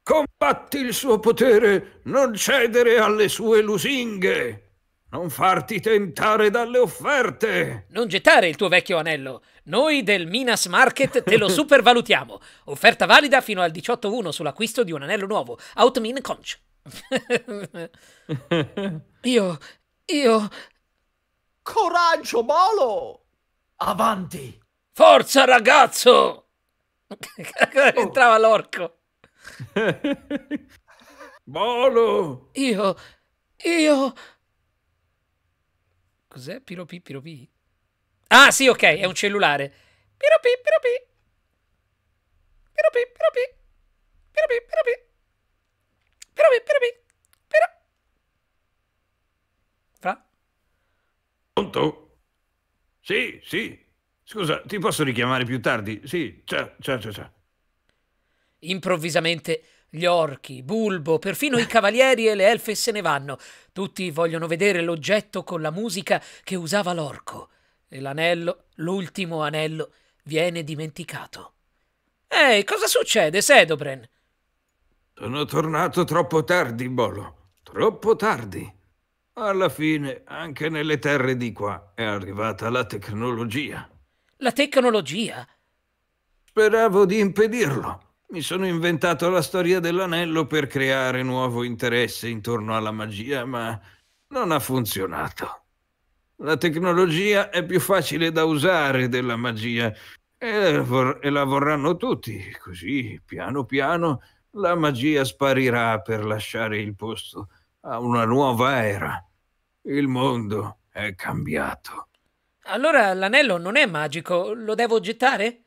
Combatti il suo potere, non cedere alle sue lusinghe. Non farti tentare dalle offerte! Non gettare il tuo vecchio anello! Noi del Minas Market te lo [LAUGHS] supervalutiamo! Offerta valida fino al 18-1 sull'acquisto di un anello nuovo, Outmin Conch. [LAUGHS] io... io... Coraggio, Molo! Avanti! Forza, ragazzo! Oh. [LAUGHS] Entrava l'orco! Molo! [LAUGHS] Io, io... Cos'è? Piropi, piropi? Ah, sì, ok, è un cellulare. Piropi, piropi. Piropi, piropi. Piropi, piropi. Piropi, piropi. Piro... Fra? Pronto? Sì, sì. Scusa, ti posso richiamare più tardi? Sì, ciao, ciao, ciao, ciao. Improvvisamente gli orchi, Bulbo, perfino i cavalieri e le elfe se ne vanno. Tutti vogliono vedere l'oggetto con la musica che usava l'orco. E l'anello, l'ultimo anello, viene dimenticato. Ehi, cosa succede, Sedobren? Sono tornato troppo tardi, Bolo. Troppo tardi. Alla fine, anche nelle terre di qua è arrivata la tecnologia. La tecnologia? Speravo di impedirlo mi sono inventato la storia dell'anello per creare nuovo interesse intorno alla magia, ma non ha funzionato. La tecnologia è più facile da usare della magia e la, vor- e la vorranno tutti, così piano piano la magia sparirà per lasciare il posto a una nuova era. Il mondo è cambiato. Allora l'anello non è magico, lo devo gettare?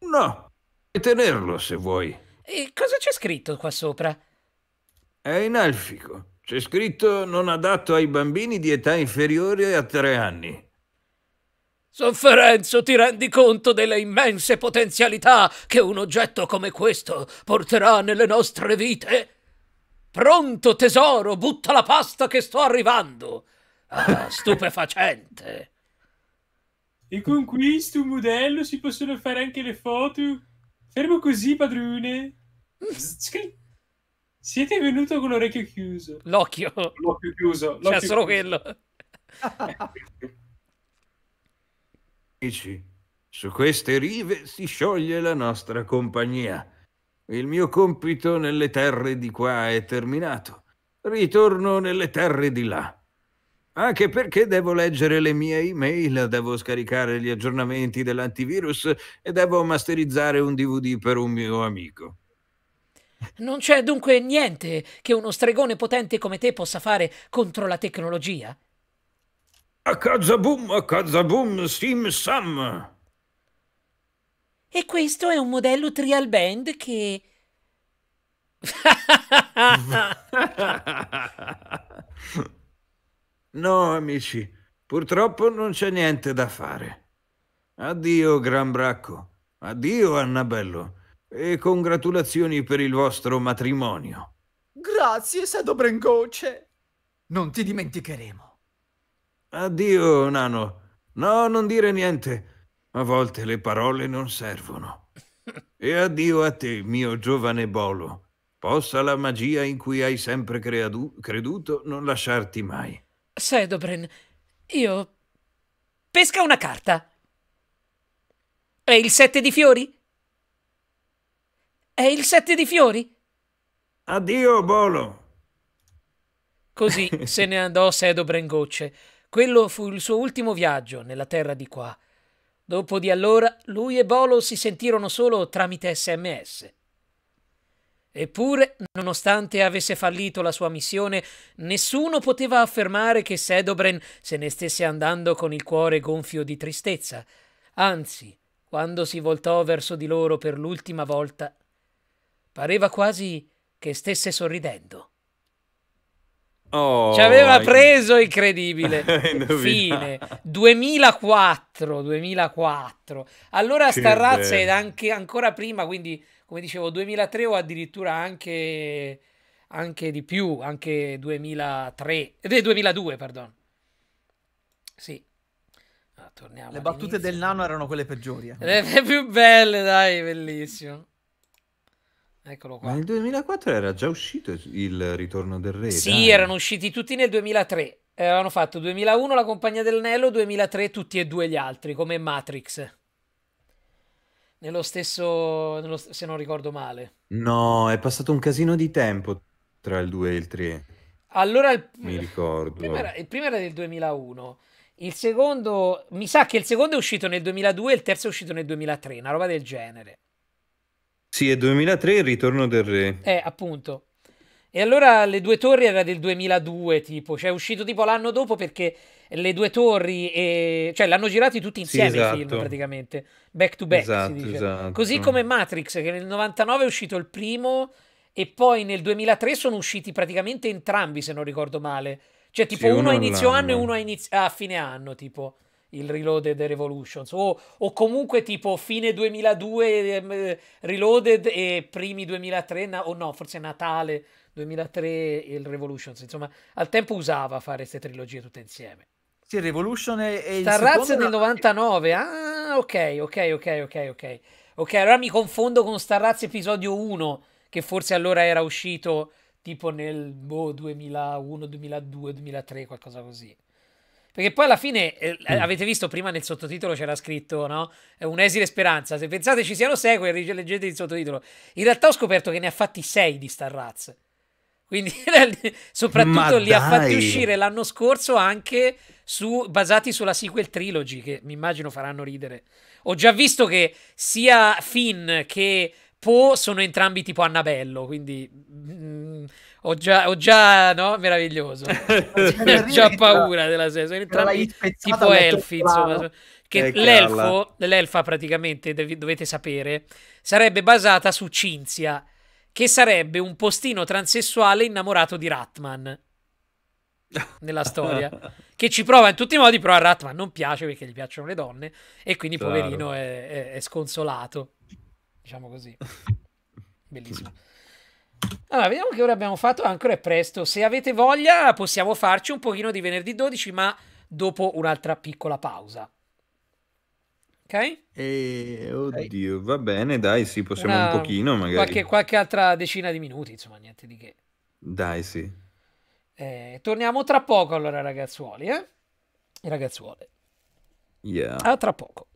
No, tenerlo se vuoi. E cosa c'è scritto qua sopra? È in alfico. C'è scritto non adatto ai bambini di età inferiore a tre anni. Sofferenzo, ti rendi conto delle immense potenzialità che un oggetto come questo porterà nelle nostre vite? Pronto, tesoro, butta la pasta che sto arrivando! Ah, [LAUGHS] stupefacente! e con questo modello si possono fare anche le foto? Fermo così, padrone. Siete venuto con l'orecchio chiuso. L'occhio. L'occhio chiuso. L'occhio C'è cioè, solo quello. [LAUGHS] Amici, su queste rive si scioglie la nostra compagnia. Il mio compito nelle terre di qua è terminato. Ritorno nelle terre di là. Anche perché devo leggere le mie email, devo scaricare gli aggiornamenti dell'antivirus e devo masterizzare un DVD per un mio amico. Non c'è dunque niente che uno stregone potente come te possa fare contro la tecnologia? A casa boom, a casa boom, sim sam. E questo è un modello trial band che... [LAUGHS] [LAUGHS] No, amici, purtroppo non c'è niente da fare. Addio, Gran Bracco. Addio, Annabello. E congratulazioni per il vostro matrimonio. Grazie, Sado Brengoce. Non ti dimenticheremo. Addio, Nano. No, non dire niente. A volte le parole non servono. E addio a te, mio giovane Bolo. Possa la magia in cui hai sempre creduto non lasciarti mai. Sedobren, io... Pesca una carta. È il sette di fiori? È il sette di fiori? Addio, Bolo. Così [LAUGHS] se ne andò Sedobren Gocce. Quello fu il suo ultimo viaggio nella terra di qua. Dopo di allora lui e Bolo si sentirono solo tramite sms. Eppure, nonostante avesse fallito la sua missione, nessuno poteva affermare che Sedobren se ne stesse andando con il cuore gonfio di tristezza. Anzi, quando si voltò verso di loro per l'ultima volta, pareva quasi che stesse sorridendo. Oh, Ci aveva preso incredibile. [LAUGHS] Fine 2004, 2004. Allora che sta razza ed anche ancora prima, quindi come dicevo, 2003 o addirittura anche, anche di più, anche 2003, eh, 2002, perdono. Sì. Ah, torniamo Le battute del nano erano quelle peggiori. Eh. Eh, le più belle, dai, bellissimo. Eccolo qua. Ma nel 2004 era già uscito il Ritorno del Re. Sì, dai. erano usciti tutti nel 2003. Eh, avevano fatto 2001 la Compagnia del Nello, 2003 tutti e due gli altri, come Matrix nello stesso, nello, se non ricordo male. No, è passato un casino di tempo tra il 2 e il 3. Allora, il, mi ricordo. Prima era, il primo era del 2001, il secondo, mi sa che il secondo è uscito nel 2002 e il terzo è uscito nel 2003, una roba del genere. Sì, è 2003 il ritorno del re. Eh, appunto. E allora Le Due Torri era del 2002, tipo, cioè è uscito tipo l'anno dopo perché Le Due Torri, e... cioè l'hanno girati tutti insieme sì, esatto. i film esatto. praticamente, back to back esatto, si dice. Esatto. Così come Matrix, che nel 99 è uscito il primo e poi nel 2003 sono usciti praticamente entrambi, se non ricordo male. Cioè tipo sì, uno, a inizio anno e uno a, iniz... a fine anno, tipo il Reloaded e Revolutions o, o, comunque tipo fine 2002 eh, Reloaded e primi 2003 na- o no forse Natale 2003 e il Revolutions. Insomma, al tempo usava fare queste trilogie tutte insieme. Sì, Revolution e, e Star Razz del 99. Ah, ok, ok, ok, ok, ok. Ok, allora mi confondo con Star Razz episodio 1, che forse allora era uscito tipo nel boh, 2001, 2002, 2003, qualcosa così. Perché poi alla fine, eh, eh mm. avete visto prima nel sottotitolo c'era scritto, no? Un'esile speranza. Se pensate ci siano sequel, leggete il sottotitolo. In realtà ho scoperto che ne ha fatti 6 di Star Razz. Quindi [LAUGHS] soprattutto li ha fatti uscire l'anno scorso anche su, basati sulla sequel trilogy, che mi immagino faranno ridere. Ho già visto che sia Finn che Po sono entrambi tipo Annabello, quindi mh, mm, ho già, ho già, no, meraviglioso. [LAUGHS] ho già paura della serie, sono entrambi tipo elfi, insomma. Che eh, l'elfo, l'elfa praticamente, dovete sapere, sarebbe basata su Cinzia, che sarebbe un postino transessuale innamorato di Ratman [LAUGHS] nella storia che ci prova in tutti i modi però a Ratman non piace perché gli piacciono le donne e quindi claro. poverino è, è, è, sconsolato diciamo così bellissimo allora vediamo che ora abbiamo fatto ancora è presto se avete voglia possiamo farci un pochino di venerdì 12 ma dopo un'altra piccola pausa Ok? E, oddio, va bene, dai, sì, possiamo Una, un pochino magari. Qualche, qualche, altra decina di minuti, insomma, niente di che. Dai, sì. Eh, torniamo tra poco allora, ragazzuoli, eh? Ragazzuole. Yeah. A tra poco.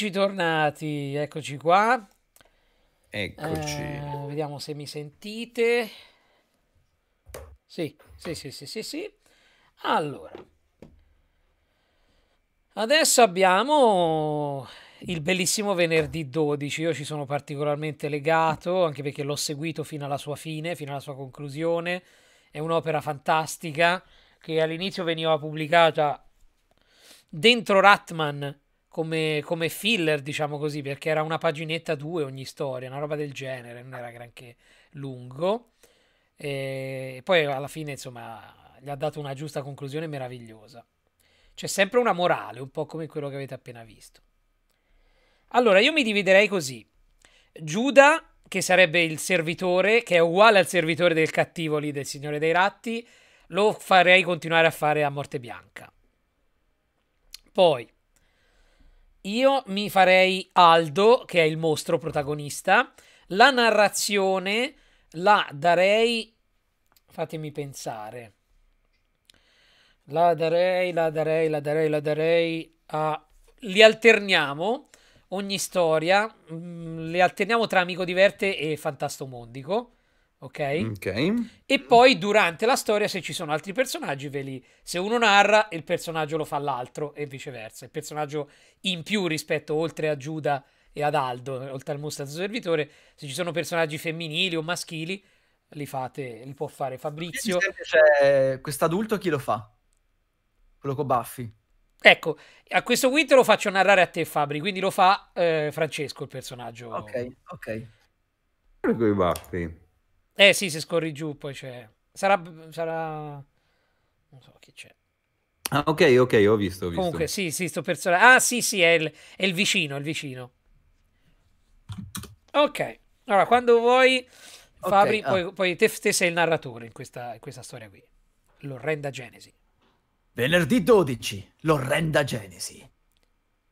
Eccoci tornati, eccoci qua. Eccoci. Eh, vediamo se mi sentite. Sì, sì, sì, sì, sì, sì. Allora, adesso abbiamo il bellissimo venerdì 12. Io ci sono particolarmente legato, anche perché l'ho seguito fino alla sua fine, fino alla sua conclusione. È un'opera fantastica che all'inizio veniva pubblicata dentro Ratman come, come filler, diciamo così, perché era una paginetta due ogni storia, una roba del genere, non era granché lungo. E poi alla fine, insomma, gli ha dato una giusta conclusione meravigliosa. C'è sempre una morale, un po' come quello che avete appena visto. Allora, io mi dividerei così. Giuda, che sarebbe il servitore, che è uguale al servitore del cattivo lì del Signore dei Ratti, lo farei continuare a fare a morte bianca. Poi, io mi farei Aldo, che è il mostro protagonista. La narrazione la darei... Fatemi pensare. La darei, la darei, la darei, la darei a... Li alterniamo, ogni storia. Mh, mm, li alterniamo tra Amico Diverte e Fantastomondico. Okay? ok? E poi durante la storia, se ci sono altri personaggi, ve li... se uno narra, il personaggio lo fa l'altro e viceversa. Il personaggio in più rispetto oltre a Giuda e ad Aldo, oltre al mostro servitore, se ci sono personaggi femminili o maschili, li fate, li può fare Fabrizio. C'è quest'adulto chi lo fa? Quello con Baffi. Ecco, a questo quinto lo faccio narrare a te Fabri, quindi lo fa eh, Francesco il personaggio. Ok, ok. Quello con i baffi. Eh sì, se scorri giù poi c'è. Sarà. sarà... Non so chi c'è. Ah, ok, ok, ho visto. Ho visto. Comunque, sì, sì, sto personaggio. Ah, sì, sì, è il, è il vicino, il vicino. Ok, allora quando vuoi, Fabri, okay, ah. poi, poi te, te, sei il narratore in questa, in questa storia qui. L'orrenda Genesi. Venerdì 12, l'orrenda Genesi.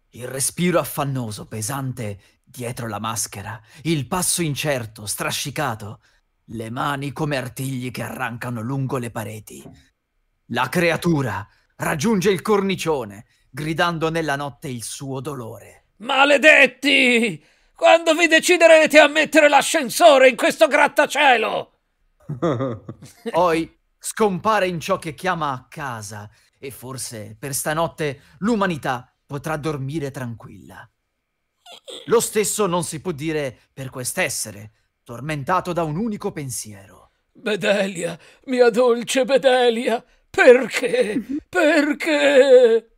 Il respiro affannoso, pesante dietro la maschera, il passo incerto, strascicato le mani come artigli che arrancano lungo le pareti. La creatura raggiunge il cornicione, gridando nella notte il suo dolore. Maledetti! Quando vi deciderete a mettere l'ascensore in questo grattacielo? [LAUGHS] Poi scompare in ciò che chiama casa e forse per stanotte l'umanità potrà dormire tranquilla. Lo stesso non si può dire per quest'essere, tormentato da un unico pensiero. Bedelia, mia dolce Bedelia, perché? [LAUGHS] Perché?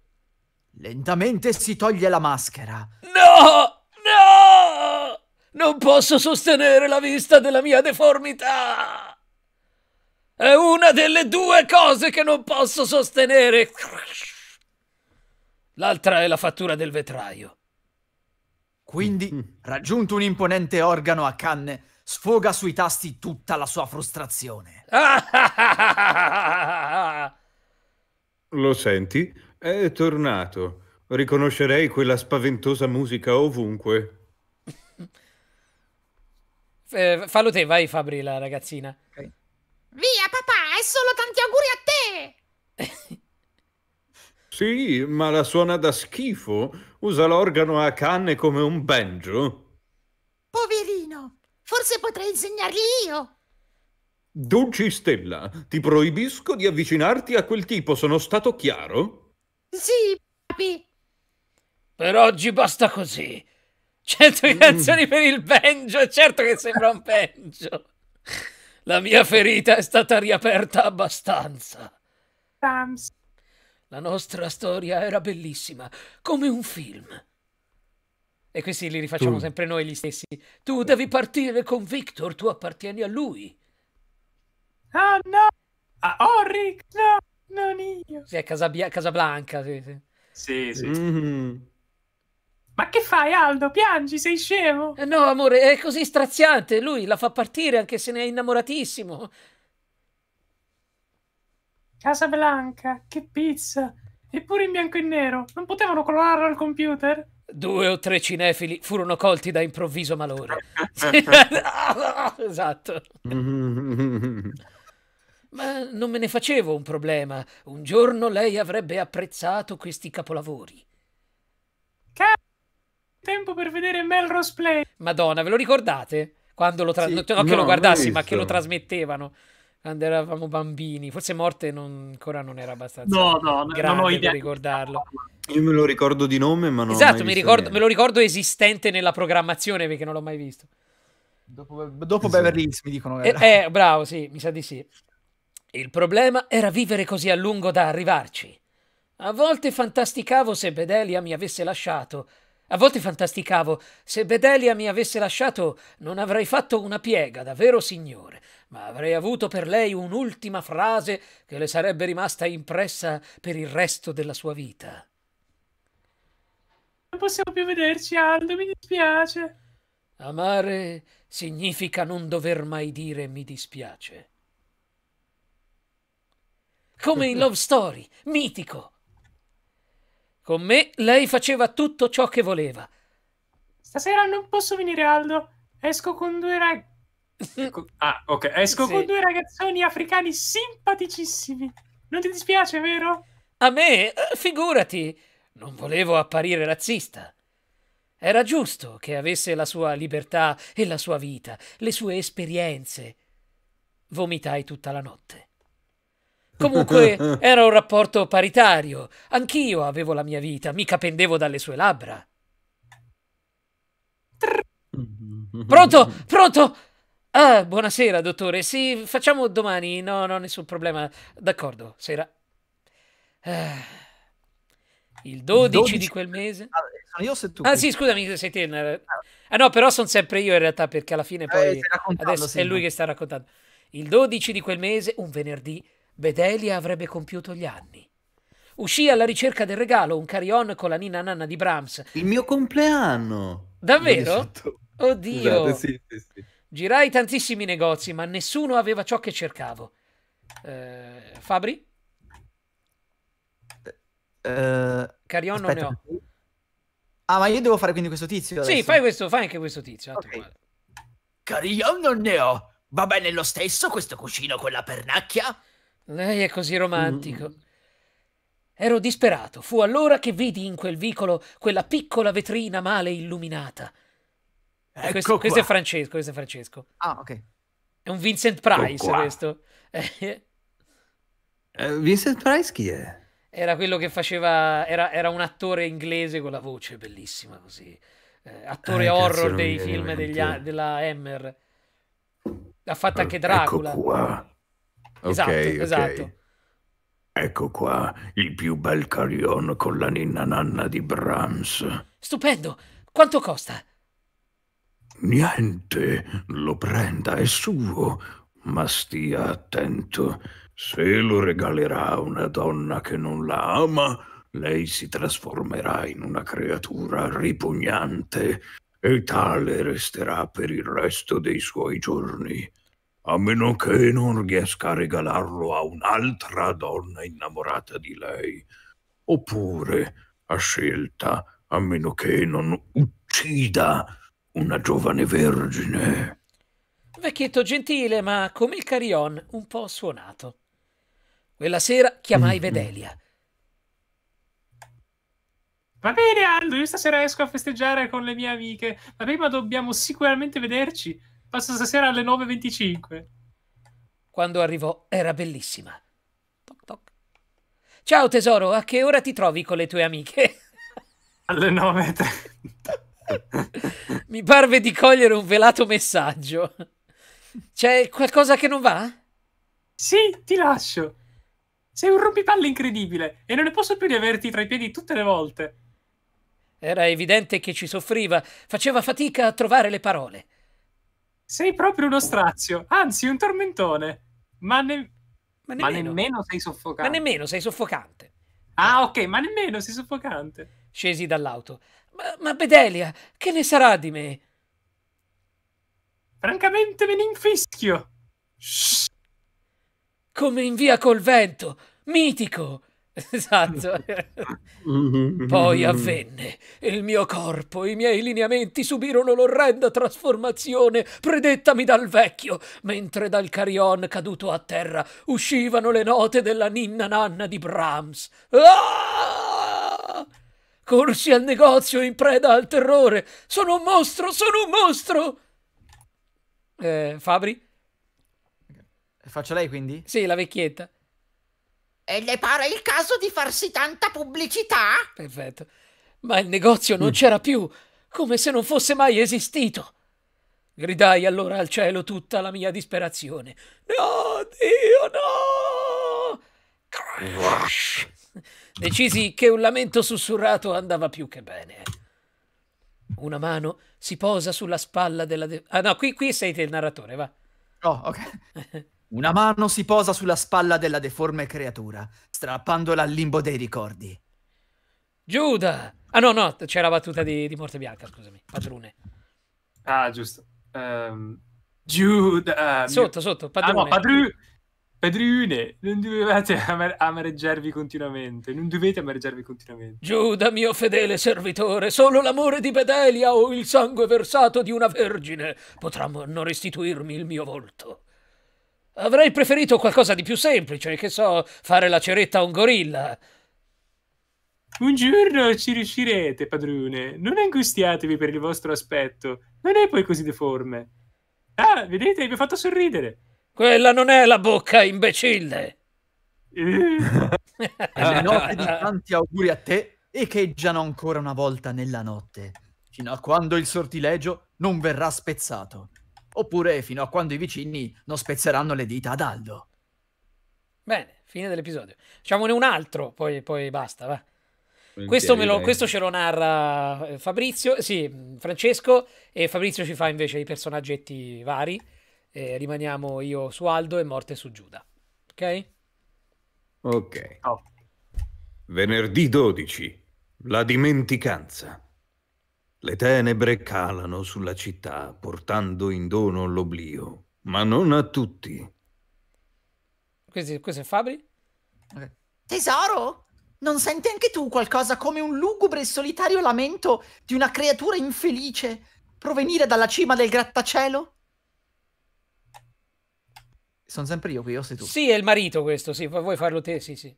Lentamente si toglie la maschera. No! No! Non posso sostenere la vista della mia deformità! È una delle due cose che non posso sostenere. L'altra è la fattura del vetraio. Quindi, raggiunto un imponente organo a canne, sfoga sui tasti tutta la sua frustrazione. [LAUGHS] Lo senti? È tornato. Riconoscerei quella spaventosa musica ovunque. [LAUGHS] Eh, fallo te, vai Fabri, la ragazzina. Okay. Via papà, è solo tanti auguri a te! [LAUGHS] sì, ma la suona da schifo. Usa l'organo a canne come un banjo. Poverino. Forse potrei insegnargli io. Dolci Stella, ti proibisco di avvicinarti a quel tipo, sono stato chiaro? Sì, papi. Per oggi basta così. Cento mm. canzoni mm. per il peggio, certo che sembra un peggio. La mia ferita è stata riaperta abbastanza. Rams. La nostra storia era bellissima, come un film. E questi li rifacciamo tu. sempre noi gli stessi. Tu devi partire con Victor, tu appartieni a lui. Ah oh, no! Ah, oh, Rick, no! Non io! Sì, è Casabia- Casablanca, sì, sì. Sì, sì. Mm. Ma che fai, Aldo? Piangi? Sei scemo? Eh, no, amore, è così straziante. Lui la fa partire anche se ne è innamoratissimo. Casablanca, che pizza! Eppure in bianco e nero. Non potevano colorarlo al computer? due o tre cinefili furono colti da improvviso malore. [LAUGHS] esatto. Ma non me ne facevo un problema. Un giorno lei avrebbe apprezzato questi capolavori. Cazzo, tempo per vedere Melrose Play. Madonna, ve lo ricordate? Quando lo tra... Sì, no, che lo guardassi, ma che lo trasmettevano quando eravamo bambini. Forse morte non, ancora non era abbastanza. No, no, non ho idea. Per ricordarlo. Io me lo ricordo di nome, ma non Esatto, mi ricordo, me lo ricordo esistente nella programmazione perché non l'ho mai visto. Dopo, dopo esatto. Beverly Hills mi dicono. Eh, era. Eh, eh, bravo, sì, mi sa di sì. Il problema era vivere così a lungo da arrivarci. A volte fantasticavo se Bedelia mi avesse lasciato. A volte fantasticavo, se Bedelia mi avesse lasciato non avrei fatto una piega, davvero signore ma avrei avuto per lei un'ultima frase che le sarebbe rimasta impressa per il resto della sua vita. Non possiamo più vederci, Aldo, mi dispiace. Amare significa non dover mai dire mi dispiace. Come in Love Story, mitico. Con me lei faceva tutto ciò che voleva. Stasera non posso venire, Aldo. Esco con due ragazzi. Ecco, ah, ok. Esco sì. con due ragazzoni africani simpaticissimi. Non ti dispiace, vero? A me? Eh, figurati. Non volevo apparire razzista. Era giusto che avesse la sua libertà e la sua vita, le sue esperienze. Vomitai tutta la notte. Comunque [LAUGHS] era un rapporto paritario. Anch'io avevo la mia vita, mica pendevo dalle sue labbra. Pronto, pronto, Ah, buonasera, dottore. Sì, facciamo domani. No, no, nessun problema. D'accordo, sera. Ah, il, 12 12 di quel mese. Ah, eh, io se tu. Ah, sì, scusami, sei te. Ah. ah, no, però sono sempre io in realtà, perché alla fine eh, poi. Eh, adesso sì, è lui no. che sta raccontando. Il 12 di quel mese, un venerdì, Bedelia avrebbe compiuto gli anni. Uscì alla ricerca del regalo, un carillon con la Nina Nanna di Brahms. Il mio compleanno! Davvero? Oddio! Scusate, sì, sì, sì. Girai tantissimi negozi, ma nessuno aveva ciò che cercavo. Eh, Fabri? Uh, Carion non ne ho. Ah, ma io devo fare quindi questo tizio? Adesso. Sì, fai, questo, fai anche questo tizio. Okay. Carion non ne ho. Va bene lo stesso questo cuscino con la pernacchia? Lei è così romantico. Mm. Ero disperato. Fu allora che vidi in quel vicolo quella piccola vetrina male illuminata. Eh, ecco questo, questo, è Francesco, questo è Francesco. Ah, ok. È un Vincent Price ecco questo. uh, Vincent Price chi è? Era quello che faceva, era, era un attore inglese con la voce bellissima così. Eh, attore eh, horror dei film degli, della Hammer. Ha fatto anche eh, ecco Dracula. Ecco qua. Esatto, okay, esatto. Ecco qua il più bel carion con la ninna nanna di Brahms. Stupendo! Quanto costa? Niente, lo prenda, è suo, ma stia attento. Se lo regalerà a una donna che non la ama, lei si trasformerà in una creatura ripugnante e tale resterà per il resto dei suoi giorni, a meno che non riesca a regalarlo a un'altra donna innamorata di lei, oppure, a scelta, a meno che non uccida una giovane vergine. Vecchietto gentile, ma come il carion, un po' suonato. Quella sera chiamai mm, mm. Vedelia. Va bene, Aldo, io stasera esco a festeggiare con le mie amiche, ma prima dobbiamo sicuramente vederci. Passo stasera alle 9.25. Quando arrivò era bellissima. Toc, toc. Ciao tesoro, a che ora ti trovi con le tue amiche? alle 9.30. Mi parve di cogliere un velato messaggio. C'è qualcosa che non va? Sì, ti lascio. Sei un rompipalle incredibile e non ne posso più di averti tra i piedi tutte le volte. Era evidente che ci soffriva, faceva fatica a trovare le parole. Sei proprio uno strazio, anzi un tormentone. Ma, ne... ma, nemmeno. ma nemmeno sei soffocante. Ma nemmeno sei soffocante. Ah, ok, ma nemmeno sei soffocante. Scesi dall'auto. Ma, ma Bedelia, che ne sarà di me? Francamente me ne infischio. Shh. Come in via col vento, mitico. [LAUGHS] Esatto. [LAUGHS] Poi avvenne. Il mio corpo, i miei lineamenti subirono l'orrenda trasformazione predettami dal vecchio, mentre dal carion caduto a terra uscivano le note della ninna nanna di Brahms. Ah! Corsi al negozio in preda al terrore. Sono un mostro, sono un mostro. Eh, Fabri? Faccio lei quindi? Sì, la vecchietta. E le pare il caso di farsi tanta pubblicità? Perfetto. Ma il negozio non mm. c'era più, come se non fosse mai esistito. Gridai allora al cielo tutta la mia disperazione. No, Dio, no! Crash! Decisi che un lamento sussurrato andava più che bene. Una mano si posa sulla spalla della... De- ah no, qui, qui sei te il narratore, va. Oh, ok. [LAUGHS] Una mano si posa sulla spalla della deforme creatura, strappandola al limbo dei ricordi. Giuda! Ah no, no, c'è la battuta di, di Morte Bianca, scusami, padrone. Ah, giusto. Um, Giuda... Sotto, mio... sotto, padrone. Ah no, padru... Padrione, non dovevate amer- amareggiarvi continuamente, non dovete amareggiarvi continuamente. Giuda, mio fedele servitore, solo l'amore di Bedelia o il sangue versato di una vergine potranno restituirmi il mio volto. Avrei preferito qualcosa di più semplice, che so, fare la ceretta a un gorilla. Un giorno ci riuscirete, padrone. Non angustiatevi per il vostro aspetto. Non è poi così deforme. Ah, vedete, vi ho fatto sorridere. Quella non è la bocca, imbecille. Le note di [LAUGHS] tanti auguri a te echeggiano ancora una volta nella notte, fino a quando il sortilegio non verrà spezzato, oppure fino a quando i vicini non spezzeranno le dita ad Aldo. Bene, fine dell'episodio. Facciamone un altro, poi, poi basta, va. Questo, lo, questo, ce lo narra eh, Fabrizio, sì, Francesco, e Fabrizio ci fa invece i personaggetti vari e rimaniamo io su Aldo e Morte su Giuda. Ok? Ok. Oh. Venerdì 12. La dimenticanza. Le tenebre calano sulla città portando in dono l'oblio, ma non a tutti. Questo, questo è Fabri? Tesoro? Non senti anche tu qualcosa come un lugubre e solitario lamento di una creatura infelice provenire dalla cima del grattacielo? Sono sempre io qui, o sei tu? Sì, è il marito questo, sì. Vuoi farlo te? Sì, sì.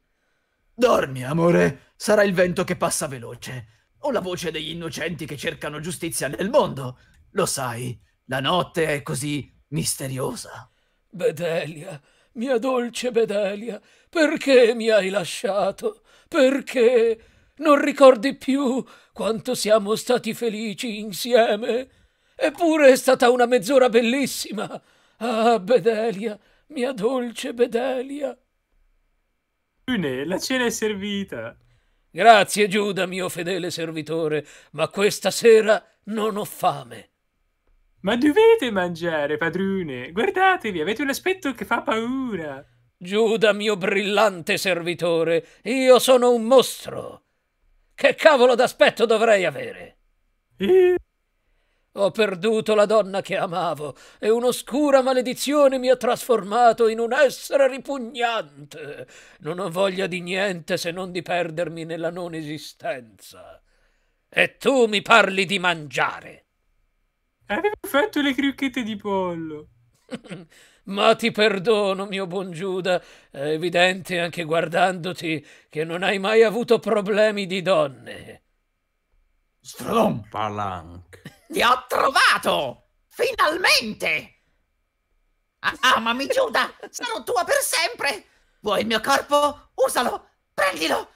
Dormi, amore. Sarà il vento che passa veloce. O la voce degli innocenti che cercano giustizia nel mondo. Lo sai, la notte è così misteriosa. Bedelia, mia dolce Bedelia, perché mi hai lasciato? Perché non ricordi più quanto siamo stati felici insieme? Eppure è stata una mezz'ora bellissima. Ah, Bedelia, mia dolce Bedelia. Une, la cena è servita. Grazie, Giuda, mio fedele servitore, ma questa sera non ho fame. Ma dovete mangiare, padrone. Guardatevi, avete un aspetto che fa paura. Giuda, mio brillante servitore, io sono un mostro. Che cavolo d'aspetto dovrei avere? E... Eh, ho perduto la donna che amavo e un'oscura maledizione mi ha trasformato in un essere ripugnante. Non ho voglia di niente se non di perdermi nella non esistenza. E tu mi parli di mangiare. Avevo fatto le cricchette di pollo. [LAUGHS] Ma ti perdono, mio buon Giuda, è evidente anche guardandoti che non hai mai avuto problemi di donne. Stradon parla anche. Ti ho trovato! Finalmente! Amami, ah, ah Giuda! Sarò tua per sempre! Vuoi il mio corpo? Usalo! Prendilo!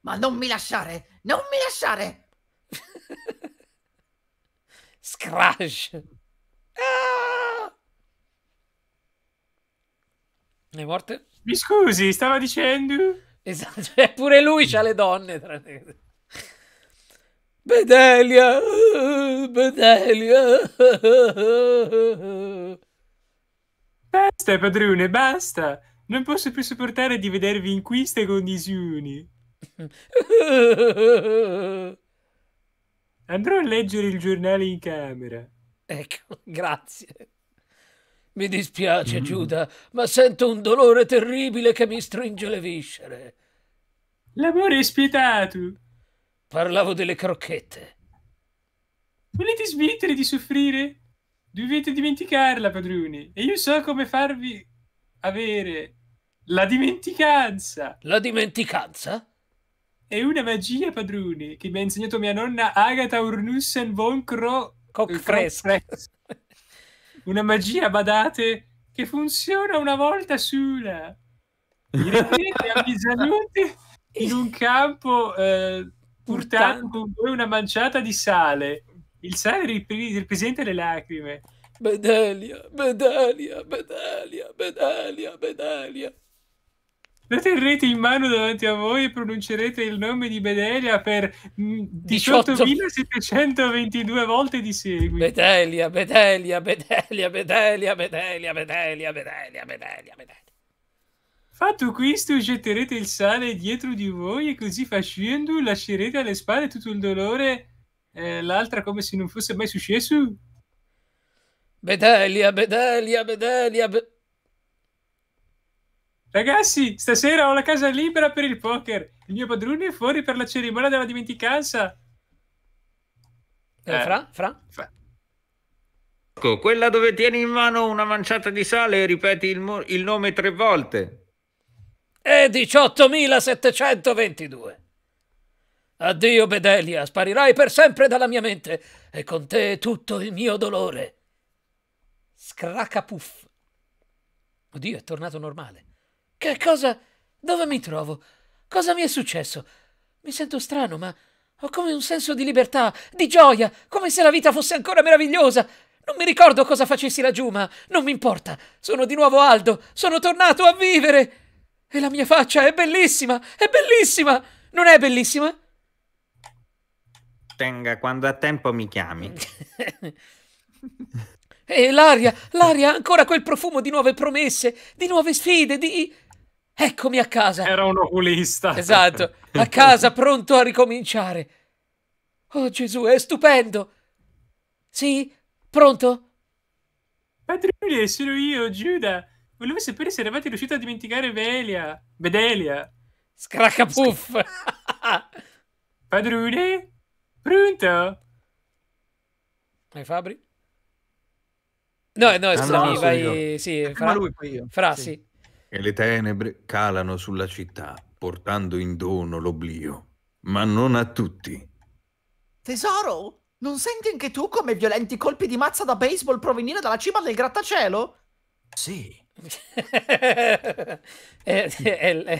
Ma non mi lasciare! Non mi lasciare! [LAUGHS] Scratch! Ah! È morte? Mi scusi, stava dicendo? Esatto, [LAUGHS] eppure lui c'ha le donne. Tra le... Bedelia, Bedelia. Basta, padrone, basta. Non posso più sopportare di vedervi in queste condizioni. Andrò a leggere il giornale in camera. Ecco, grazie. Mi dispiace, mm. Giuda, ma sento un dolore terribile che mi stringe le viscere. L'amore è spietato. Parlavo delle crocchette. Volete smettere di soffrire? Dovete dimenticarla, padrone. E io so come farvi avere la dimenticanza. La dimenticanza? È una magia, padrone, che mi ha insegnato mia nonna Agatha Urnussen von Kro... Cockfres. una magia, badate, che funziona una volta sola. Mi rendete in un campo... Eh Purtando con voi una manciata di sale. Il sale rip- ripresenta le lacrime. Bedalia, Bedalia, Bedalia, Bedalia, Bedalia. La terrete in mano davanti a voi e pronuncerete il nome di Bedelia per 18.722 mm, volte di seguito. Bedelia, Bedelia, Bedelia, Bedelia, Bedelia, Bedelia, Bedelia, Bedelia, Bedelia. Fatto questo, getterete il sale dietro di voi e così facendo lascerete alle spalle tutto il dolore, eh, l'altra come se non fosse mai successo. Bedelia, Bedelia, Bedelia. Be... Ragazzi, stasera ho la casa libera per il poker. Il mio padrone è fuori per la cerimonia della dimenticanza. Eh, fra, eh, fra, fra. Ecco, quella dove tieni in mano una manciata di sale e ripeti il, il nome tre volte e 18.722. Addio, Bedelia, sparirai per sempre dalla mia mente e con te tutto il mio dolore. Scracapuff. Oddio, è tornato normale. Che cosa? Dove mi trovo? Cosa mi è successo? Mi sento strano, ma ho come un senso di libertà, di gioia, come se la vita fosse ancora meravigliosa. Non mi ricordo cosa facessi laggiù, ma non mi importa. Sono di nuovo Aldo, sono tornato a vivere. E la mia faccia è bellissima! È bellissima! Non è bellissima? Tenga, quando ha tempo mi chiami. [LAUGHS] e l'aria, l'aria, ancora quel profumo di nuove promesse, di nuove sfide, di... Eccomi a casa. Era un oculista. Esatto, a casa pronto a ricominciare. Oh Gesù, è stupendo. Sì, pronto? Patrulli, sono io, Giuda. Volevo sapere se eravate riusciti a dimenticare Velia. Vedelia. Scraccapuff. [LAUGHS] Padrone? Pronto? Vai Fabri? No, no, scusami, ah, no, vai... Io. Sì, eh, fra... lui poi io. Fra, sì. sì. E le tenebre calano sulla città, portando in dono l'oblio. Ma non a tutti. Tesoro, non senti anche tu come violenti colpi di mazza da baseball provenire dalla cima del grattacielo? Sì, [LAUGHS] è, è,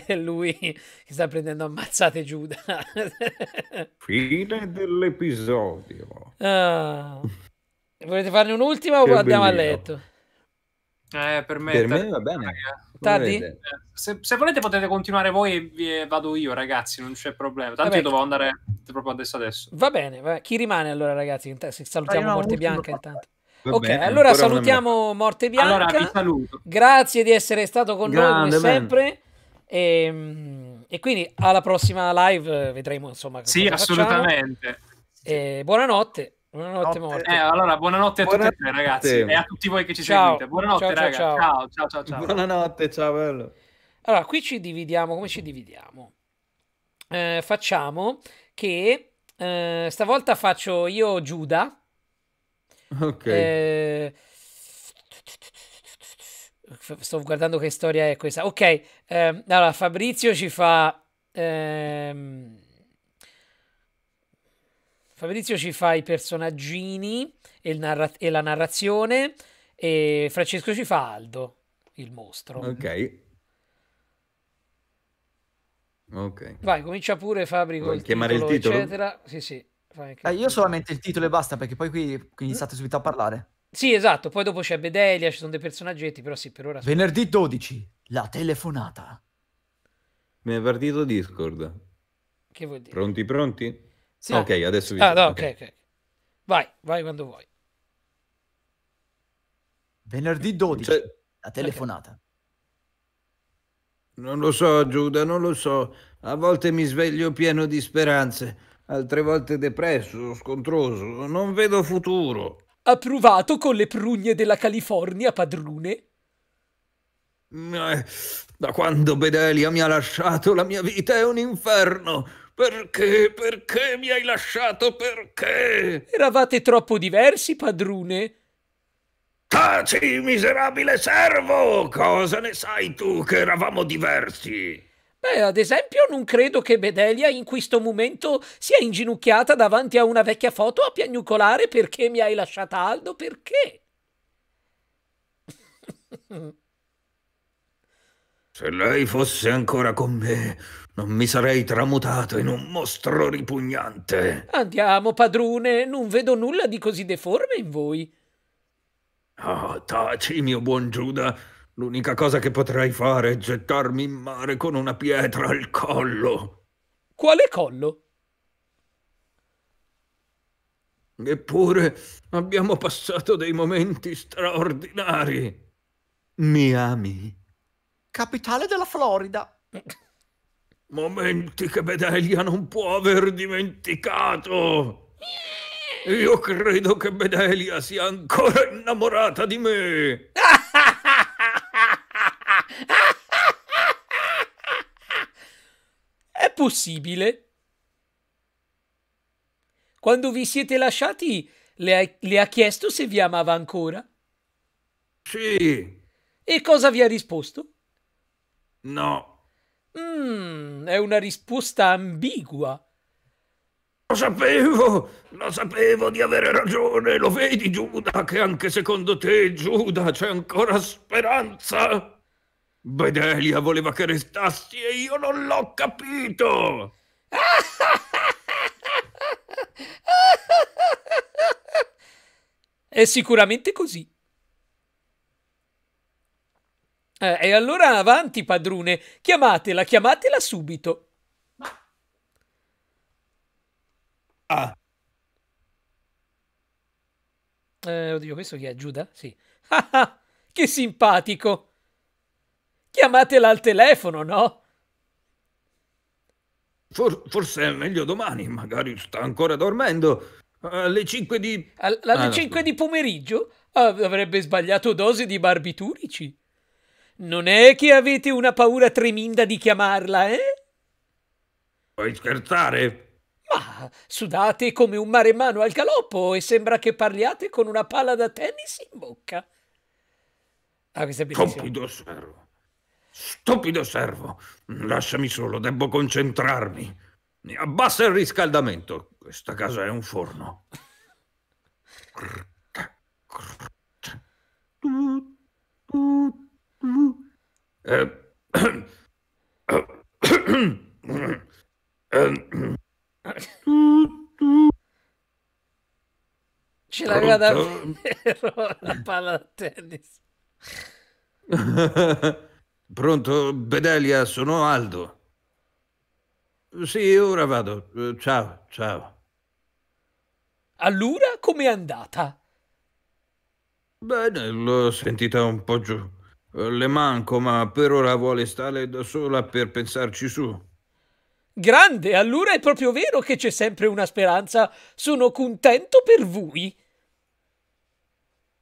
è, lui che sta prendendo ammazzate Giuda. [LAUGHS] Fine dell'episodio. Ah. Volete farne un'ultima o andiamo a letto? Eh, per me, per me va bene. Eh, tardi? Eh, se, se, volete potete continuare voi e eh, vado io, ragazzi, non c'è problema. Tanto Vabbè. io dovevo andare proprio adesso adesso. Va bene, va. chi rimane allora, ragazzi? Salutiamo ah, Morte Bianca intanto. Vabbè, ok, allora salutiamo Morte Bianca. Allora, vi saluto. Grazie di essere stato con Grande, noi come sempre. E, ehm, e, quindi alla prossima live eh, vedremo insomma. Sì, assolutamente. E eh, buonanotte. Buonanotte, Morte. Eh, allora, buonanotte a buonanotte. tutti ragazzi. E a tutti voi che ci ciao. seguite. Buonanotte, ciao, ragazzi. Ciao ciao. ciao, ciao, ciao. Buonanotte, ciao, bello. Allora, qui ci dividiamo. Come ci dividiamo? Eh, facciamo che eh, stavolta faccio io Giuda Ok. Eh, sto guardando che storia è questa. Ok, ehm, allora Fabrizio ci fa. Ehm, Fabrizio ci fa i personaggini e, narra- e, la narrazione, e Francesco ci fa Aldo, il mostro. Ok. Ok. Vai, comincia pure Fabri Vuoi col chiamare titolo, il titolo? Eccetera. Sì, sì. Eh, io solamente il titolo e basta, perché poi qui iniziate mm. subito a parlare. Sì, esatto. Poi dopo c'è Bedelia, ci sono dei personaggetti, però sì, per ora... Venerdì 12, la telefonata. Mi è partito Discord. Che vuol dire? Pronti, pronti? Sì. Ok, adesso vi... Ah, no, okay, okay. ok, Vai, vai quando vuoi. Venerdì 12, cioè... la telefonata. Okay. Non lo so, Giuda, non lo so. A volte mi sveglio pieno di speranze altre volte depresso, scontroso, non vedo futuro. Approvato con le prugne della California, padrone. Eh, da quando Bedelia mi ha lasciato la mia vita è un inferno. Perché? Perché mi hai lasciato? Perché? Eravate troppo diversi, padrone. Taci, miserabile servo! Cosa ne sai tu che eravamo diversi? Beh, ad esempio, non credo che Bedelia in questo momento sia inginocchiata davanti a una vecchia foto a piagnucolare perché mi hai lasciata Aldo, perché? [LAUGHS] Se lei fosse ancora con me, non mi sarei tramutato in un mostro ripugnante. Andiamo, padrone, non vedo nulla di così deforme in voi. Ah, oh, taci, mio buon Giuda. L'unica cosa che potrei fare è gettarmi in mare con una pietra al collo. Quale collo? Eppure abbiamo passato dei momenti straordinari. Miami. Capitale della Florida. Momenti che Bedelia non può aver dimenticato. Io credo che Bedelia sia ancora innamorata di me. Ah! [LAUGHS] possibile? Quando vi siete lasciati, le ha, le ha chiesto se vi amava ancora? Sì. E cosa vi ha risposto? No. Mm, è una risposta ambigua. Lo sapevo, lo sapevo di avere ragione, lo vedi Giuda che anche secondo te Giuda c'è ancora speranza? Bedelia voleva che restassi e io non l'ho capito. [LAUGHS] È sicuramente così. Eh, e allora avanti, padrone, chiamatela, chiamatela subito. Ah. Eh, oddio, questo chi è? Giuda? Sì. [LAUGHS] Ah, ah, che simpatico. Chiamatela al telefono, no? For, forse è meglio domani, magari sta ancora dormendo. Alle 5 di... All- alle ah, 5 no. di pomeriggio? Ah, avrebbe sbagliato dosi di barbiturici. Non è che avete una paura tremenda di chiamarla, eh? Puoi scherzare? Ma sudate come un maremano al galoppo e sembra che parliate con una palla da tennis in bocca. Ah, questa è bellissima. Compito servo. Stupido servo, lasciami solo, devo concentrarmi. Abbassa il riscaldamento, questa casa è un forno. Eh, Ce l'aveva davvero la palla da tennis. [LAUGHS] Pronto, Bedelia, sono Aldo. Sì, ora vado. Ciao, ciao. Allora, com'è andata? Bene, l'ho sentita un po' giù. Le manco, ma per ora vuole stare da sola per pensarci su. Grande, allora è proprio vero che c'è sempre una speranza. Sono contento per voi.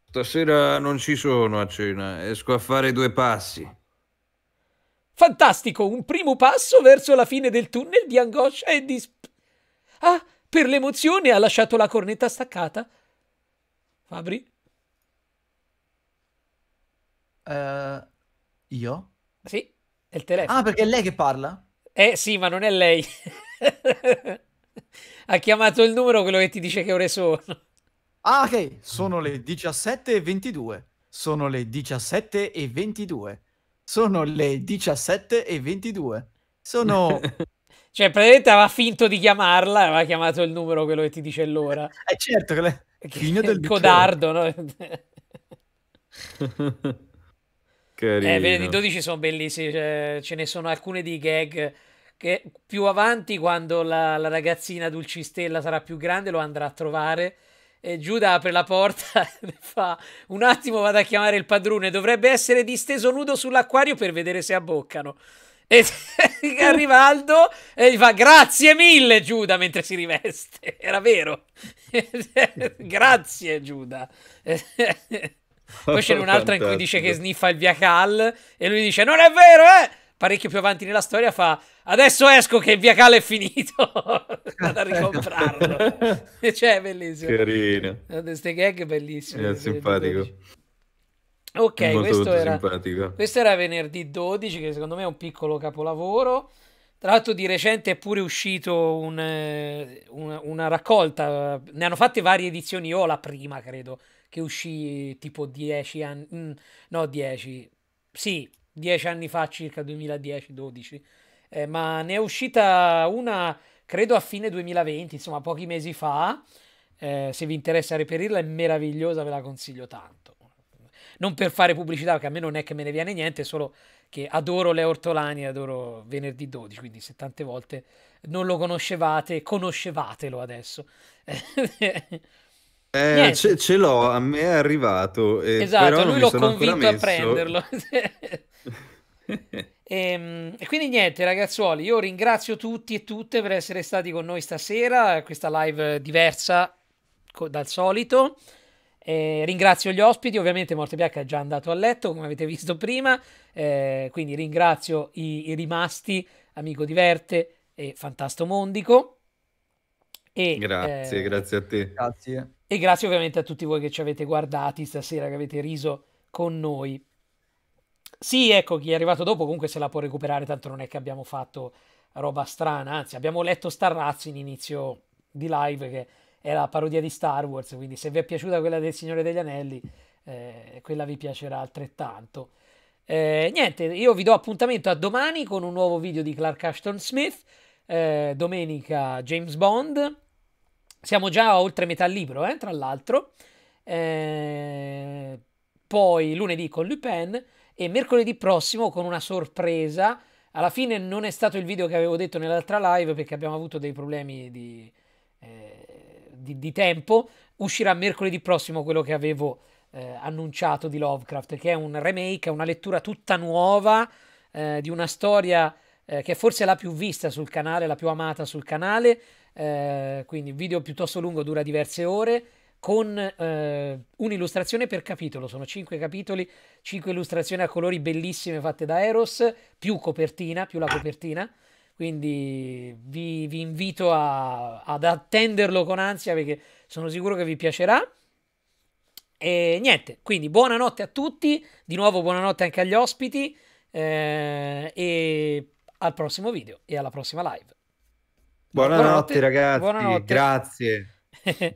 Stasera non ci sono a cena, esco a fare due passi. Fantastico, un primo passo verso la fine del tunnel di angoscia e di... Sp- ah, per l'emozione ha lasciato la cornetta staccata. Fabri? Uh, io? Sì, è il telefono. Ah, perché è lei che parla? Eh sì, ma non è lei. [LAUGHS] ha chiamato il numero quello che ti dice che ore sono. Ah, ok. Sono le 17.22. Sono le 17.22. Sono le 17 e 22. Sono... [LAUGHS] cioè, praticamente aveva finto di chiamarla, aveva chiamato il numero quello che ti dice l'ora. Eh certo, che le... figlio del codardo, no? [LAUGHS] Carino. Eh, venerdì 12 sono bellissimi, cioè, ce ne sono alcune di gag che più avanti quando la, la ragazzina Dulcistella sarà più grande lo andrà a trovare e Giuda apre la porta [LAUGHS] e fa un attimo vado a chiamare il padrone, dovrebbe essere disteso nudo sull'acquario per vedere se abboccano. E [LAUGHS] arriva Aldo e gli fa grazie mille Giuda mentre si riveste. [LAUGHS] Era vero. grazie Giuda. Poi c'è un'altra in cui dice che sniffa il via Cal e lui dice non è vero eh! parecchio più avanti nella storia fa adesso esco che il via Cala è finito [LAUGHS] vado a [LAUGHS] ricomprarlo [LAUGHS] cioè è bellissimo carino queste gag bellissime è eh, simpatico ok molto, questo, molto era, simpatico. questo era venerdì 12 che secondo me è un piccolo capolavoro tra l'altro di recente è pure uscito un, eh, una, una, raccolta, ne hanno fatte varie edizioni, io la prima credo, che uscì tipo 10 anni, mm, no 10, sì, dieci anni fa, circa 2010-12, eh, ma ne è uscita una, credo a fine 2020, insomma pochi mesi fa. Eh, se vi interessa reperirla è meravigliosa, ve la consiglio tanto. Non per fare pubblicità, perché a me non è che me ne viene niente, solo che adoro le ortolani, adoro venerdì 12, quindi se tante volte non lo conoscevate, conoscevatelo adesso. [LAUGHS] Eh, ce, ce, l'ho, a me è arrivato. Eh, esatto, lui l'ho convinto a prenderlo. [LAUGHS] [LAUGHS] e, ehm, e, quindi niente ragazzuoli, io ringrazio tutti e tutte per essere stati con noi stasera, questa live diversa co- dal solito. Eh, ringrazio gli ospiti, ovviamente Morte Bianca è già andato a letto, come avete visto prima, eh, quindi ringrazio i, i, rimasti, Amico Diverte e Fantasto Mondico. E, grazie, eh, grazie a te. Grazie. E grazie ovviamente a tutti voi che ci avete guardati stasera, che avete riso con noi. Sì, ecco, chi è arrivato dopo comunque se la può recuperare, tanto non è che abbiamo fatto roba strana, anzi abbiamo letto Starrazzi in inizio di live che è la parodia di Star Wars, quindi se vi è piaciuta quella del Signore degli Anelli, eh, quella vi piacerà altrettanto. Eh, niente, io vi do appuntamento a domani con un nuovo video di Clark Ashton Smith, eh, domenica James Bond siamo già a oltre metà libro, eh, tra l'altro. Eh, poi lunedì con Lupin e mercoledì prossimo con una sorpresa. Alla fine non è stato il video che avevo detto nell'altra live perché abbiamo avuto dei problemi di, eh, di, di tempo. Uscirà mercoledì prossimo quello che avevo eh, annunciato di Lovecraft, che è un remake, una lettura tutta nuova eh, di una storia eh, che forse è la più vista sul canale, la più amata sul canale, eh, quindi video piuttosto lungo, dura diverse ore, con eh, un'illustrazione per capitolo, sono 5 capitoli, 5 illustrazioni a colori bellissime fatte da Eros, più copertina, più la copertina, quindi vi, vi invito a, ad attenderlo con ansia perché sono sicuro che vi piacerà. E niente, quindi buonanotte a tutti, di nuovo buonanotte anche agli ospiti eh, e al prossimo video e alla prossima live. Buonanotte, buonanotte ragazzi, buonanotte. grazie. [LAUGHS]